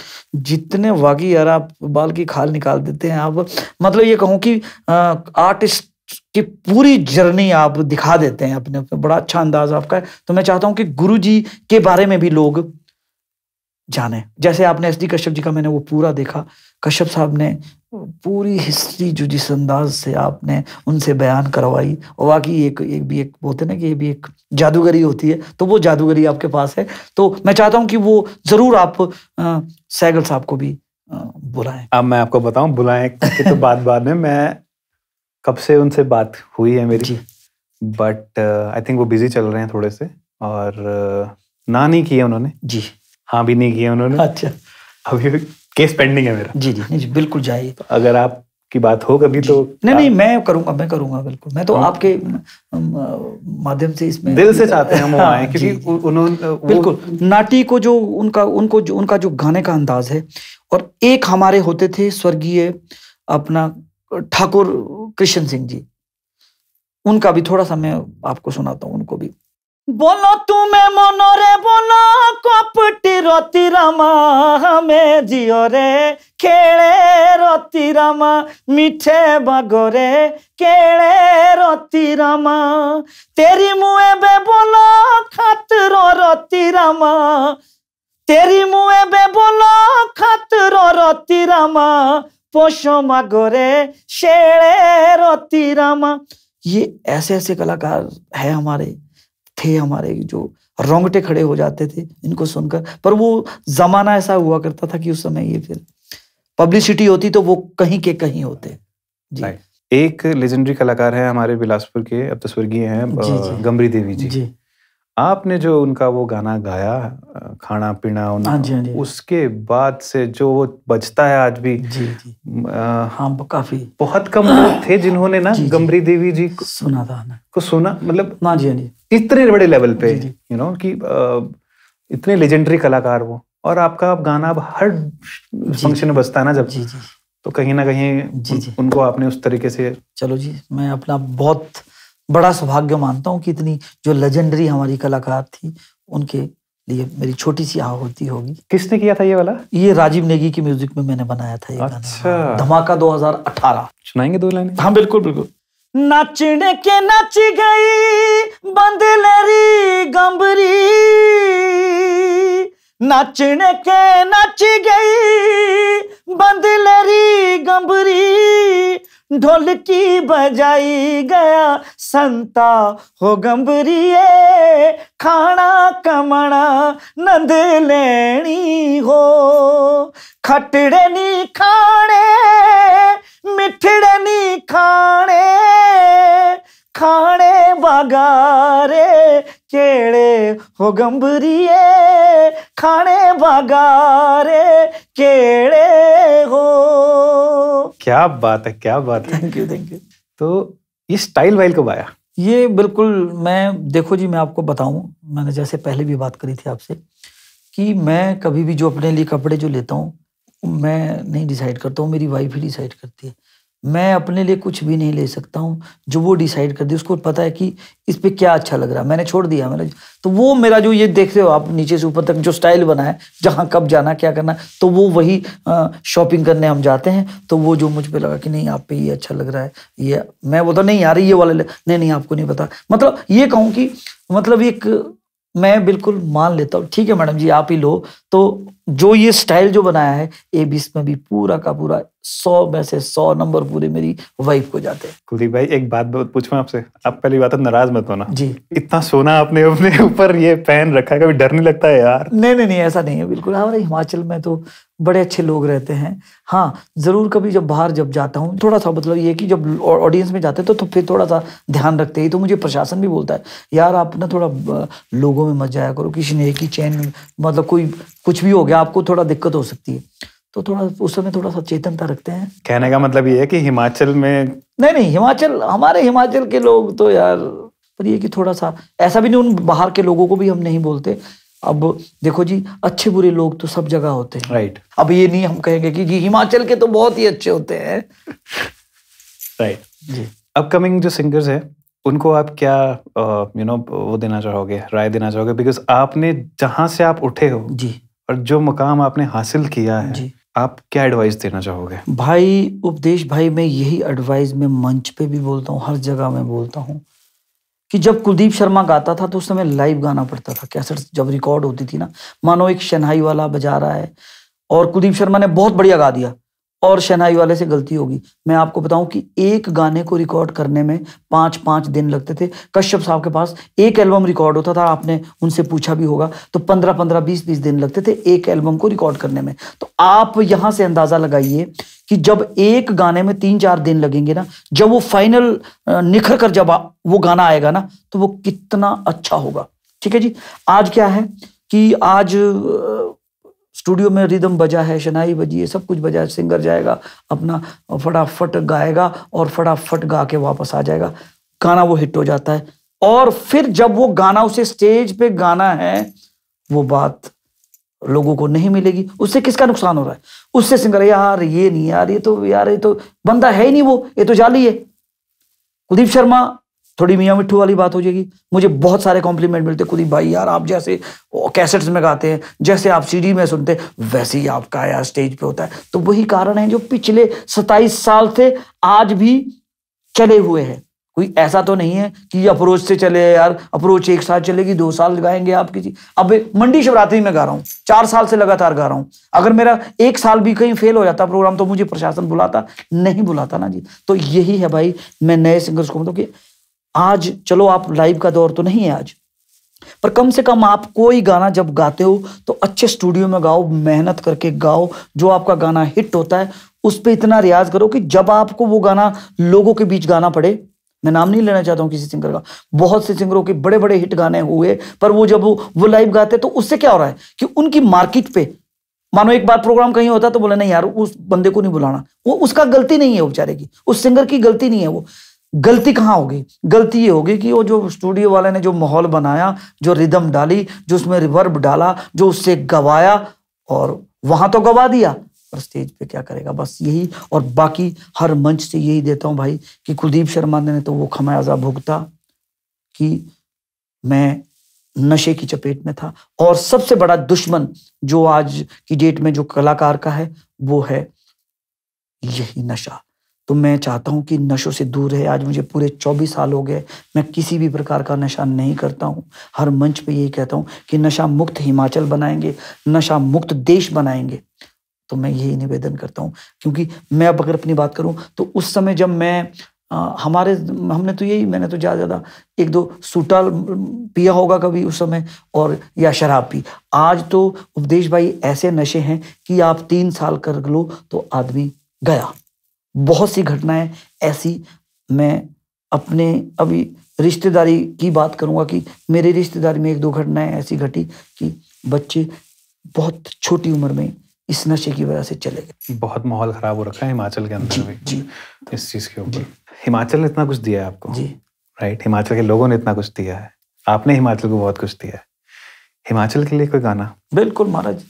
जितने वाकई यार आप बाल की खाल निकाल देते हैं आप मतलब ये कहूँ कि आर्टिस्ट कि पूरी जर्नी आप दिखा देते हैं अपने बड़ा अच्छा अंदाज आपका है तो मैं चाहता हूं कि गुरु जी के बारे में भी लोग जाने जैसे आपने एस डी कश्यप जी का मैंने वो पूरा देखा कश्यप साहब ने पूरी हिस्ट्री जो जिस अंदाज से आपने उनसे बयान करवाई और वाकई एक एक भी एक बोलते ना कि ये भी एक जादूगरी होती है तो वो जादूगरी आपके पास है तो मैं चाहता हूँ कि वो ज़रूर आप सैगल साहब को भी बुलाएं अब मैं आपको बताऊं बुलाएं तो बात बाद में मैं कब से उनसे बात हुई है मेरी बट आई थिंक वो बिजी चल रहे हैं थोड़े से और uh, ना नहीं किया उन्होंने जी हाँ भी नहीं किया उन्होंने अच्छा अभी केस पेंडिंग है मेरा जी जी नहीं जी बिल्कुल जाइए तो अगर आप की बात हो कभी तो नहीं नहीं मैं करूंगा मैं करूंगा बिल्कुल मैं तो हाँ। आपके माध्यम से इसमें दिल से चाहते हैं हम हाँ, आए क्योंकि उन्होंने बिल्कुल नाटी को जो उनका उनको जो उनका जो गाने का अंदाज है और एक हमारे होते थे स्वर्गीय अपना ठाकुर कृष्ण सिंह जी उनका भी थोड़ा सा मैं आपको सुनाता हूँ उनको भी बोलो तुम्हें मनरे बोलो कपटी रति रामा हमें जियो रे खेले रति रामा मीठे बागरे केले रति रामा तेरी मुँह बे बोलो खतरो रति रामा तेरी मुँह बे बोलो खतरो रति रामा पोषमा गोरे शेरे रोती रामा ये ऐसे ऐसे कलाकार है हमारे थे हमारे जो रोंगटे खड़े हो जाते थे इनको सुनकर पर वो जमाना ऐसा हुआ करता था कि उस समय ये फिर पब्लिसिटी होती तो वो कहीं के कहीं होते जी एक लेजेंडरी कलाकार है हमारे बिलासपुर के अब तो स्वर्गीय हैं गमरी देवी जी, जी। आपने जो उनका वो गाना गाया खाना पीना हाँ जी, हाँ जी। उसके बाद से जो वो बजता है आज भी जी, जी। आ, हाँ काफी बहुत कम लोग थे जिन्होंने ना गंभीर देवी जी को सुना था ना को सुना मतलब ना हाँ जी हाँ जी इतने बड़े लेवल पे यू नो कि इतने लेजेंडरी कलाकार वो और आपका आप गाना अब हर फंक्शन में बजता है ना जब जी, जी। तो कहीं ना कहीं जी, जी। उनको आपने उस तरीके से चलो जी मैं अपना बहुत बड़ा सौभाग्य मानता हूँ कि इतनी जो लेजेंडरी हमारी कलाकार थी उनके लिए मेरी छोटी सी आहुति होगी किसने किया था ये वाला ये राजीव नेगी की म्यूजिक में मैंने बनाया था ये अच्छा। गाना हाँ, धमाका 2018 सुनाएंगे दो लाइनें हाँ बिल्कुल बिल्कुल नाचने के नाच गई बंदलरी गंबरी नाचने के नाच गई बंदलरी गंबरी ढोल की बजाई गया संता हो गंबरी खाना कमना नंद लेनी हो खटड़े नी खाने मिठड़े नी खाने खाने बगारे केड़े हो गंबरिए खाने बागारे केड़े हो क्या बात है क्या बात है थैंक यू थैंक यू तो ये स्टाइल वाइल कब आया ये बिल्कुल मैं देखो जी मैं आपको बताऊं मैंने जैसे पहले भी बात करी थी आपसे कि मैं कभी भी जो अपने लिए कपड़े जो लेता हूँ मैं नहीं डिसाइड करता हूँ मेरी वाइफ ही डिसाइड करती है मैं अपने लिए कुछ भी नहीं ले सकता हूँ जो वो डिसाइड कर दी उसको पता है कि इस पर क्या अच्छा लग रहा है मैंने छोड़ दिया मैंने तो वो मेरा जो ये देख रहे हो आप नीचे से ऊपर तक जो स्टाइल बना है जहाँ कब जाना क्या करना तो वो वही शॉपिंग करने हम जाते हैं तो वो जो मुझ पर लगा कि नहीं आप पे ये अच्छा लग रहा है ये मैं बोलता नहीं यार ये वाला नहीं नहीं आपको नहीं पता मतलब ये कहूँ कि मतलब एक मैं बिल्कुल मान लेता हूँ ठीक है मैडम जी आप ही लो तो जो ये स्टाइल जो बनाया है ए बीस में भी पूरा का पूरा सौ में से सौ नंबर पूरे मेरी वाइफ को जाते हैं कुलदीप भाई एक बात पूछू आपसे आप पहली बात तो नाराज मत होना जी इतना सोना आपने अपने ऊपर ये पहन रखा है कभी डर नहीं लगता है यार नहीं नहीं नहीं ऐसा नहीं है बिल्कुल हमारे हिमाचल में तो बड़े अच्छे लोग रहते हैं हाँ जरूर कभी जब बाहर जब जाता हूँ थोड़ा सा मतलब ये कि जब ऑडियंस में जाते हैं तो, तो फिर थोड़ा सा ध्यान रखते ही तो मुझे प्रशासन भी बोलता है यार आप ना थोड़ा लोगों में मत जाया करो किसी ने एक ही चैन मतलब कोई कुछ भी हो गया आपको थोड़ा दिक्कत हो सकती है तो थोड़ा उस समय थोड़ा सा चेतनता रखते हैं कहने का मतलब ये है कि हिमाचल में नहीं नहीं हिमाचल हमारे हिमाचल के लोग तो यार पर ये कि थोड़ा सा ऐसा भी नहीं उन बाहर के लोगों को भी हम नहीं बोलते अब देखो जी अच्छे बुरे लोग तो सब जगह होते हैं राइट right. अब ये नहीं हम कहेंगे कि जी हिमाचल के तो बहुत ही अच्छे होते हैं राइट right. जी अपकमिंग जो सिंगर्स हैं उनको आप क्या you uh, know you know, वो देना चाहोगे राय देना चाहोगे बिकॉज आपने जहाँ से आप उठे हो जी और जो मुकाम आपने हासिल किया है जी आप क्या एडवाइस देना चाहोगे भाई उपदेश भाई मैं यही एडवाइस मैं मंच पे भी बोलता हूँ हर जगह मैं बोलता हूँ कि जब कुलदीप शर्मा गाता था तो उस समय लाइव गाना पड़ता था कैसेट जब रिकॉर्ड होती थी ना मानो एक शनाई वाला बजा रहा है और कुलदीप शर्मा ने बहुत बढ़िया गा दिया और शहनाई वाले से गलती होगी मैं आपको बताऊं कि एक गाने को रिकॉर्ड करने में पांच पांच दिन लगते थे कश्यप साहब के पास एक एल्बम रिकॉर्ड होता था आपने उनसे पूछा भी होगा तो पंद्रह पंद्रह बीस बीस दिन लगते थे एक एल्बम को रिकॉर्ड करने में तो आप यहां से अंदाज़ा लगाइए कि जब एक गाने में तीन चार दिन लगेंगे ना जब वो फाइनल निखर कर जब वो गाना आएगा ना तो वो कितना अच्छा होगा ठीक है जी आज क्या है कि आज स्टूडियो में रिदम बजा है शनाई बजी है सब कुछ बजा है सिंगर जाएगा अपना फटाफट गाएगा और फटाफट गा के वापस आ जाएगा गाना वो हिट हो जाता है और फिर जब वो गाना उसे स्टेज पे गाना है वो बात लोगों को नहीं मिलेगी उससे किसका नुकसान हो रहा है उससे सिंगर यार ये नहीं यार ये तो यार ये तो बंदा है ही नहीं वो ये तो जाली है कुलदीप शर्मा थोड़ी मियाँ मिट्टू वाली बात हो जाएगी मुझे बहुत सारे कॉम्प्लीमेंट मिलते खुद ही भाई यार आप जैसे कैसेट्स में गाते हैं जैसे आप सीडी में सुनते हैं वैसे ही आपका यार स्टेज पे होता है तो वही कारण है जो पिछले सताइस साल से आज भी चले हुए हैं कोई ऐसा तो नहीं है कि अप्रोच से चले यार अप्रोच एक साल चलेगी दो साल गाएंगे आप किसी अब मंडी शिवरात्रि में गा रहा हूँ चार साल से लगातार गा रहा हूँ अगर मेरा एक साल भी कहीं फेल हो जाता प्रोग्राम तो मुझे प्रशासन बुलाता नहीं बुलाता ना जी तो यही है भाई मैं नए सिंगर्स को मतलब कि आज चलो आप लाइव का दौर तो नहीं है आज पर कम से कम आप कोई गाना जब गाते हो तो अच्छे स्टूडियो में गाओ मेहनत करके गाओ जो आपका गाना हिट होता है उस पर इतना रियाज करो कि जब आपको वो गाना लोगों के बीच गाना पड़े मैं नाम नहीं लेना चाहता हूं किसी सिंगर का बहुत से सिंगरों के बड़े बड़े हिट गाने हुए पर वो जब वो, वो लाइव गाते तो उससे क्या हो रहा है कि उनकी मार्केट पे मानो एक बार प्रोग्राम कहीं होता तो बोले नहीं यार उस बंदे को नहीं बुलाना वो उसका गलती नहीं है बेचारे की उस सिंगर की गलती नहीं है वो गलती कहाँ होगी गलती ये होगी कि वो जो स्टूडियो वाले ने जो माहौल बनाया जो रिदम डाली जो उसमें रिवर्ब डाला जो उससे गवाया और वहां तो गवा दिया और स्टेज पे क्या करेगा बस यही और बाकी हर मंच से यही देता हूं भाई कि कुलदीप शर्मा ने तो वो खमायाजा भुगता कि मैं नशे की चपेट में था और सबसे बड़ा दुश्मन जो आज की डेट में जो कलाकार का है वो है यही नशा तो मैं चाहता हूँ कि नशों से दूर रहे आज मुझे पूरे चौबीस साल हो गए मैं किसी भी प्रकार का नशा नहीं करता हूँ हर मंच पे यही कहता हूँ कि नशा मुक्त हिमाचल बनाएंगे नशा मुक्त देश बनाएंगे तो मैं यही निवेदन करता हूँ क्योंकि मैं अब अगर अपनी बात करूँ तो उस समय जब मैं आ, हमारे हमने तो यही मैंने तो ज़्यादा ज़्यादा एक दो सूटा पिया होगा कभी उस समय और या शराब पी आज तो उपदेश भाई ऐसे नशे हैं कि आप तीन साल कर लो तो आदमी गया बहुत सी घटनाएं ऐसी मैं अपने अभी रिश्तेदारी की बात करूंगा कि मेरे रिश्तेदारी में एक दो घटनाएं ऐसी घटी कि बच्चे बहुत छोटी उम्र में इस नशे की वजह से चले गए बहुत माहौल खराब हो रखा है हिमाचल के अंदर भी जी तो इस चीज के ऊपर हिमाचल ने इतना कुछ दिया है आपको जी राइट हिमाचल के लोगों ने इतना कुछ दिया है आपने हिमाचल को बहुत कुछ दिया है हिमाचल के लिए कोई गाना बिल्कुल महाराज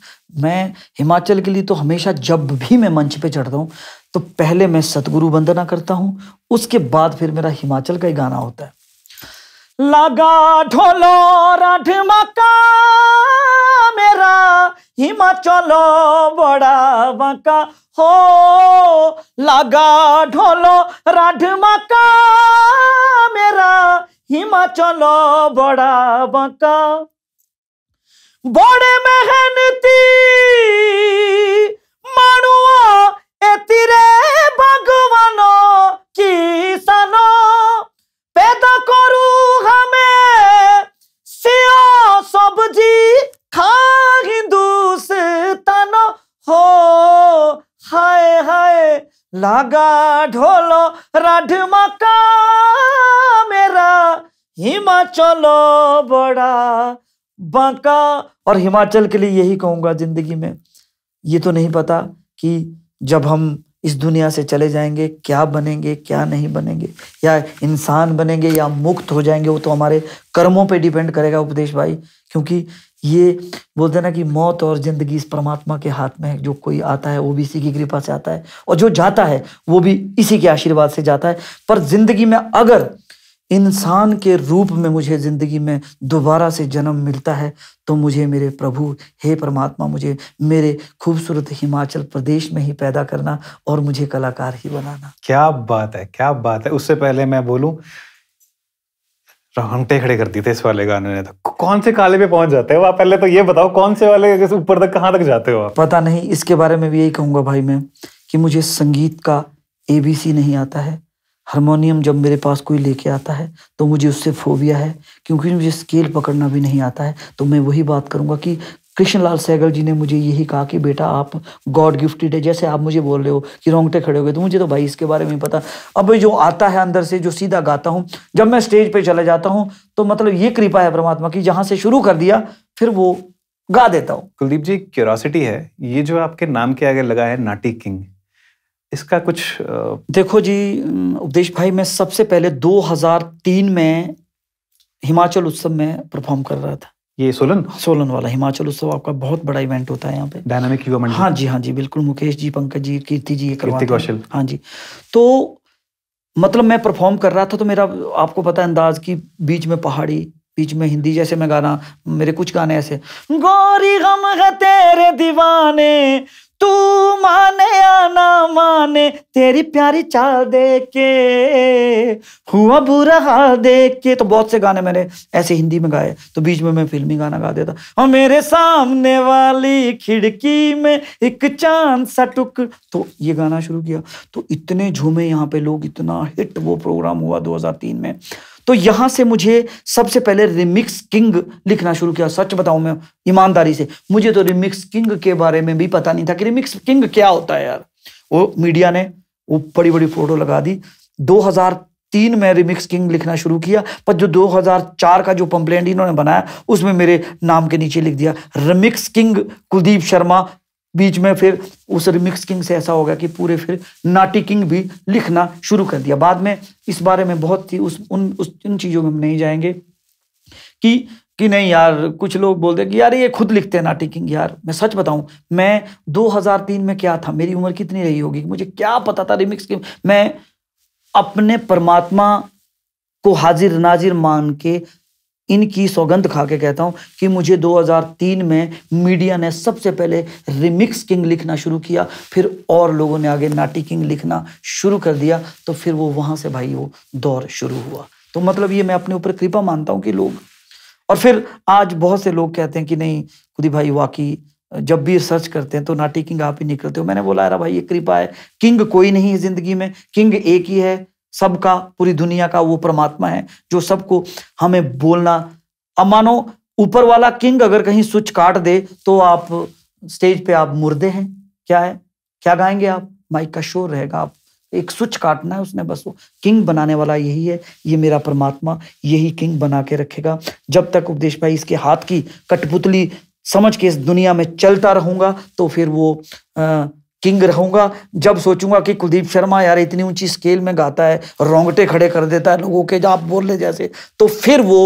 मैं हिमाचल के लिए तो हमेशा जब भी मैं मंच पे चढ़ता हूँ तो पहले मैं सतगुरु वंदना करता हूँ उसके बाद फिर मेरा हिमाचल का ही गाना होता है लगा ढोलो मका मेरा हिमाचल बड़ा बका हो लगा ढोलो मका मेरा हिमाचल बड़ा बका बड़े मेहनती मानुआ एतिरे भगवानो किसानो पैदा करू हमें सिया सब्जी खा हिंदुस्तान हो हाय हाय लगा ढोलो राढमा का मेरा हिमाचल बड़ा बांका और हिमाचल के लिए यही कहूंगा ज़िंदगी में ये तो नहीं पता कि जब हम इस दुनिया से चले जाएंगे क्या बनेंगे क्या नहीं बनेंगे या इंसान बनेंगे या मुक्त हो जाएंगे वो तो हमारे कर्मों पे डिपेंड करेगा उपदेश भाई क्योंकि ये बोलते ना कि मौत और ज़िंदगी इस परमात्मा के हाथ में है जो कोई आता है वो भी इसी की कृपा से आता है और जो जाता है वो भी इसी के आशीर्वाद से जाता है पर ज़िंदगी में अगर इंसान के रूप में मुझे ज़िंदगी में दोबारा से जन्म मिलता है तो मुझे मेरे प्रभु हे परमात्मा मुझे मेरे खूबसूरत हिमाचल प्रदेश में ही पैदा करना और मुझे कलाकार ही बनाना क्या बात है क्या बात है उससे पहले मैं बोलूं रोंगटे खड़े कर दिए थे इस वाले गाने ने तो कौन से काले पे पहुंच जाते हो आप पहले तो ये बताओ कौन से वाले ऊपर तक कहाँ तक जाते हो पता नहीं इसके बारे में भी यही कहूंगा भाई मैं कि मुझे संगीत का एबीसी नहीं आता है हारमोनियम जब मेरे पास कोई लेके आता है तो मुझे उससे फोबिया है क्योंकि मुझे स्केल पकड़ना भी नहीं आता है तो मैं वही बात करूँगा कि कृष्णलाल सहगल जी ने मुझे यही कहा कि बेटा आप गॉड गिफ्टेड है जैसे आप मुझे बोल रहे हो कि रोंगटे खड़े हो गए तो मुझे तो भाई इसके बारे में पता अब जो आता है अंदर से जो सीधा गाता हूँ जब मैं स्टेज पे चला जाता हूँ तो मतलब ये कृपा है परमात्मा की जहाँ से शुरू कर दिया फिर वो गा देता हूँ कुलदीप जी क्यूरोसिटी है ये जो आपके नाम के आगे लगा है नाटी किंग इसका कुछ देखो जी उपदेश भाई मैं सबसे पहले 2003 में हिमाचल उत्सव में परफॉर्म कर रहा था ये सोलन हाँ, सोलन वाला हिमाचल उत्सव आपका बहुत बड़ा इवेंट होता है यहाँ पे डायनामिक युवा मंडल हाँ जी हाँ जी बिल्कुल मुकेश जी पंकज जी कीर्ति जी कीर्ति कौशल हाँ जी तो मतलब मैं परफॉर्म कर रहा था तो मेरा आपको पता है अंदाज की बीच में पहाड़ी बीच में हिंदी जैसे मैं गाना मेरे कुछ गाने ऐसे गोरी गम है तेरे दीवाने तू माने या ना माने तेरी प्यारी चाल दे हुआ बुरा हाल देख तो बहुत से गाने मैंने ऐसे हिंदी में गाए तो बीच में मैं फिल्मी गाना गा देता और मेरे सामने वाली खिड़की में एक चांद सा टुक तो ये गाना शुरू किया तो इतने झूमे यहाँ पे लोग इतना हिट वो प्रोग्राम हुआ 2003 में तो यहां से मुझे सबसे पहले रिमिक्स किंग लिखना शुरू किया सच बताऊं मैं ईमानदारी से मुझे तो रिमिक्स किंग के बारे में भी पता नहीं था कि रिमिक्स किंग क्या होता है यार वो मीडिया ने वो बड़ी बड़ी फोटो लगा दी 2003 में रिमिक्स किंग लिखना शुरू किया पर जो 2004 का जो पंप्लेंट इन्होंने बनाया उसमें मेरे नाम के नीचे लिख दिया रिमिक्स किंग कुलदीप शर्मा बीच में फिर उस रिमिक्स किंग से ऐसा होगा कि पूरे फिर नाटी किंग भी लिखना शुरू कर दिया बाद में इस बारे में बहुत ही उस उन उस उन चीज़ों में हम नहीं जाएंगे कि कि नहीं यार कुछ लोग बोलते कि यार ये खुद लिखते हैं नाटी किंग यार मैं सच बताऊं मैं 2003 में क्या था मेरी उम्र कितनी रही होगी मुझे क्या पता था रिमिक्स किंग मैं अपने परमात्मा को हाजिर नाजिर मान के इनकी सौगंध खा के कहता हूँ कि मुझे 2003 में मीडिया ने सबसे पहले रिमिक्स किंग लिखना शुरू किया फिर और लोगों ने आगे नाटी किंग लिखना शुरू कर दिया तो फिर वो वहाँ से भाई वो दौर शुरू हुआ तो मतलब ये मैं अपने ऊपर कृपा मानता हूँ कि लोग और फिर आज बहुत से लोग कहते हैं कि नहीं खुदी भाई वाकई जब भी सर्च करते हैं तो नाटी किंग आप ही निकलते हो मैंने बोला यार भाई ये कृपा है किंग कोई नहीं है जिंदगी में किंग एक ही है सबका पूरी दुनिया का वो परमात्मा है जो सबको हमें बोलना अब मानो ऊपर वाला किंग अगर कहीं स्विच काट दे तो आप स्टेज पे आप मुर्दे हैं क्या है क्या गाएंगे आप माइक का शोर रहेगा आप एक स्विच काटना है उसने बस वो किंग बनाने वाला यही है ये मेरा परमात्मा यही किंग बना के रखेगा जब तक उपदेश भाई इसके हाथ की कठपुतली समझ के इस दुनिया में चलता रहूंगा तो फिर वो आ, किंग रहूंगा जब सोचूंगा कि कुलदीप शर्मा यार इतनी ऊंची स्केल में गाता है रोंगटे खड़े कर देता है लोगों के आप बोल रहे जैसे तो फिर वो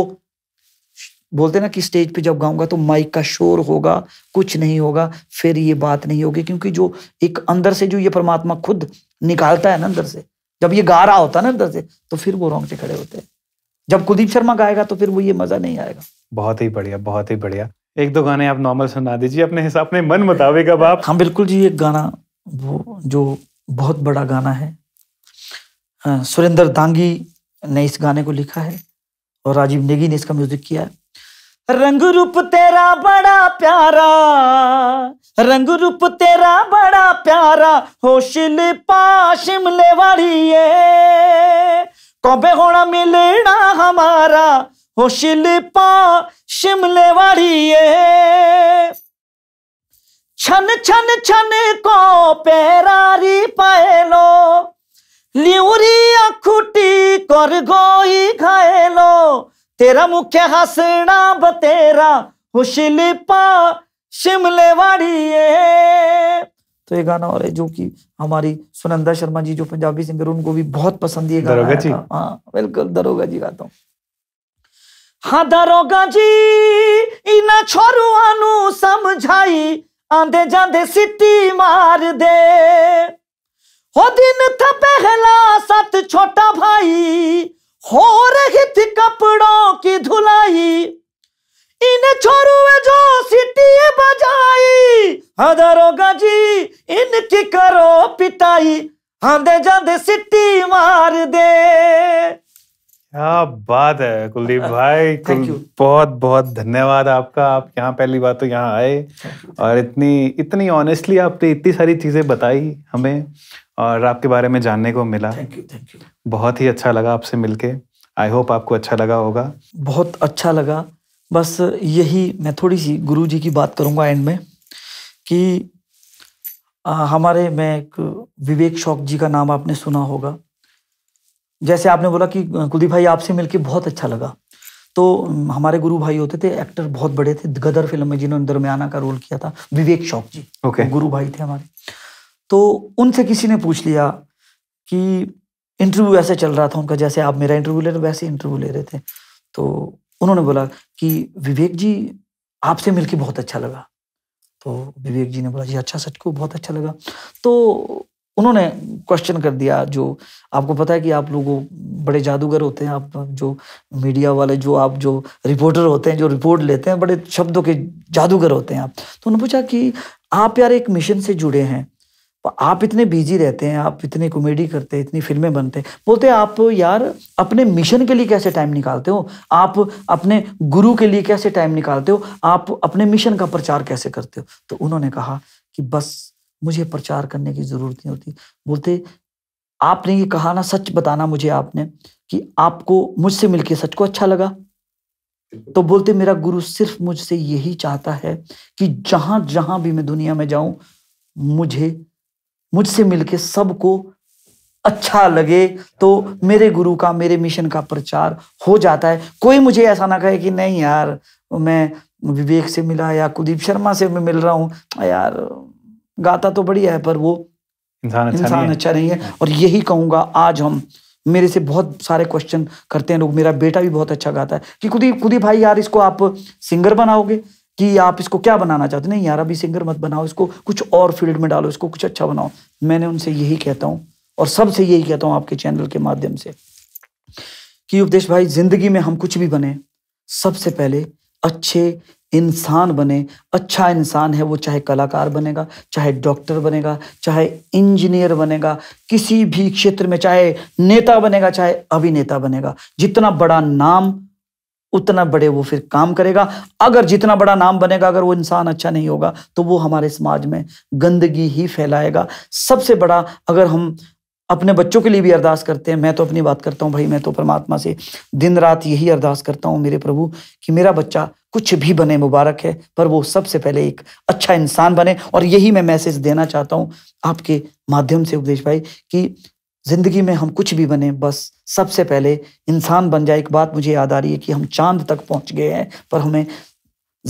बोलते ना कि स्टेज पे जब गाऊंगा तो माइक का शोर होगा कुछ नहीं होगा फिर ये बात नहीं होगी क्योंकि जो एक अंदर से जो ये परमात्मा खुद निकालता है ना अंदर से जब ये गा रहा होता है ना अंदर से तो फिर वो रोंगटे खड़े होते हैं जब कुलदीप शर्मा गाएगा तो फिर वो ये मजा नहीं आएगा बहुत ही बढ़िया बहुत ही बढ़िया एक दो गाने आप नॉर्मल सुना दीजिए अपने हिसाब अपने मन मुताबिक अब आप हाँ बिल्कुल जी एक गाना वो जो बहुत बड़ा गाना है सुरेंद्र दांगी ने इस गाने को लिखा है और राजीव नेगी ने इसका म्यूजिक किया है रंग रूप तेरा बड़ा प्यारा रंग रूप तेरा बड़ा प्यारा हो शिल्पा शिमले वाड़िए कौबे होना मिलना हमारा हो शिल्पा शिमले है छन छन छन को पेरारी पाएलो लिउरी अखुटी कर गोई खाएलो तेरा मुख्य हसना बतेरा हुशिलिपा शिमले वाड़ी ये तो ये गाना और है जो कि हमारी सुनंदा शर्मा जी जो पंजाबी सिंगर उनको भी बहुत पसंद ये गाना जी हाँ बिल्कुल दरोगा जी गाता हूँ हाँ दरोगा जी इना छोरुआनु समझाई ਆਂਦੇ ਜਾਂਦੇ ਸਿੱਟੀ ਮਾਰਦੇ ਹੋ ਦਿਨ ਥਾ ਪਹਿਲਾ ਸਤ ਛੋਟਾ ਭਾਈ ਹੋ ਰਹੀ ਥੀ ਕਪੜੋਂ ਕੀ ਧੁਲਾਈ इन है जो सिटी बजाई हजारों गजी इनकी करो पिटाई आंदे जांदे सिटी मार दे क्या बात है कुलदीप भाई कुल बहुत बहुत धन्यवाद आपका आप यहाँ पहली बार तो यहाँ आए और इतनी इतनी ऑनेस्टली आपने इतनी सारी चीज़ें बताई हमें और आपके बारे में जानने को मिला थैंक यू थैंक यू बहुत ही अच्छा लगा आपसे मिलके आई होप आपको अच्छा लगा होगा बहुत अच्छा लगा बस यही मैं थोड़ी सी गुरु जी की बात करूँगा एंड में कि आ, हमारे मैं एक विवेक शौक जी का नाम आपने सुना होगा जैसे आपने बोला कि कुलदीप भाई आपसे मिलके बहुत अच्छा लगा तो हमारे गुरु भाई होते थे एक्टर बहुत बड़े थे गदर फिल्म में जिन्होंने दरमियाना का रोल किया था विवेक शौक जी okay. गुरु भाई थे हमारे तो उनसे किसी ने पूछ लिया कि इंटरव्यू ऐसे चल रहा था उनका जैसे आप मेरा इंटरव्यू ले रहे वैसे इंटरव्यू ले रहे थे तो उन्होंने बोला कि विवेक जी आपसे मिलकर बहुत अच्छा लगा तो विवेक जी ने बोला जी अच्छा सच को बहुत अच्छा लगा तो उन्होंने क्वेश्चन कर दिया जो आपको पता है कि आप लोगों बड़े जादूगर होते हैं आप जो मीडिया वाले जो आप जो रिपोर्टर होते हैं जो रिपोर्ट लेते हैं बड़े शब्दों के जादूगर होते हैं आप तो उन्होंने पूछा कि आप यार एक मिशन से जुड़े हैं तो आप इतने बिजी रहते हैं आप इतनी कॉमेडी करते हैं इतनी फिल्में बनते हैं बोलते हैं आप यार अपने मिशन के लिए कैसे टाइम निकालते हो आप अपने गुरु के लिए कैसे टाइम निकालते हो आप अपने मिशन का प्रचार कैसे करते हो तो उन्होंने कहा कि बस मुझे प्रचार करने की जरूरत नहीं होती बोलते आपने ये कहा ना सच बताना मुझे आपने कि आपको मुझसे मिलके सच को अच्छा लगा तो बोलते मेरा गुरु सिर्फ मुझसे यही चाहता है कि जहां जहां भी मैं दुनिया में जाऊं मुझे मुझसे मिलके सबको अच्छा लगे तो मेरे गुरु का मेरे मिशन का प्रचार हो जाता है कोई मुझे ऐसा ना कहे कि नहीं यार मैं विवेक से मिला या कुलदीप शर्मा से मैं मिल रहा हूं हाँ यार गाता तो बढ़िया है पर वो इंसान अच्छा, अच्छा, नहीं, अच्छा नहीं है और यही कहूंगा आज हम मेरे से बहुत सारे क्वेश्चन करते हैं लोग मेरा बेटा भी बहुत अच्छा गाता है कि खुद ही खुद ही भाई यार इसको आप सिंगर बनाओगे कि आप इसको क्या बनाना चाहते नहीं यार अभी सिंगर मत बनाओ इसको कुछ और फील्ड में डालो इसको कुछ अच्छा बनाओ मैंने उनसे यही कहता हूँ और सबसे यही कहता हूँ आपके चैनल के माध्यम से कि उपदेश भाई जिंदगी में हम कुछ भी बने सबसे पहले अच्छे इंसान बने अच्छा इंसान है वो चाहे कलाकार बनेगा चाहे डॉक्टर बनेगा चाहे इंजीनियर बनेगा किसी भी क्षेत्र में चाहे नेता बनेगा चाहे अभिनेता बनेगा जितना बड़ा नाम उतना बड़े वो फिर काम करेगा अगर जितना बड़ा नाम बनेगा अगर वो इंसान अच्छा नहीं होगा तो वो हमारे समाज में गंदगी ही फैलाएगा सबसे बड़ा अगर हम अपने बच्चों के लिए भी अरदास करते हैं मैं तो अपनी बात करता हूँ भाई मैं तो परमात्मा से दिन रात यही अरदास करता हूँ मेरे प्रभु कि मेरा बच्चा कुछ भी बने मुबारक है पर वो सबसे पहले एक अच्छा इंसान बने और यही मैं मैसेज देना चाहता हूँ आपके माध्यम से उपदेश भाई कि जिंदगी में हम कुछ भी बने बस सबसे पहले इंसान बन जाए एक बात मुझे याद आ रही है कि हम चांद तक पहुंच गए हैं पर हमें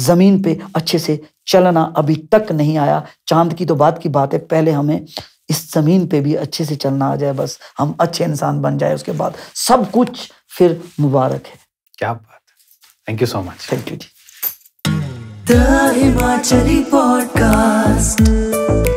जमीन पे अच्छे से चलना अभी तक नहीं आया चांद की तो बात की बात है पहले हमें इस ज़मीन पे भी अच्छे से चलना आ जाए बस हम अच्छे इंसान बन जाए उसके बाद सब कुछ फिर मुबारक है क्या बात thank you so much thank you जी हिमाचली पॉडकास्ट